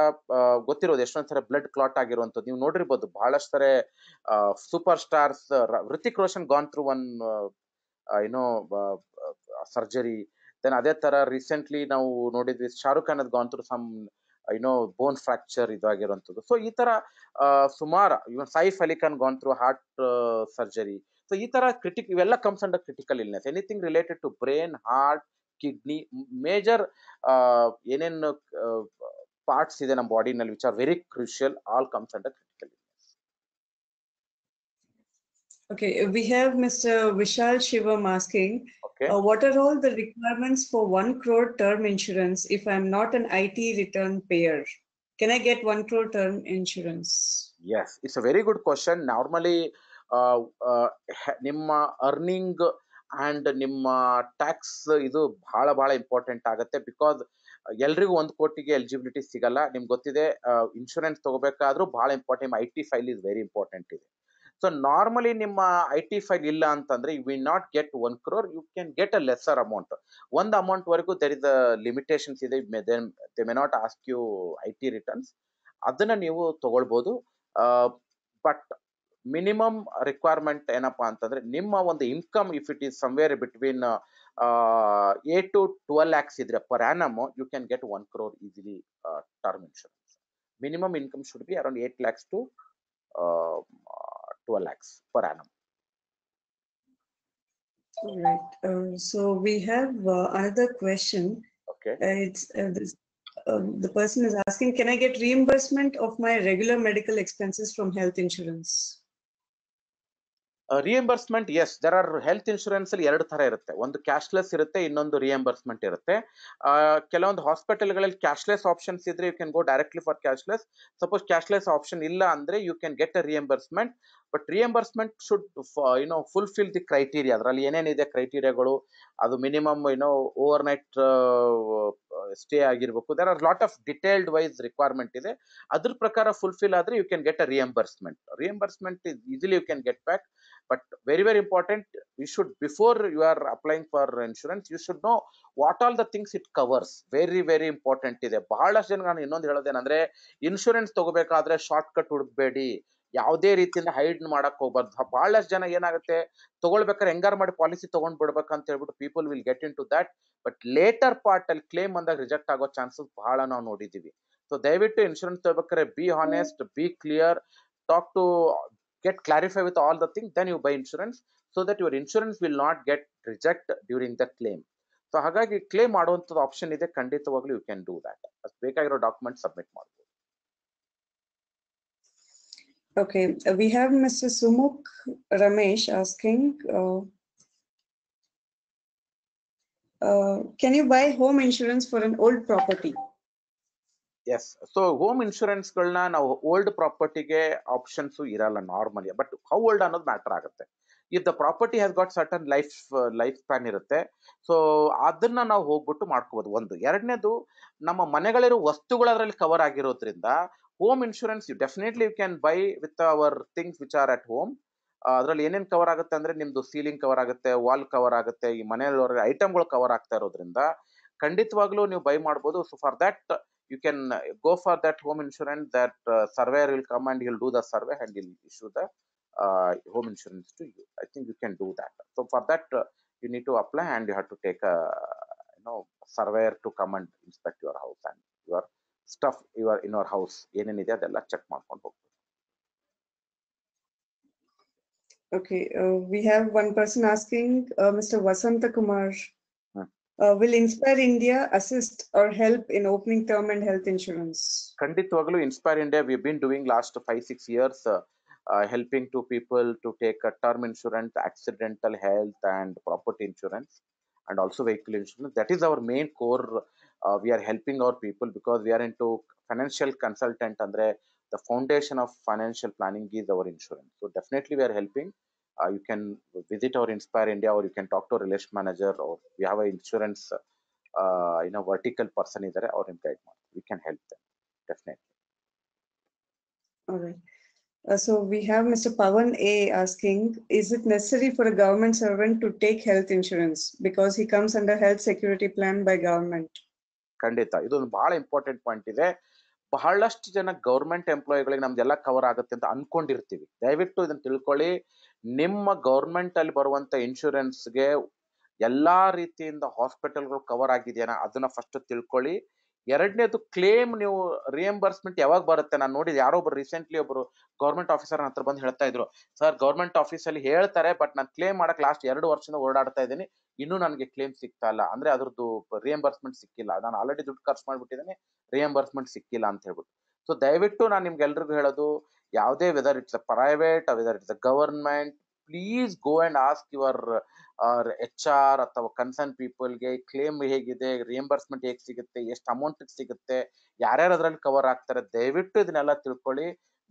ಗೊತ್ತಿರೋದು clot, ಸರ blood clot ಆಗಿರುವಂಥದ್ದು ನೀವು ನೋಡಿರ್ಬೋದು ಬಹಳಷ್ಟು ಸರಿ super stars Hrithik Roshan gone through one you know surgery then ಅದೇ ತರ ರೀಸೆಂಟ್ಲಿ ನಾವು ನೋಡಿದ್ವಿ Shahrukh Khan had some I know bone fracture ಇದಾಗಿರುವಂಥದ್ದು ಸೊ ಈ ತರ ಸುಮಾರು even Saif Ali Khan gone heart surgery so ಈ ತರ ಕ್ರಿಟಿಕ್ ಇವೆಲ್ಲ comes under critical illness anything related to brain heart kidney major ಏನೇನು ಪಾರ್ಟ್ಸ್ ಇದೆ ನಮ್ಮ ಬಾಡಿನಲ್ಲಿ which are very crucial all comes under critical Okay, we have Mr. Vishal Shivam asking, okay. uh, what are all the requirements for one crore term insurance if I'm not an IT return payer? Can I get one crore term insurance? Yes, it's a very good question. Normally, uh, uh, ನಿಮ್ಮ earning and ನಿಮ್ಮ tax ಇದು ಬಹಳ ಬಹಳ important ಆಗುತ್ತೆ because ಎಲ್ರಿಗೂ ಒಂದು ಕೋಟಿಗೆ eligibility ಸಿಗಲ್ಲ ನಿಮ್ಗೆ ಗೊತ್ತಿದೆ ಇನ್ಶೂರೆನ್ಸ್ uh, ತಗೋಬೇಕಾದ್ರೂ ಬಹಳ important I T file is very important ಇದೆ ಸೊ ನಾರ್ಮಲಿ ನಿಮ್ಮ ಐ ಟಿ ಫೈಲ್ ಇಲ್ಲ ಅಂತಂದ್ರೆ you will not get one crore you can get a lesser amount ಒಂದು ಅಮೌಂಟ್ ವರೆಗೂ ದೆರ್ ಇಸ್ ಲಿಮಿಟೇಷನ್ಸ್ ಇದೆ they may not ask you I T returns ಅದನ್ನ ನೀವು ತಗೊಳ್ಬೋದು ಬಟ್ ಮಿನಿಮಮ್ ರಿಕ್ವೈರ್ಮೆಂಟ್ ಏನಪ್ಪಾ ಅಂತಂದ್ರೆ ನಿಮ್ಮ ಒಂದು income if it is somewhere between eight to twelve lakhs ಇದ್ರೆ per annum you can get one crore easily term insurance minimum income should be around eight lakhs to 12 lakhs per annum. All right. Um, so we have uh, another question. Okay. Uh, it's uh, this, um, the person is asking, can I get reimbursement of my regular medical expenses from health insurance? Reimbursement yes there are health insurance ಅಲ್ಲಿ ಎರಡು ತರ ಇರುತ್ತೆ ಒಂದು cashless ಇರುತ್ತೆ ಇನ್ನೊಂದು reimbursement ಇರುತ್ತೆ ಕೆಲವೊಂದು ಹಾಸ್ಪಿಟಲ್ಗಳಲ್ಲಿ ಕ್ಯಾಶ್ಲೆಸ್ ಆಪ್ಷನ್ಸ್ ಇದ್ರೆ you can go directly for cashless suppose cashless option ಇಲ್ಲ ಅಂದ್ರೆ you can get a reimbursement but reimbursement should you know fulfil the criteria ಅದರಲ್ಲಿ ಏನೇನಿದೆ ಕ್ರೈಟೀರಿಯಾಗಳು ಅದು ಮಿನಿಮಮ್ ಏನೋ ಓವರ್ ನೈಟ್ ಸ್ಟೇ ಆಗಿರ್ಬೇಕು there are lot of detailed wise requirement ಇದೆ ಅದ್ರ ಪ್ರಕಾರ ಫುಲ್ಫಿಲ್ ಆದ್ರೆ you can get a reimbursement reimbursement is easily you can get back but very very important you should before you are applying for insurance you should know what all the things it covers very very important ಇದೆ ಬಹಳಷ್ಟು ಜನ ನಾನು ಇನ್ನೊಂದು ಹೇಳೋದೇನಂದ್ರೆ insurance ತಗೋಬೇಕಾದ್ರೆ shortcut ಹುಡುಕ್ಬೇಡಿ ಯಾವುದೇ ರೀತಿಯಿಂದ ಹೈಡ್ ಮಾಡಕ್ ಹೋಗ್ಬಾರ್ದು ಬಹಳಷ್ಟು ಜನ ಏನಾಗುತ್ತೆ ತಗೊಳ್ಬೇಕಾದ್ರೆ ಹೆಂಗಾರ್ ಮಾಡಿ ಪಾಲಿಸಿ ತಗೊಂಡ್ ಬಿಡ್ಬೇಕಂತ ಹೇಳ್ಬಿಟ್ಟು people will get in to that but later part ಅಲ್ಲಿ ಕ್ಲೇಮ್ ಬಂದಾಗ ರಿಜೆಕ್ಟ್ ಆಗೋ ಚಾನ್ಸಸ್ ಬಹಳ ನಾವು ನೋಡಿದೀವಿ ಸೊ ದಯವಿಟ್ಟು ಇನ್ಶೂರೆನ್ಸ್ ತಗೋಬೇಕಾದ್ರೆ be honest be clear talk to get clarify with all the thing then you buy insurance so that your insurance will not get reject during the claim so ಹಾಗಾಗಿ claim ಮಾಡುವಂಥದ್ದು option ಇದೆ ಖಂಡಿತವಾಗ್ಲೂ you can do that ಬೇಕಾಗಿರೋ document submit ಮಾಡ್ಬೋದು Okay, uh, we have Mr. Sumuk Ramesh asking, uh, uh, can you buy home insurance for an old property? Yes, so home insurance girl na, old property options so irala normally, but how old another matter agate. If the property has got certain life life span ಇರುತ್ತೆ so ಅದನ್ನ ನಾವು ಹೋಗ್ಬಿಟ್ಟು ಮಾಡ್ಕೋಬಹುದು ಒಂದು ಎರಡನೇದು ನಮ್ಮ ಮನೆಗಳಿರೋ ವಸ್ತುಗಳು ಅದರಲ್ಲಿ ಕವರ್ ಆಗಿರೋದ್ರಿಂದ home insurance you definitely you can buy with our things which are at home ಅದರಲ್ಲಿ ಏನೇನು ಕವರ್ ಆಗುತ್ತೆ ಅಂದ್ರೆ ನಿಮ್ದು ಸೀಲಿಂಗ್ ಕವರ್ ಆಗುತ್ತೆ ವಾಲ್ ಕವರ್ ಆಗುತ್ತೆ ಈ ಮನೆಯಲ್ಲಿ ಐಟಮ್ಗಳು ಕವರ್ ಆಗ್ತಾ ಇರೋದ್ರಿಂದ ಖಂಡಿತವಾಗ್ಲೂ ನೀವು ಬೈ ಮಾಡ್ಬೋದು so for that you can go for that home insurance that surveyor will come and will do the survey and will issue the uh, home insurance to you i think you can do that so for that uh, you need to apply and you have to take a you know surveyor to come and inspect your house and your stuff you are in your house ಏನೇನಿದೆ check check ಮಾಡ್ಕೊಂಡು book. Okay, uh, we have one person asking, uh, Mr. Vasanta Kumar, hmm. uh, will Inspire India assist or help in opening term and health insurance? Kanditwaglu, Inspire India, we've been doing last five, six years uh, uh, helping to people to take a term insurance, accidental health, and property insurance, and also vehicle insurance. That is our main core. Uh, we are helping our people because we are into financial consultant. Andre, the foundation of financial planning is our insurance. So definitely we are helping. Uh, you can visit our Inspire India, or you can talk to a relation manager, or we have an insurance, uh, you know, vertical person or in or employed. We can help them definitely. All right. Uh, so we have Mr. Pawan A asking, is it necessary for a government servant to take health insurance because he comes under health security plan by government? ಖಂಡಿತ ಇದೊಂದು ಬಹಳ important point ಇದೆ ಬಹಳಷ್ಟು ಜನ government ಎಂಪ್ಲಾಯಿಗಳಿಗೆ ನಮ್ದೆಲ್ಲ cover ಆಗುತ್ತೆ ಅಂತ ಅನ್ಕೊಂಡಿರ್ತೀವಿ ದಯವಿಟ್ಟು ಇದನ್ನ ತಿಳ್ಕೊಳ್ಳಿ ನಿಮ್ಮ ಗೌರ್ಮೆಂಟ್ ಅಲ್ಲಿ ಬರುವಂತ ಇನ್ಶೂರೆನ್ಸ್ಗೆ ಎಲ್ಲಾ ರೀತಿಯಿಂದ ಹಾಸ್ಪಿಟಲ್ಗಳು ಕವರ್ ಆಗಿದೆಯಾ ಅದನ್ನ ಫಸ್ಟ್ ತಿಳ್ಕೊಳ್ಳಿ ಎರಡನೇದು ಕ್ಲೇಮ್ ನೀವು ರಿಯಂಬರ್ಸ್ಮೆಂಟ್ ಯಾವಾಗ ಬರುತ್ತೆ ನಾನು ನೋಡಿದೆ ಯಾರೋ ಒಬ್ರು ರೀಸೆಂಟ್ಲಿ ಒಬ್ರು ಗೌರ್ಮೆಂಟ್ ಆಫೀಸರ್ ಹತ್ರ ಬಂದು ಹೇಳ್ತಾ ಇದ್ರು ಸರ್ ಗೌರ್ಮೆಂಟ್ ಆಫೀಸಲ್ಲಿ ಹೇಳ್ತಾರೆ ಬಟ್ ನಾನು ಕ್ಲೇಮ್ ಮಾಡಕ್ ಲಾಸ್ಟ್ ಎರಡು ವರ್ಷದಿಂದ ಓಡಾಡ್ತಾ ಇದ್ದೀನಿ ಇನ್ನೂ ನನಗೆ ಕ್ಲೇಮ್ ಸಿಗ್ತಾ ಇಲ್ಲ ಅಂದ್ರೆ ಅದ್ರದ್ದು ರಿಯಂಬರ್ಸ್ಮೆಂಟ್ ಸಿಕ್ಕಿಲ್ಲ ನಾನು ಆಲ್ರೆಡಿ ದುಡ್ಡು ಖರ್ಚು ಮಾಡಿಬಿಟ್ಟಿದ್ದೀನಿ ರಿಯಂಬರ್ಸ್ಮೆಂಟ್ ಸಿಕ್ಕಿಲ್ಲ ಅಂತ ಹೇಳ್ಬಿಟ್ಟು ಸೊ ದಯವಿಟ್ಟು ನಾನು ನಿಮ್ಗೆಲ್ರಿಗೂ ಹೇಳೋದು ಯಾವುದೇ whether it's private whether it's government please go and ask your H R ಅಥವಾ ಕನ್ಸರ್ನ್ ಪೀಪಲ್ಗೆ ಕ್ಲೇಮ್ ಹೇಗಿದೆ ರಿಯಂಬರ್ಸ್ಮೆಂಟ್ ಹೇಗ್ ಸಿಗುತ್ತೆ ಎಷ್ಟು ಅಮೌಂಟ್ ಸಿಗುತ್ತೆ ಯಾರ್ಯಾರು ಅದರಲ್ಲಿ ಕವರ್ ಆಗ್ತಾರೆ ದಯವಿಟ್ಟು ಇದನ್ನೆಲ್ಲ ತಿಳ್ಕೊಳ್ಳಿ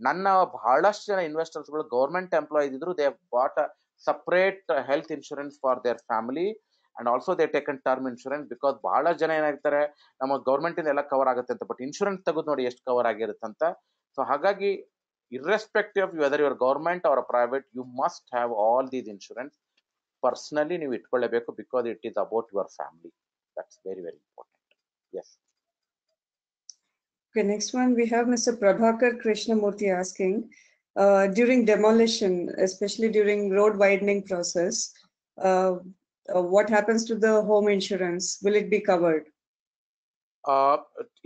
ನನ್ನ ಬಹಳಷ್ಟು ಜನ ಇನ್ವೆಸ್ಟರ್ಸ್ಗಳು ಗೌರ್ಮೆಂಟ್ ಎಂಪ್ಲಾಯೀಸ್ ಇದ್ರು they bought a separate health insurance for their family and also they taken term insurance because ಬಹಳ ಜನ ಏನಾಗ್ತಾರೆ ನಮ್ಮ ಗೌರ್ಮೆಂಟಿಂದ ಎಲ್ಲ ಕವರ್ ಆಗುತ್ತೆ ಅಂತ ಬಟ್ ಇನ್ಶೂರೆನ್ಸ್ ತೆಗೆದು ನೋಡಿ ಎಷ್ಟು ಕವರ್ ಆಗಿರುತ್ತೆ ಅಂತ ಸೊ ಹಾಗಾಗಿ irrespective of whether your government or a private you must have all these insurance personally. ನೀವು ಇಟ್ಕೊಳ್ಳೇಬೇಕು because it is about your family that's very very important Okay, next one we have Mr. Prabhakar Krishnamurti asking, uh, during demolition, especially during road widening process, uh, uh, what happens to the home insurance? Will it be covered? uh,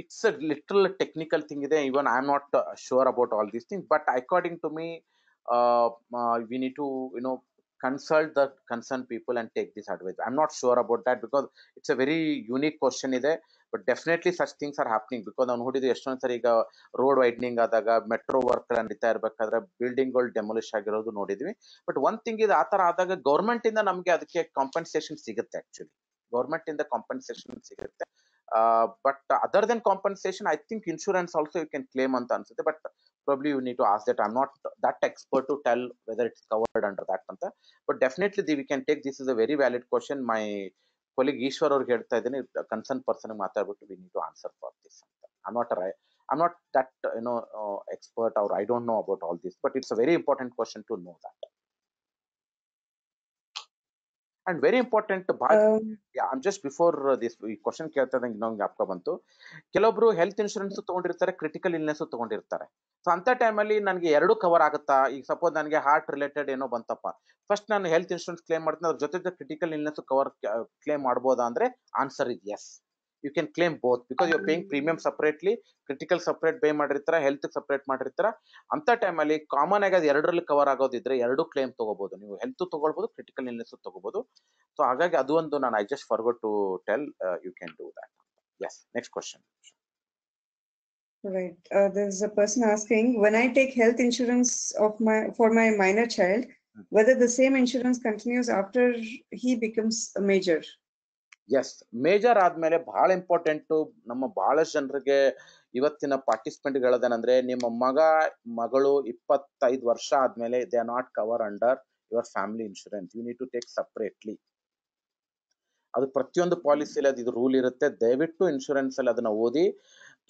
it's a little technical thing there. Even I'm not uh, sure about all these things. But according to me, uh, uh, we need to you know consult the concerned people and take this advice. I'm not sure about that because it's a very unique question there. But definitely such things are happening because on the road widening, metro work and retire back, building old demolition. But one thing is that the government in the compensation actually. Government in the compensation Uh, but other than compensation, I think insurance also you can claim on that. But probably you need to ask that. I'm not that expert to tell whether it's covered under that. Tanta. But definitely we can take this is a very valid question. My colleague Ishwar or Gherta, then concerned person, we need to answer for this. I'm not right. I'm not that you know uh, expert, or I don't know about all this, but it's a very important question to know that. And very important just before this ಈ question ಕೇಳ್ತಾ ಇದ್ದಂಗೆ ಇನ್ನೊಂದು ಜ್ಞಾಪಕ ಬಂತು ಕೆಲವೊಬ್ರು health insurance ತಗೊಂಡಿರ್ತಾರೆ critical illness ತಗೊಂಡಿರ್ತಾರೆ so ಅಂತ ಟೈಮಲ್ಲಿ ನನಗೆ ಎರಡು ಕವರ್ ಆಗುತ್ತಾ ಈಗ ಸಪೋಸ್ ನನಗೆ ಹಾರ್ಟ್ ರಿಲೇಟೆಡ್ ಏನೋ ಬಂತಪ್ಪ ಫಸ್ಟ್ ನಾನು ಹೆಲ್ತ್ ಇನ್ಶೂರೆನ್ಸ್ ಕ್ಲೇಮ್ ಮಾಡ್ತೀನಿ ಅದ್ರ ಜೊತೆ ಕ್ರಿಟಿಕಲ್ ಇಲ್ನೆಸ್ ಕವರ್ ಕ್ಲೇಮ್ ಮಾಡ್ಬೋದಾ ಅಂದ್ರೆ answer is yes you can claim both because you paying premium separately critical separate pay ಮಾಡಿರ್ತಾರ ಹೆಲ್ತ್ ಸಪರೇಟ್ ಮಾಡಿರ್ತಾರ ಅಂತ ಟೈಮಲ್ಲಿ ಕಾಮನ್ ಆಗಿ ಅದು ಎರಡರಲ್ಲಿ ಕವರ್ ಆಗೋದಿದ್ರೆ ಎರಡು ಕ್ಲೇಮ್ ತಗೋಬಹುದು ನೀವು ಹೆಲ್ತ್ ತಗೊಳ್ಬಹುದು ಕ್ರಿಟಿಕಲ್ ಇಲ್ನೆಸ್ ತಗೋಬಹುದು ಸೊ ಹಾಗಾಗಿ ಅದು ಒಂದು ನಾನು I just forgot to tell you can do that yes next question Right. Uh, there's a person asking when I take health insurance of my for my minor child, hmm. whether same insurance insurance continues after he becomes a yes major ಆದ್ಮೇಲೆ ಬಹಳ important ನಮ್ಮ ಬಹಳಷ್ಟು ಜನರಿಗೆ ಇವತ್ತಿನ participant ಹೇಳೋದೇನೆಂದ್ರೆ ನಿಮ್ಮ ಮಗ ಮಗಳು ಇಪ್ಪತ್ತೈದು ವರ್ಷ ಆದ್ಮೇಲೆ they are not cover under your family insurance you need to take separately ಅದು ಪ್ರತಿಯೊಂದು ಪಾಲಿಸಿಲಿ ಅದು ಇದು ರೂಲ್ ಇರುತ್ತೆ ದಯವಿಟ್ಟು ಇನ್ಶೂರೆನ್ಸ್ ಅಲ್ಲಿ ಅದನ್ನ ಓದಿ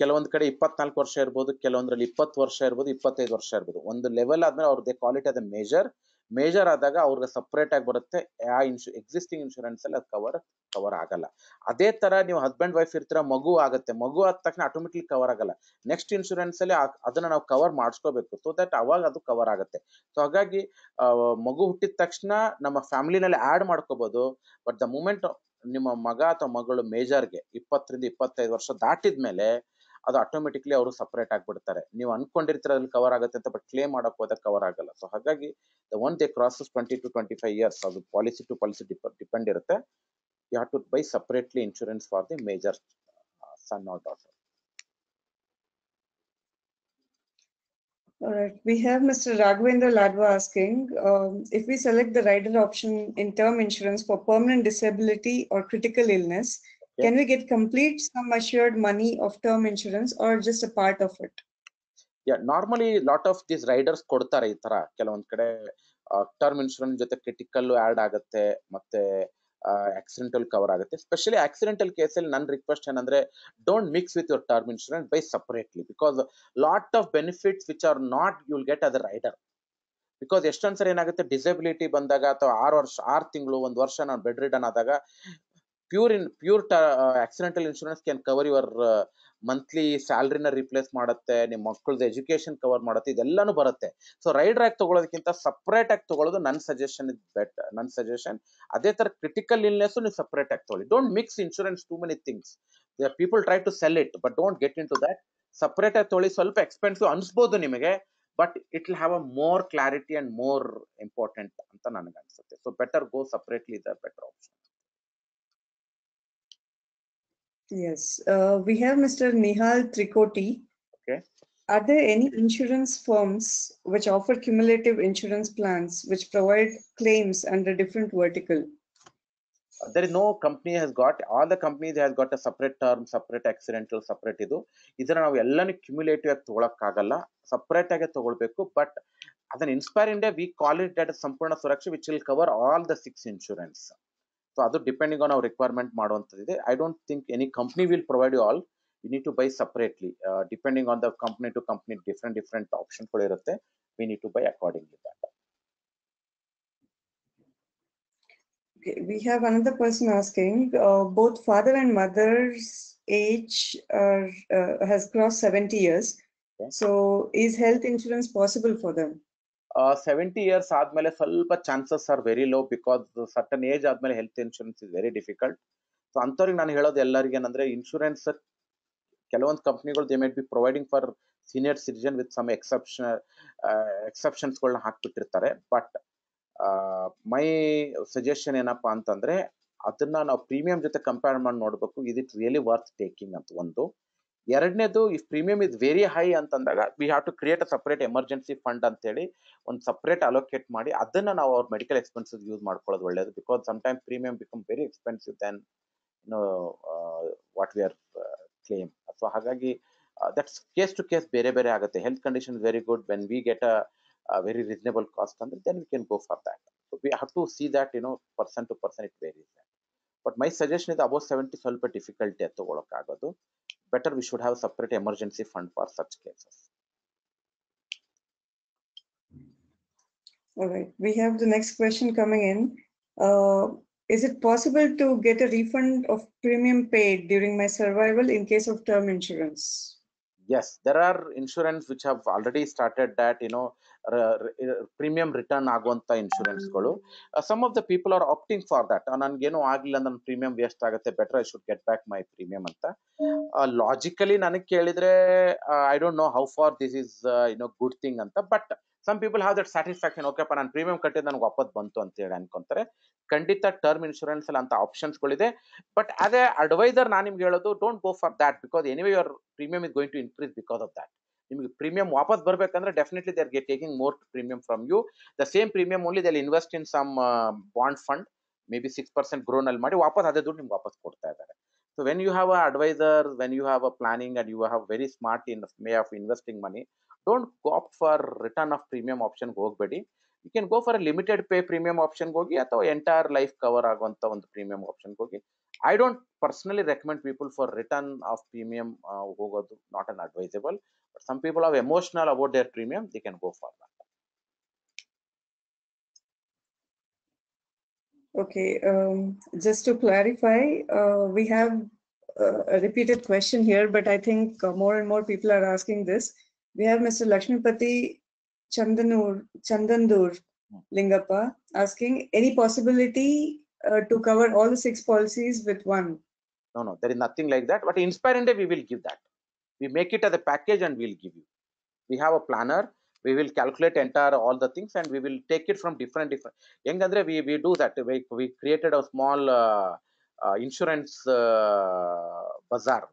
ಕೆಲವೊಂದು ಕಡೆ ಇಪ್ಪತ್ನಾಲ್ಕು ವರ್ಷ ಇರ್ಬೋದು ಕೆಲವೊಂದ್ರಲ್ಲಿ ಇಪ್ಪತ್ತು ವರ್ಷ ಇರ್ಬೋದು ಇಪ್ಪತ್ತೈದು ವರ್ಷ ಇರ್ಬೋದು ಒಂದು ಲೆವೆಲ್ ಆದ್ಮೇಲೆ ಅವ್ರ ದೇ ಕ್ವಾಲಿಟಿ ಅದ ಮೇಜರ್ ಮೇಜರ್ ಆದಾಗ ಅವ್ರಿಗೆ ಸಪ್ರೇಟ್ ಆಗಿ ಬರುತ್ತೆ ಆ ಇನ್ಶು ಎಕ್ಸಿಸ್ಟಿಂಗ್ ಇನ್ಶೂರೆನ್ಸ್ ಅಲ್ಲಿ ಅದು ಕವರ್ ಕವರ್ ಆಗಲ್ಲ ಅದೇ ತರ ನೀವು ಹಸ್ಬೆಂಡ್ ವೈಫ್ ಇರ್ತೀರ ಮಗು ಆಗುತ್ತೆ ಮಗು ಆದ ತಕ್ಷಣ ಆಟೋಮೆಟಿಕ್ ಕವರ್ ಆಗಲ್ಲ ನೆಕ್ಸ್ಟ್ ಇನ್ಶೂರೆನ್ಸ್ ಅಲ್ಲಿ ಅದನ್ನ ನಾವು ಕವರ್ ಮಾಡಿಸ್ಕೋಬೇಕು ಸೊ ದಟ್ ಅವಾಗ ಅದು ಕವರ್ ಆಗುತ್ತೆ ಸೊ ಹಾಗಾಗಿ ಮಗು ಹುಟ್ಟಿದ ತಕ್ಷಣ ನಮ್ಮ ಫ್ಯಾಮಿಲಿನಲ್ಲಿ ಆ್ಯಡ್ ಮಾಡ್ಕೋಬಹುದು ಬಟ್ ದ ಮೂಮೆಂಟ್ ನಿಮ್ಮ ಮಗ ಅಥವಾ ಮಗಳು ಮೇಜರ್ಗೆ ಇಪ್ಪತ್ತರಿಂದ ಇಪ್ಪತ್ತೈದು ವರ್ಷ ದಾಟಿದ ಮೇಲೆ ಅದು ಆಟೋಮೆಟಿಕ್ಲಿ ಅವರು ಸಪರೇಟ್ ಆಗಿಬಿಡ್ತಾರೆ ನೀವು ಅನ್ಕೊಂಡಿರ್ತೀರ ಅದ್ರಲ್ಲಿ ಕವರ್ ಆಗುತ್ತೆ ಅಂತ ಬಟ್ ಕ್ಲೇಮ್ ಮಾಡಕ್ ಹೋದಾಗ ಕವರ್ ಆಗಲ್ಲ ಸೊ ಹಾಗಾಗಿ the one they crosses twenty to twenty five years ಅದು ಪಾಲಿಸಿ ಟು ಪಾಲಿಸಿ ಡಿಪೆಂಡ್ ಇರುತ್ತೆ you have to buy separately insurance for the major son or daughter All right. We have Mr. Raghavendra Ladwa asking um, if we select the rider option in term insurance for permanent disability or critical illness, Yeah. Can we get complete sum assured money of term insurance or just a part of it? Yeah normally lot of these riders ಕೊಡ್ತಾರೆ ಈ ತರ ಕೆಲವೊಂದ್ ಕಡೆ term insurance ಜೊತೆ critical add ಆಗುತ್ತೆ ಮತ್ತೆ accidental cover ಆಗುತ್ತೆ specially accidental ಕೇಸಲ್ಲಿ ನನ್ನ ರಿಕ್ವೆಸ್ಟ್ ಏನಂದ್ರೆ don't mix with your term insurance buy separately because lot of benefits which are not will get ಅದ ರೈಡರ್ ಬಿಕಾಸ್ ಎಷ್ಟೊಂದ್ಸರಿ ಏನಾಗುತ್ತೆ ಡಿಸೆಬಿಲಿಟಿ ಬಂದಾಗ ಅಥವಾ ಆರು ವರ್ಷ ಆರು ತಿಂಗಳು ಒಂದು ವರ್ಷ ನಾನು ಬೆಡ್ ರಿಡನ್ ಆದಾಗ pure in pure accidental insurance can cover your monthly ಸ್ಯಾಲ್ರಿನ ರಿಪ್ಲೇಸ್ ಮಾಡುತ್ತೆ ನಿಮ್ಮ ಮಕ್ಕಳದ್ದು ಎಜುಕೇಶನ್ ಕವರ್ ಮಾಡುತ್ತೆ ಇದೆಲ್ಲಾನು ಬರುತ್ತೆ ಸೊ ರೈಡ್ ರ್ಯಾಕ್ ತಗೊಳೋದಕ್ಕಿಂತ ಸಪ್ರೇಟ್ ಆಗಿ ತಗೊಳ್ಳೋದು ನನ್ನ ಸಜೆಷನ್ ಇಸ್ ಬೆಟ್ ನನ್ನ ಸಜೆಷನ್ ಅದೇ ತರ ಕ್ರಿಟಿಕಲ್ ಇಲ್ನೆಸ್ ನೀವು ಸಪ್ರೇಟ್ ಆಗಿ ತಗೊಳ್ಳಿ don't mix insurance too many things people try to sell it but don't get in to that separate ಆಗಿ ತೊಗೊಳ್ಳಿ ಸ್ವಲ್ಪ ಎಕ್ಸ್ಪೆನ್ಸಿವ್ ಅನ್ಸ್ಬೋದು ನಿಮಗೆ but it will have a more clarity and more important ಅಂತ ನನಗೆ ಅನ್ಸುತ್ತೆ so better go separately the better option Yes, uh, we have Mr. Nihal Trikoti. Okay. Are there any insurance firms which offer cumulative insurance plans which provide claims under different vertical? Uh, there is no company has got all the companies has got a separate term, separate accidental, separate ಇದು ಇದನ್ನ ನಾವು we cumulative ಆಗಿ ತಗೊಳಕ್ಕಾಗಲ್ಲ separate ಆಗಿ ತಗೊಳ್ಬೇಕು but ಅದನ್ನ inspire India we call it that Sampoorna Suraksha which will cover all the six insurance. So ಅದು depending on ಅವ್ರು requirement ಮಾಡುವಂಥದ್ದಿದೆ I don't think any company will provide you all you need to buy separately depending on the company to company different different ಆಪ್ಷನ್ಗಳು ಇರುತ್ತೆ we need to buy accordingly that Okay, we have another person asking, uh, both father and mother's age are, uh, has crossed 70 years. Okay. So is health insurance possible for them? Seventy years ಆದ್ಮೇಲೆ ಸ್ವಲ್ಪ chances are very low because certain age ಆದ್ಮೇಲೆ health insurance is very difficult so ಅಂಥವ್ರಿಗೆ ನಾನು ಹೇಳೋದು ಎಲ್ಲರಿಗೆ ಏನಂದ್ರೆ insurance ಕೆಲವೊಂದು ಕಂಪ್ನಿಗಳು they may be providing for senior citizen with some exception ಎಕ್ಸೆಪ್ಷನ್ಸ್ಗಳನ್ನ ಹಾಕ್ಬಿಟ್ಟಿರ್ತಾರೆ ಬಟ್ ಮೈ ಸಜೆಷನ್ ಏನಪ್ಪಾ ಅಂತಂದ್ರೆ ಅದನ್ನ ನಾವು ಪ್ರೀಮಿಯಂ ಜೊತೆ ಕಂಪೇರ್ ಮಾಡಿ ನೋಡ್ಬೇಕು is it really worth taking ಅಂತ ಒಂದು ಎರಡನೇದು if premium is very high ಅಂತಂದಾಗ we have to create a separate emergency fund ಅಂತ ಹೇಳಿ ಒಂದು ಸಪ್ರೇಟ್ ಅಲೋಕೇಟ್ ಮಾಡಿ ಅದನ್ನ ನಾವು ಅವ್ರ ಮೆಡಿಕಲ್ ಎಕ್ಸ್ಪೆನ್ಸಸ್ ಯೂಸ್ ಮಾಡ್ಕೊಳ್ಳೋದು ಒಳ್ಳೇದು because sometimes premium become very expensive then what we are claim ಅಥವಾ ಹಾಗಾಗಿ ದಟ್ಸ್ ಕೇಸ್ ಟು ಕೇಸ್ ಬೇರೆ ಬೇರೆ ಆಗುತ್ತೆ health condition very good when we get a very reasonable cost ಅಂದ್ರೆ then we can go for that so we have to see that you know person to person it very but my suggestion ಇದು above seventy ಸ್ವಲ್ಪ difficulty ಅದು better we should have separate emergency fund for such cases. All right, we have the next question coming in. Uh, is it possible to get a refund of premium paid during my survival in case of term insurance? Yes, there are insurance which have already started that, you know, premium return insurance ಇನ್ಶೂರೆನ್ಸ್ಗಳು some of the people are opting for that ನನಗೇನು ಆಗಿಲ್ಲ ನನ್ನ premium waste ಆಗುತ್ತೆ better I should get back my premium ಅಂತ logically ನನಗೆ ಕೇಳಿದ್ರೆ I don't know how far this is no good thing ಅಂತ but some people have that satisfaction ಓಕೆಪ್ಪ ನಾನು ಪ್ರೀಮಿಯಂ ಕಟ್ಟಿದ್ದು ನನಗೆ ವಾಪಸ್ ಬಂತು ಅಂತ ಹೇಳಿ ಅನ್ಕೊಂತಾರೆ ಖಂಡಿತ ಟರ್ಮ್ ಇನ್ಶೂರೆನ್ಸ್ ಅಲ್ಲಿ ಅಂತ ಆಪ್ಷನ್ಸ್ ಗಳಿದೆ ಬಟ್ ಅದೇ ಅಡ್ವೈಸರ್ ನಾನು ನಿಮ್ಗೆ ಹೇಳೋದು don't go for that because anyway your premium is going to increase because of that ನಿಮಗೆ ಪ್ರೀಮಿಯಂ ವಾಪಸ್ ಬರಬೇಕಂದ್ರೆ ಡೆಫಿನೆಟ್ಲಿ ದೇ ಆರ್ ಗೆ taking more premium from you the same premium only ದಲ್ಲಿ invest in some bond fund maybe six percent ನಲ್ಲಿ ಮಾಡಿ ವಾಪಸ್ ಅದೇ ದುಡ್ಡು ನಿಮ್ಗೆ ವಾಪಸ್ ಕೊಡ್ತಾ ಇದ್ದಾರೆ so when you have a adviser when you have a planning and you have very smart in may of investing money don't go for return of premium option ಹೋಗಬೇಡಿ you can go for limited pay premium ಆಪ್ಷನ್ಗೆ ಹೋಗಿ ಅಥವಾ entire life cover ಆಗುವಂಥ ಒಂದು premium ಆಪ್ಷನ್ಗೆ ಹೋಗಿ I don't personally recommend people for return of premium ಹೋಗೋದು not an advisable But some people are emotional about their premium, they can go for that. Okay, um, just to clarify, uh, we have uh, a repeated question here, but I think uh, more and more people are asking this. We have Mr. Lakshmipati Chandanur, Chandandur Lingappa asking any possibility uh, to cover all the six policies with one? No, no, there is nothing like that. But Inspire India, we will give that we make it as a package and we'll give you we have a planner we will calculate entire all the things and we will take it from different different we we do that we, we created a small uh, uh, insurance uh, bazaar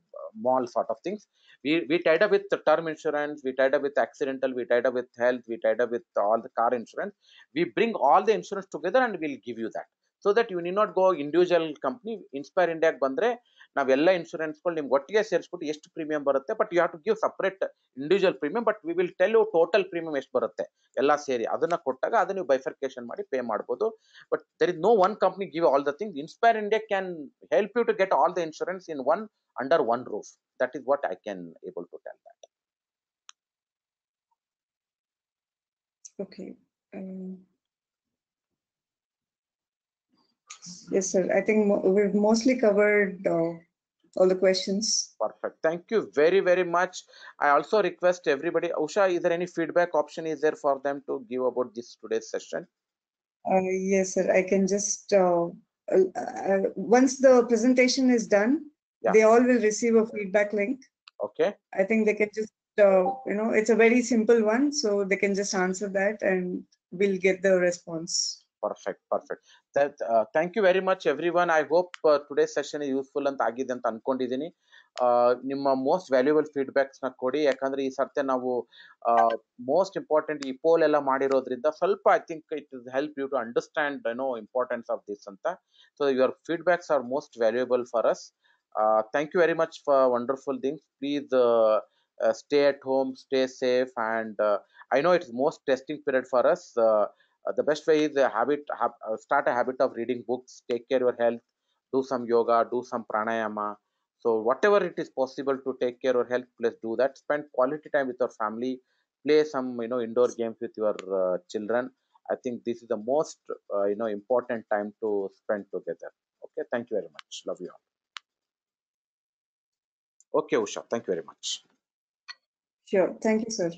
mall sort of things we we tied up with the term insurance we tied up with accidental we tied up with health we tied up with all the car insurance we bring all the insurance together and we'll give you that so that you need not go individual company inspire india bandre ನಾವೆಲ್ಲ ಇನ್ಶೂರೆನ್ಸ್ಗಳು ನಿಮ್ಗೆ ಒಟ್ಟಿಗೆ ಸೇರಿಸ್ಬಿಟ್ಟು ಎಷ್ಟು premium ಬರುತ್ತೆ but you have to give separate individual premium but we will tell you total premium ಎಷ್ಟು ಬರುತ್ತೆ ಎಲ್ಲ ಸೇರಿ ಅದನ್ನ ಕೊಟ್ಟಾಗ ಅದನ್ನ ನೀವು ಬೈಫರ್ಕೇಶನ್ ಮಾಡಿ ಪೇ ಮಾಡ್ಬೋದು but there is no one company give all the thing Inspire India can help you to get all the insurance in one under one roof that is what I can able to tell that okay yes, sir. I think mo we've mostly covered uh, all the questions. Perfect. Thank you very, very much. I also request everybody, Usha, is there any feedback option is there for them to give about this today's session? Uh, yes, sir. I can just, uh, uh, uh once the presentation is done, yeah. they all will receive a feedback link. Okay. I think they can just, uh, you know, it's a very simple one. So they can just answer that and we'll get the response. Perfect perfect thank you very much everyone I hope today session useful ಅಂತ ಆಗಿದೆ ಅಂತ ಅನ್ಕೊಂಡಿದ್ದೀನಿ ನಿಮ್ಮ most valuable ಫೀಡ್ಬ್ಯಾಕ್ಸ್ನ ಕೊಡಿ ಯಾಕಂದ್ರೆ ಈ ಸರ್ತೆ ನಾವು most important ಈ ಪೋಲ್ ಎಲ್ಲ ಮಾಡಿರೋದ್ರಿಂದ ಸ್ವಲ್ಪ I think it is help you to understand no importance of this ಅಂತ so your feedbacks are most valuable for us thank you very much for wonderful things please stay at home, stay safe, and uh, I know it's most testing period for us. Uh, uh, the best way is a habit, ha uh, start a habit of reading books, take care of your health, do some yoga, do some pranayama. So whatever it is possible to take care of your health, please do that. Spend quality time with your family, play some you know indoor games with your uh, children. I think this is the most uh, you know important time to spend together. Okay, thank you very much. Love you all. Okay, Usha, thank you very much. Sure, thank you, sir.